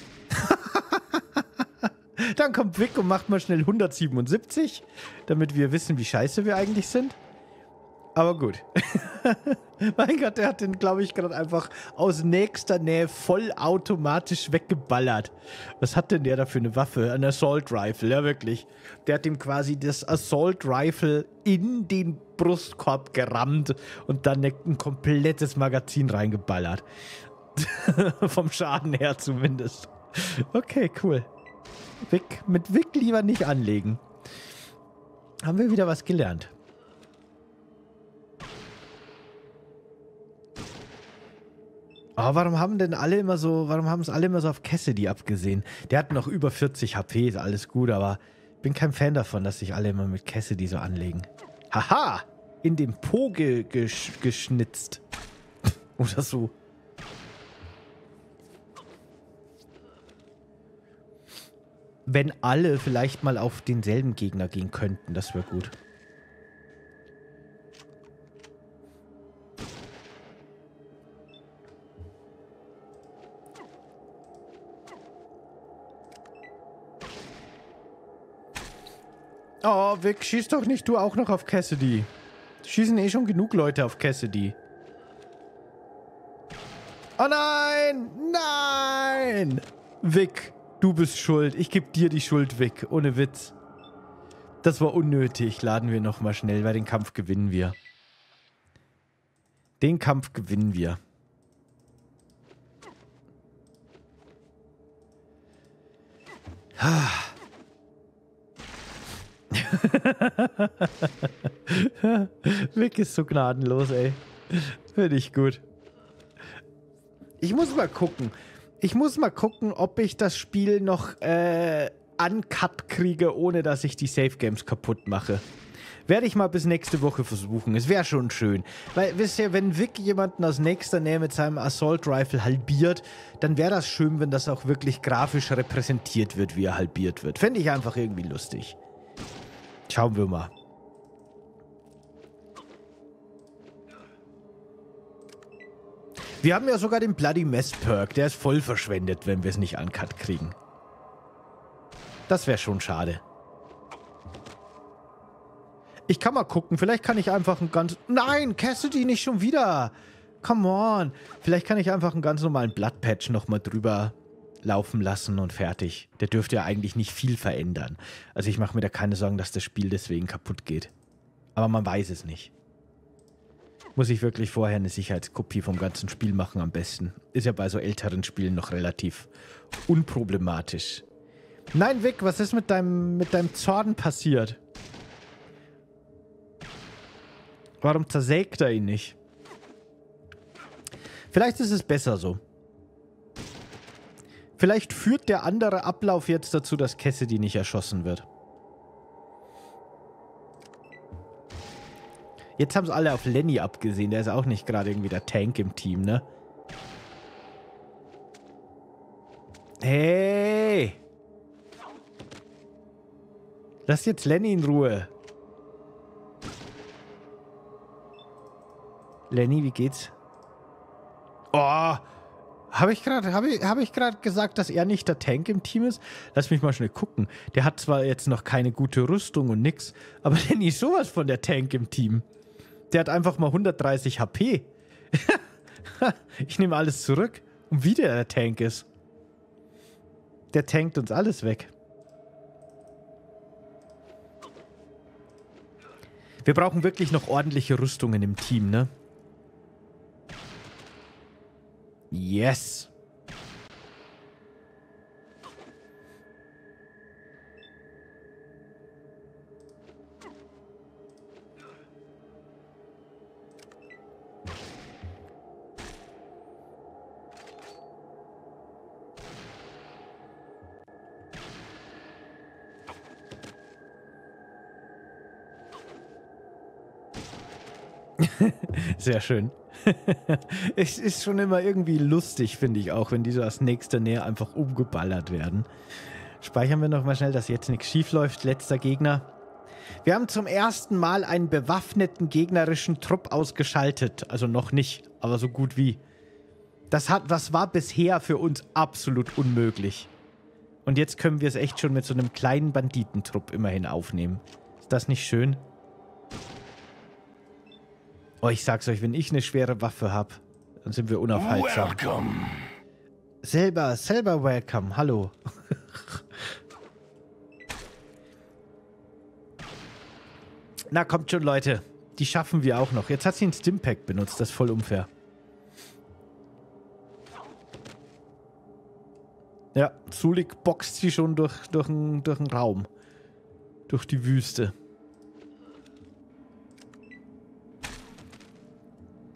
Dann kommt Vic und macht mal schnell 177, damit wir wissen, wie scheiße wir eigentlich sind. Aber gut. mein Gott, der hat den, glaube ich, gerade einfach aus nächster Nähe vollautomatisch weggeballert. Was hat denn der da für eine Waffe? Ein Assault Rifle, ja wirklich. Der hat ihm quasi das Assault Rifle in den Brustkorb gerammt und dann ne, ein komplettes Magazin reingeballert. Vom Schaden her zumindest. Okay, cool. Wick, mit Wick lieber nicht anlegen. Haben wir wieder was gelernt. Aber warum haben denn alle immer so, warum haben es alle immer so auf Cassidy abgesehen? Der hat noch über 40 HP, ist alles gut, aber bin kein Fan davon, dass sich alle immer mit Cassidy so anlegen. Haha! In dem Po ge gesch geschnitzt. Oder so. Wenn alle vielleicht mal auf denselben Gegner gehen könnten, das wäre gut. Oh, Vic, schieß doch nicht du auch noch auf Cassidy. Schießen eh schon genug Leute auf Cassidy. Oh nein! Nein! Vic, du bist schuld. Ich gebe dir die Schuld, Vic. Ohne Witz. Das war unnötig. Laden wir nochmal schnell, weil den Kampf gewinnen wir. Den Kampf gewinnen wir. Ah. Wick ist so gnadenlos, ey. Finde ich gut. Ich muss mal gucken. Ich muss mal gucken, ob ich das Spiel noch äh, uncut kriege, ohne dass ich die Safe Games kaputt mache. Werde ich mal bis nächste Woche versuchen. Es wäre schon schön. Weil, wisst ihr, wenn Vic jemanden aus nächster Nähe mit seinem Assault Rifle halbiert, dann wäre das schön, wenn das auch wirklich grafisch repräsentiert wird, wie er halbiert wird. Fände ich einfach irgendwie lustig. Schauen wir mal. Wir haben ja sogar den Bloody Mess Perk. Der ist voll verschwendet, wenn wir es nicht uncut kriegen. Das wäre schon schade. Ich kann mal gucken. Vielleicht kann ich einfach ein ganz... Nein, Cassidy, nicht schon wieder. Come on. Vielleicht kann ich einfach einen ganz normalen Blood Patch nochmal drüber laufen lassen und fertig. Der dürfte ja eigentlich nicht viel verändern. Also ich mache mir da keine Sorgen, dass das Spiel deswegen kaputt geht. Aber man weiß es nicht. Muss ich wirklich vorher eine Sicherheitskopie vom ganzen Spiel machen am besten. Ist ja bei so älteren Spielen noch relativ unproblematisch. Nein, Vic, was ist mit deinem, mit deinem Zorn passiert? Warum zersägt er ihn nicht? Vielleicht ist es besser so. Vielleicht führt der andere Ablauf jetzt dazu, dass Cassidy nicht erschossen wird. Jetzt haben es alle auf Lenny abgesehen. Der ist auch nicht gerade irgendwie der Tank im Team, ne? Hey! Lass jetzt Lenny in Ruhe. Lenny, wie geht's? Oh, habe ich gerade hab ich, hab ich gesagt, dass er nicht der Tank im Team ist? Lass mich mal schnell gucken. Der hat zwar jetzt noch keine gute Rüstung und nix, aber der ist sowas von der Tank im Team. Der hat einfach mal 130 HP. ich nehme alles zurück. Und wie der, der Tank ist. Der tankt uns alles weg. Wir brauchen wirklich noch ordentliche Rüstungen im Team, ne? Yes. Sehr schön. es ist schon immer irgendwie lustig, finde ich auch, wenn die so aus nächster Nähe einfach umgeballert werden. Speichern wir nochmal schnell, dass jetzt nichts schief läuft. Letzter Gegner. Wir haben zum ersten Mal einen bewaffneten gegnerischen Trupp ausgeschaltet. Also noch nicht, aber so gut wie. Das, hat, das war bisher für uns absolut unmöglich. Und jetzt können wir es echt schon mit so einem kleinen Banditentrupp immerhin aufnehmen. Ist das nicht schön? Oh, ich sag's euch, wenn ich eine schwere Waffe hab, dann sind wir unaufhaltsam. Welcome. Selber, selber welcome. Hallo. Na, kommt schon, Leute. Die schaffen wir auch noch. Jetzt hat sie ein Stimpack benutzt. Das ist voll unfair. Ja, Zulik boxt sie schon durch, durch, durch den Raum. Durch die Wüste.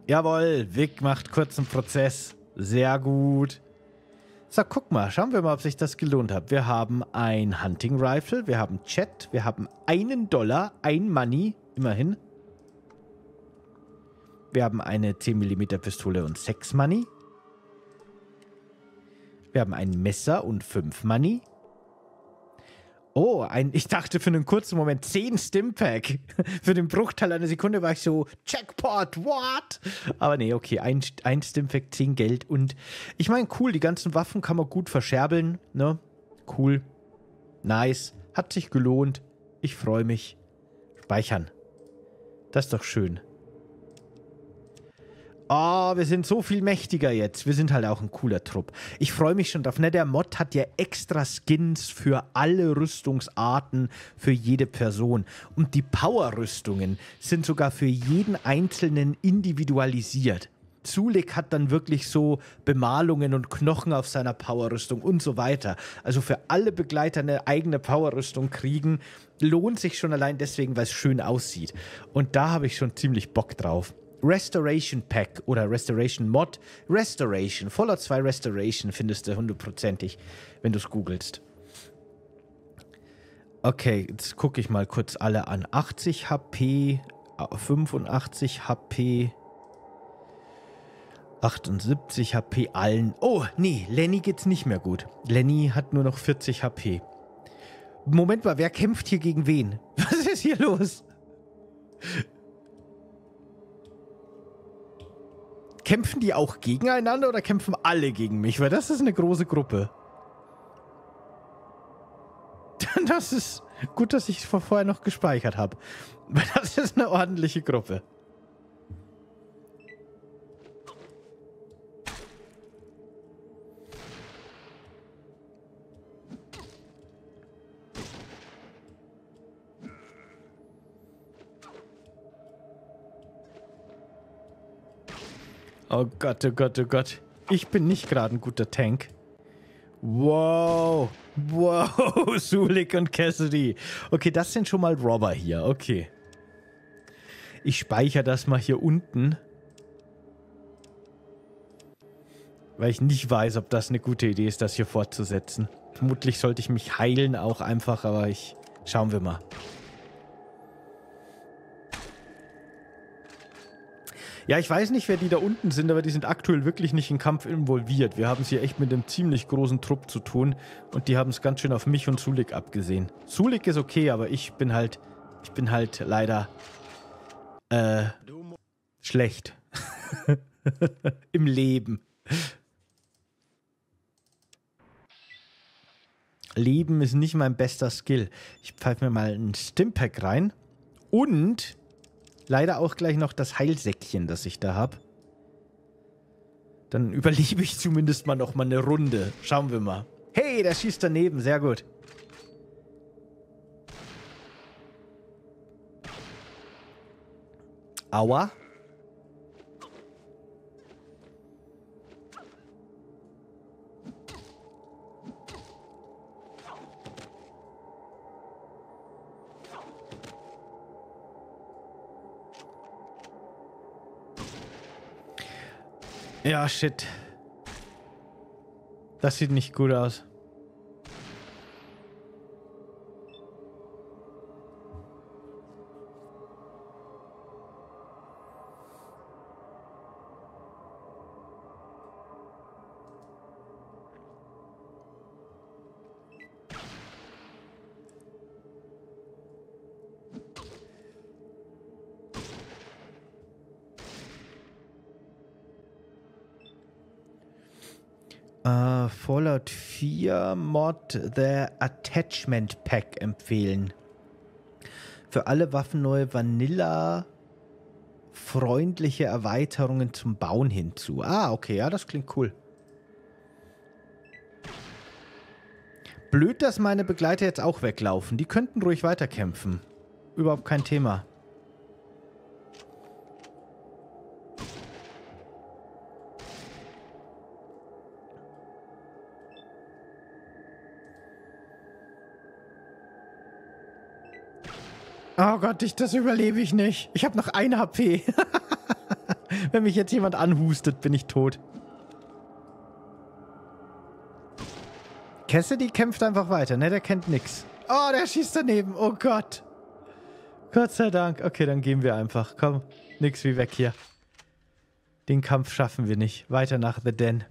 Jawohl, Vic macht kurzen Prozess. Sehr gut. So, guck mal, schauen wir mal, ob sich das gelohnt hat. Wir haben ein Hunting Rifle, wir haben Chat, wir haben einen Dollar, ein Money, immerhin. Wir haben eine 10mm Pistole und 6 Money. Wir haben ein Messer und 5 Money oh, ein, ich dachte für einen kurzen Moment 10 Stimpack. für den Bruchteil einer Sekunde war ich so, Checkpot, what? Aber nee, okay, ein, ein Stimpack, 10 Geld und ich meine, cool, die ganzen Waffen kann man gut verscherbeln, ne? Cool. Nice. Hat sich gelohnt. Ich freue mich. Speichern. Das ist doch schön. Ah, oh, wir sind so viel mächtiger jetzt. Wir sind halt auch ein cooler Trupp. Ich freue mich schon drauf. Ne, der Mod hat ja extra Skins für alle Rüstungsarten, für jede Person. Und die Power-Rüstungen sind sogar für jeden Einzelnen individualisiert. Zulik hat dann wirklich so Bemalungen und Knochen auf seiner Powerrüstung und so weiter. Also für alle Begleiter eine eigene Powerrüstung kriegen, lohnt sich schon allein deswegen, weil es schön aussieht. Und da habe ich schon ziemlich Bock drauf. Restoration Pack oder Restoration Mod. Restoration, Fallout 2 Restoration findest du hundertprozentig, wenn du es googelst. Okay, jetzt gucke ich mal kurz alle an. 80 HP, 85 HP, 78 HP allen. Oh, nee, Lenny geht's nicht mehr gut. Lenny hat nur noch 40 HP. Moment mal, wer kämpft hier gegen wen? Was ist hier los? Kämpfen die auch gegeneinander oder kämpfen alle gegen mich? Weil das ist eine große Gruppe. Das ist gut, dass ich es vorher noch gespeichert habe. Weil das ist eine ordentliche Gruppe. Oh Gott, oh Gott, oh Gott. Ich bin nicht gerade ein guter Tank. Wow. Wow, Sulik und Cassidy. Okay, das sind schon mal Robber hier. Okay. Ich speichere das mal hier unten. Weil ich nicht weiß, ob das eine gute Idee ist, das hier fortzusetzen. Vermutlich sollte ich mich heilen auch einfach, aber ich... Schauen wir mal. Ja, ich weiß nicht, wer die da unten sind, aber die sind aktuell wirklich nicht im Kampf involviert. Wir haben es hier echt mit einem ziemlich großen Trupp zu tun und die haben es ganz schön auf mich und Sulik abgesehen. Sulik ist okay, aber ich bin halt, ich bin halt leider äh, schlecht im Leben. Leben ist nicht mein bester Skill. Ich pfeife mir mal einen Stimpack rein und leider auch gleich noch das Heilsäckchen, das ich da habe. Dann überlebe ich zumindest mal noch mal eine Runde. Schauen wir mal. Hey, der schießt daneben. Sehr gut. Aua. Ja, shit. Das sieht nicht gut aus. dir Mod The Attachment Pack empfehlen. Für alle Waffen neue Vanilla freundliche Erweiterungen zum Bauen hinzu. Ah, okay, ja, das klingt cool. Blöd, dass meine Begleiter jetzt auch weglaufen. Die könnten ruhig weiterkämpfen. Überhaupt kein Thema. Oh Gott, ich, das überlebe ich nicht. Ich habe noch ein HP. Wenn mich jetzt jemand anhustet, bin ich tot. Cassidy kämpft einfach weiter, ne? Der kennt nichts. Oh, der schießt daneben. Oh Gott. Gott sei Dank. Okay, dann gehen wir einfach. Komm, nix wie weg hier. Den Kampf schaffen wir nicht. Weiter nach The Den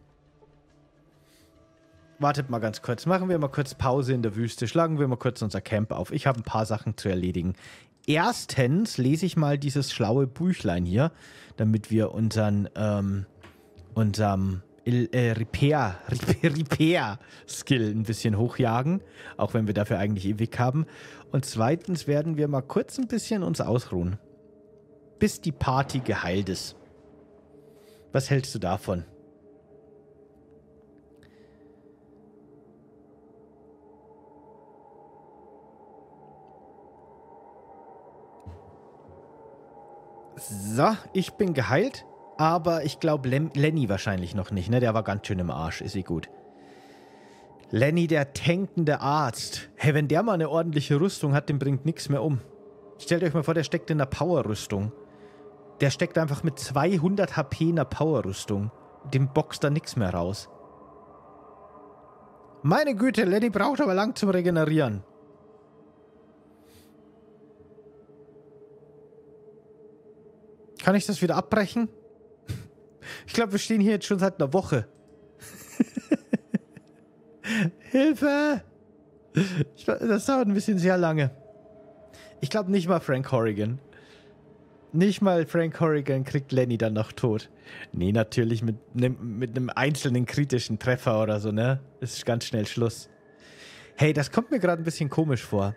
wartet mal ganz kurz. Machen wir mal kurz Pause in der Wüste. Schlagen wir mal kurz unser Camp auf. Ich habe ein paar Sachen zu erledigen. Erstens lese ich mal dieses schlaue Büchlein hier, damit wir unseren, ähm, unserem äh, Repair, Repair, Repair Skill ein bisschen hochjagen, auch wenn wir dafür eigentlich ewig haben. Und zweitens werden wir mal kurz ein bisschen uns ausruhen, bis die Party geheilt ist. Was hältst du davon? So, ich bin geheilt, aber ich glaube Len Lenny wahrscheinlich noch nicht, ne? Der war ganz schön im Arsch, ist eh gut. Lenny, der tankende Arzt. Hey, wenn der mal eine ordentliche Rüstung hat, dem bringt nichts mehr um. Stellt euch mal vor, der steckt in einer Power-Rüstung. Der steckt einfach mit 200 HP in einer Power-Rüstung. Dem boxt da nichts mehr raus. Meine Güte, Lenny braucht aber lang zum Regenerieren. Kann ich das wieder abbrechen? Ich glaube, wir stehen hier jetzt schon seit einer Woche. Hilfe! Das dauert ein bisschen sehr lange. Ich glaube nicht mal Frank Horrigan. Nicht mal Frank Horrigan kriegt Lenny dann noch tot. Nee, natürlich mit, ne, mit einem einzelnen kritischen Treffer oder so, ne? Ist ganz schnell Schluss. Hey, das kommt mir gerade ein bisschen komisch vor.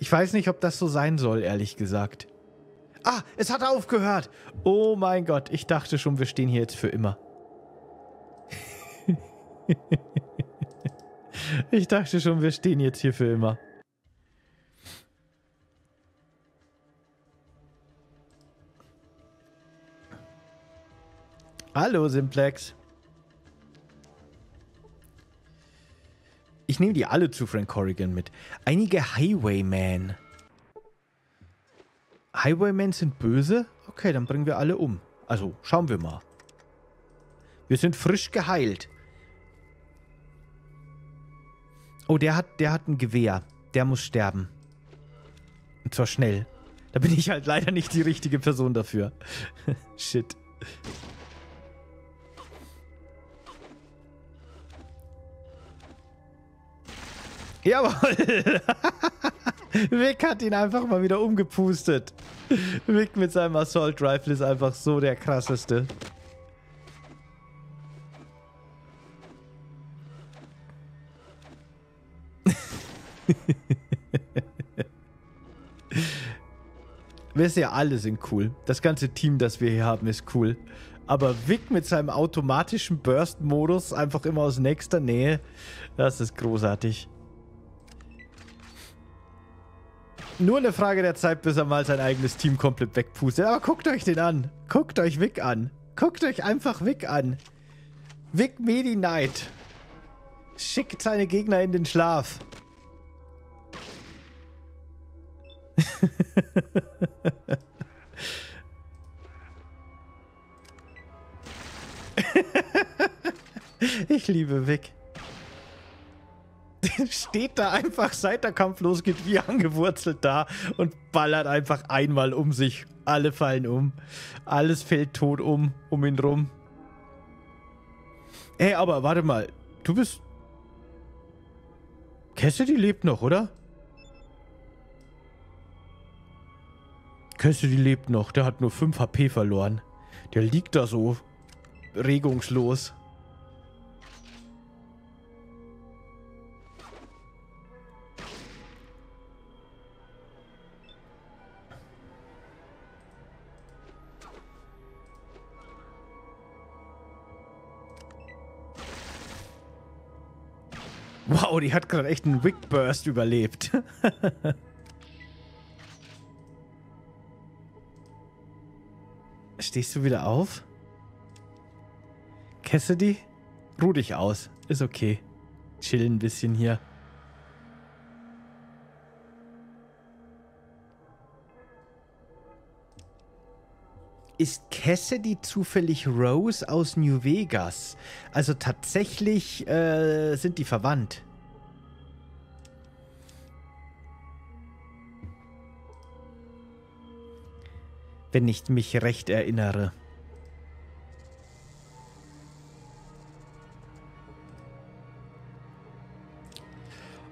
Ich weiß nicht, ob das so sein soll, ehrlich gesagt. Ah, es hat aufgehört. Oh mein Gott, ich dachte schon, wir stehen hier jetzt für immer. ich dachte schon, wir stehen jetzt hier für immer. Hallo, Simplex. Ich nehme die alle zu Frank Corrigan mit. Einige Highwaymen. Highwaymen sind böse? Okay, dann bringen wir alle um. Also, schauen wir mal. Wir sind frisch geheilt. Oh, der hat, der hat ein Gewehr. Der muss sterben. Und zwar schnell. Da bin ich halt leider nicht die richtige Person dafür. Shit. Jawohl. Vic hat ihn einfach mal wieder umgepustet. Vic mit seinem Assault Rifle ist einfach so der krasseste. wir sind ja alle sind cool. Das ganze Team, das wir hier haben, ist cool. Aber Vic mit seinem automatischen Burst-Modus einfach immer aus nächster Nähe, das ist großartig. nur eine Frage der Zeit, bis er mal sein eigenes Team komplett wegpustet. Aber guckt euch den an. Guckt euch Vic an. Guckt euch einfach Vic an. Vic Medi Knight. Schickt seine Gegner in den Schlaf. ich liebe Vic. steht da einfach, seit der Kampf losgeht, wie angewurzelt da und ballert einfach einmal um sich. Alle fallen um. Alles fällt tot um, um ihn rum. Ey, aber warte mal. Du bist... Cassidy lebt noch, oder? Cassidy lebt noch. Der hat nur 5 HP verloren. Der liegt da so regungslos. Wow, die hat gerade echt einen Wick Burst überlebt. Stehst du wieder auf? Cassidy? Ruh dich aus. Ist okay. Chill ein bisschen hier. ist Cassidy zufällig Rose aus New Vegas. Also tatsächlich äh, sind die verwandt. Wenn ich mich recht erinnere.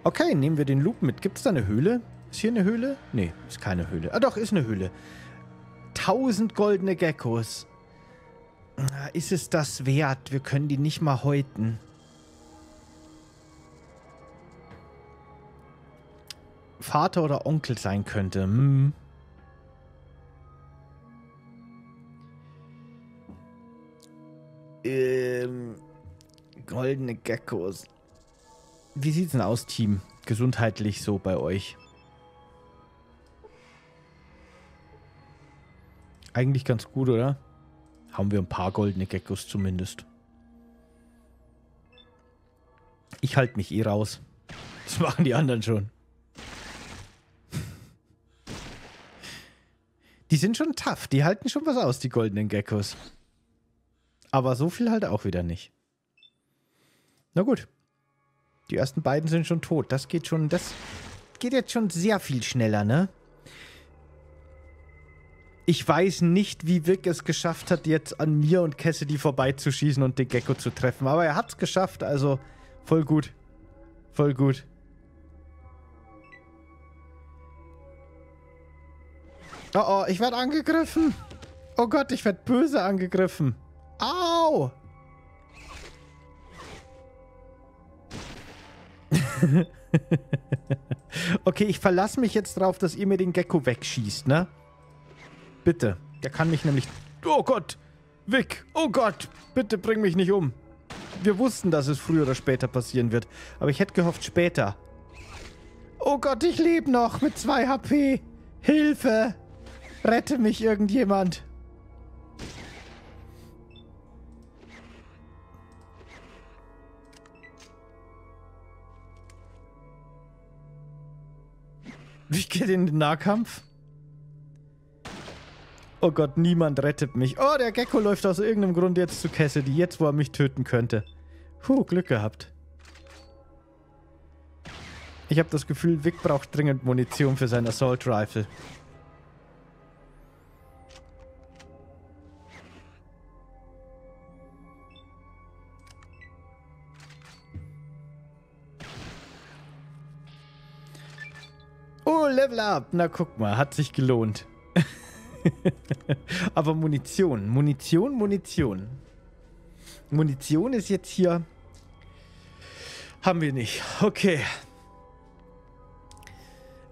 Okay, nehmen wir den Loop mit. Gibt es da eine Höhle? Ist hier eine Höhle? Nee, ist keine Höhle. Ah doch, ist eine Höhle tausend goldene Geckos. Ist es das wert? Wir können die nicht mal häuten. Vater oder Onkel sein könnte. Hm. Ähm, goldene Geckos. Wie sieht es denn aus, Team? Gesundheitlich so bei euch? Eigentlich ganz gut, oder? Haben wir ein paar goldene Geckos zumindest. Ich halte mich eh raus. Das machen die anderen schon. Die sind schon tough. Die halten schon was aus, die goldenen Geckos. Aber so viel halt auch wieder nicht. Na gut. Die ersten beiden sind schon tot. Das geht schon, das geht jetzt schon sehr viel schneller, ne? Ich weiß nicht, wie Vic es geschafft hat, jetzt an mir und Cassidy vorbeizuschießen und den Gecko zu treffen. Aber er hat es geschafft, also voll gut. Voll gut. Oh oh, ich werde angegriffen. Oh Gott, ich werde böse angegriffen. Au! okay, ich verlasse mich jetzt drauf, dass ihr mir den Gecko wegschießt, ne? Bitte. Der kann mich nämlich... Oh Gott! Vic! Oh Gott! Bitte bring mich nicht um! Wir wussten, dass es früher oder später passieren wird. Aber ich hätte gehofft, später. Oh Gott, ich lebe noch mit 2 HP. Hilfe! Rette mich irgendjemand. Ich gehe in den Nahkampf. Oh Gott, niemand rettet mich. Oh, der Gecko läuft aus irgendeinem Grund jetzt zu Cassidy, jetzt wo er mich töten könnte. Puh, Glück gehabt. Ich habe das Gefühl, Vic braucht dringend Munition für sein Assault Rifle. Oh, Level Up! Na guck mal, hat sich gelohnt. Aber Munition, Munition, Munition. Munition ist jetzt hier... Haben wir nicht. Okay.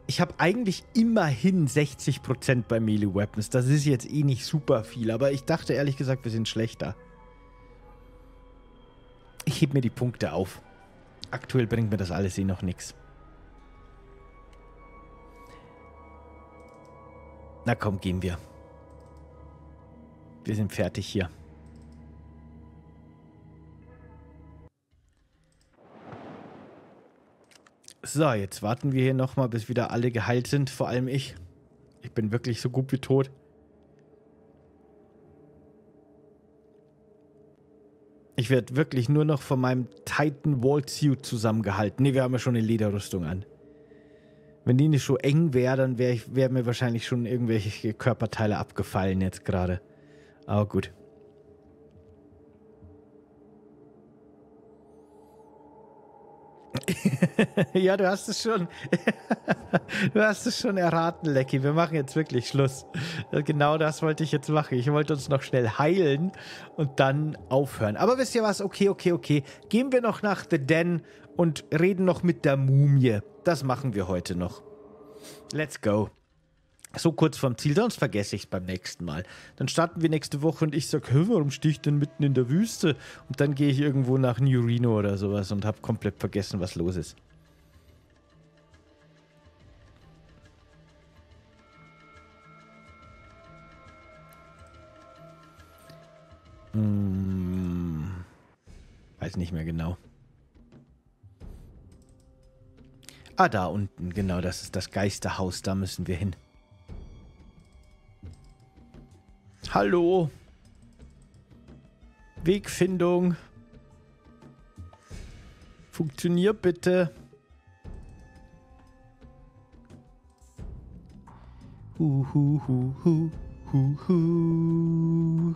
Ich habe eigentlich immerhin 60% bei Melee Weapons. Das ist jetzt eh nicht super viel, aber ich dachte ehrlich gesagt, wir sind schlechter. Ich heb mir die Punkte auf. Aktuell bringt mir das alles eh noch nichts. Na komm, gehen wir. Wir sind fertig hier. So, jetzt warten wir hier nochmal, bis wieder alle geheilt sind. Vor allem ich. Ich bin wirklich so gut wie tot. Ich werde wirklich nur noch von meinem Titan Wall Suit zusammengehalten. Ne, wir haben ja schon eine Lederrüstung an. Wenn die nicht so eng wäre, dann wäre wär mir wahrscheinlich schon irgendwelche Körperteile abgefallen jetzt gerade. Aber gut. ja, du hast es schon. du hast es schon erraten, Lecky. Wir machen jetzt wirklich Schluss. Genau das wollte ich jetzt machen. Ich wollte uns noch schnell heilen und dann aufhören. Aber wisst ihr was? Okay, okay, okay. Gehen wir noch nach The Den und reden noch mit der Mumie. Das machen wir heute noch. Let's go. So kurz vorm Ziel, sonst vergesse ich es beim nächsten Mal. Dann starten wir nächste Woche und ich sage, warum stehe ich denn mitten in der Wüste? Und dann gehe ich irgendwo nach New Reno oder sowas und habe komplett vergessen, was los ist. Hm. Weiß nicht mehr genau. Ah, da unten, genau, das ist das Geisterhaus, da müssen wir hin. Hallo. Wegfindung. Funktioniert bitte. Hu, hu, hu, hu, hu, hu.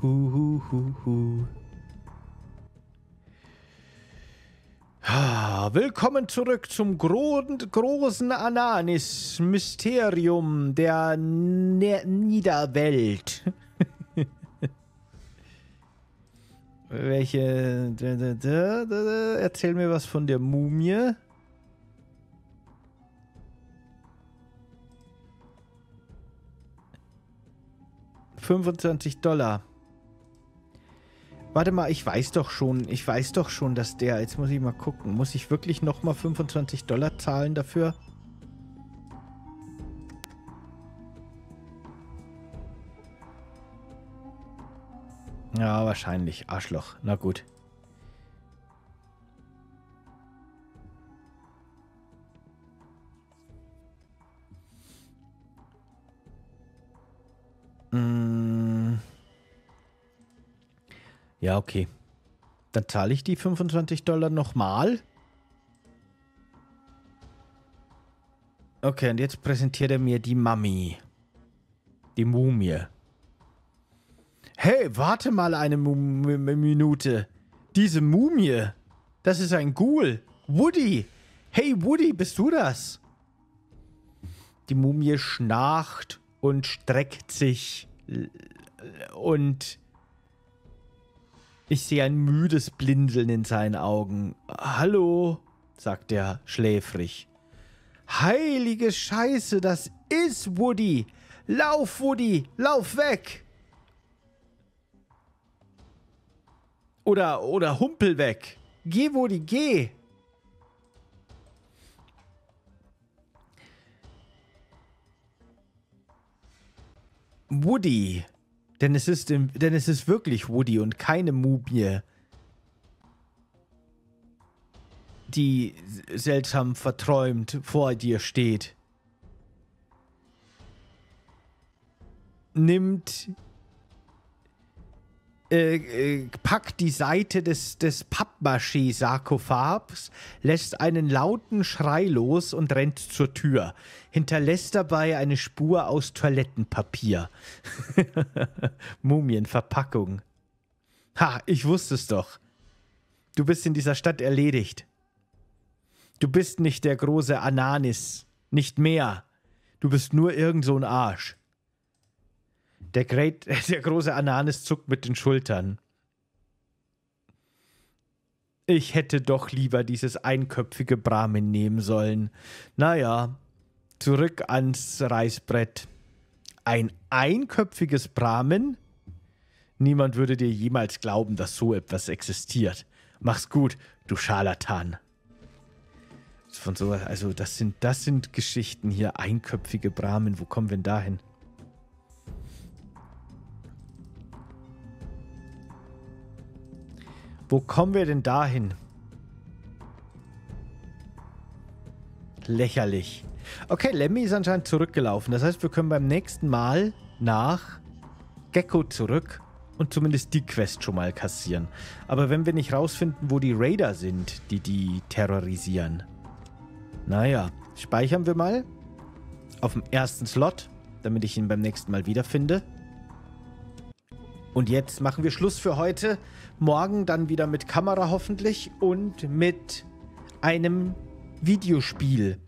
Hu, hu, hu, hu. Ah, willkommen zurück zum gro großen Ananis-Mysterium der ne Niederwelt. Welche. Erzähl mir was von der Mumie. Fünfundzwanzig Dollar. Warte mal, ich weiß doch schon, ich weiß doch schon, dass der, jetzt muss ich mal gucken, muss ich wirklich nochmal 25 Dollar zahlen dafür? Ja, wahrscheinlich, Arschloch, na gut. Ja, okay. Dann zahle ich die 25 Dollar nochmal. Okay, und jetzt präsentiert er mir die Mummy. Die Mumie. Hey, warte mal eine M M Minute. Diese Mumie, das ist ein Ghoul. Woody. Hey, Woody, bist du das? Die Mumie schnarcht und streckt sich und ich sehe ein müdes Blinzeln in seinen Augen. Hallo, sagt er schläfrig. Heilige Scheiße, das ist Woody. Lauf, Woody, lauf weg. Oder, oder humpel weg. Geh, Woody, geh. Woody denn es ist, im, denn es ist wirklich Woody und keine Mumie, die seltsam verträumt vor dir steht. Nimmt äh, äh, packt die Seite des, des Pappmaché-Sarkophags, lässt einen lauten Schrei los und rennt zur Tür. Hinterlässt dabei eine Spur aus Toilettenpapier. Mumienverpackung. Ha, ich wusste es doch. Du bist in dieser Stadt erledigt. Du bist nicht der große Ananis. Nicht mehr. Du bist nur irgend so ein Arsch. Der, Great, der große Ananis zuckt mit den Schultern. Ich hätte doch lieber dieses einköpfige Brahmin nehmen sollen. Naja, zurück ans Reißbrett. Ein einköpfiges Brahmin? Niemand würde dir jemals glauben, dass so etwas existiert. Mach's gut, du Scharlatan. Von sowas, also das sind, das sind Geschichten hier, einköpfige Brahmin, wo kommen wir denn dahin? Wo kommen wir denn dahin? Lächerlich. Okay, Lemmy ist anscheinend zurückgelaufen. Das heißt, wir können beim nächsten Mal nach Gecko zurück und zumindest die Quest schon mal kassieren. Aber wenn wir nicht rausfinden, wo die Raider sind, die die terrorisieren. Naja, speichern wir mal auf dem ersten Slot, damit ich ihn beim nächsten Mal wiederfinde. Und jetzt machen wir Schluss für heute. Morgen dann wieder mit Kamera hoffentlich und mit einem Videospiel.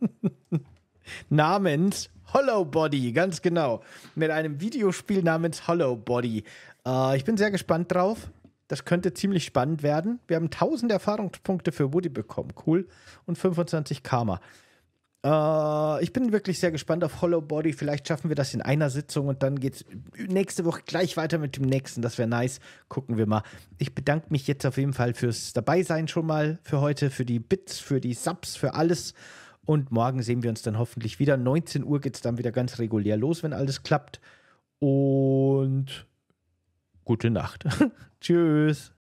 namens Hollow Body, ganz genau. Mit einem Videospiel namens Hollow Body. Äh, ich bin sehr gespannt drauf. Das könnte ziemlich spannend werden. Wir haben 1000 Erfahrungspunkte für Woody bekommen. Cool. Und 25 Karma. Äh, ich bin wirklich sehr gespannt auf Hollow Body. Vielleicht schaffen wir das in einer Sitzung und dann geht's nächste Woche gleich weiter mit dem nächsten. Das wäre nice. Gucken wir mal. Ich bedanke mich jetzt auf jeden Fall fürs Dabeisein schon mal für heute, für die Bits, für die Subs, für alles. Und morgen sehen wir uns dann hoffentlich wieder. 19 Uhr geht es dann wieder ganz regulär los, wenn alles klappt. Und gute Nacht. Tschüss.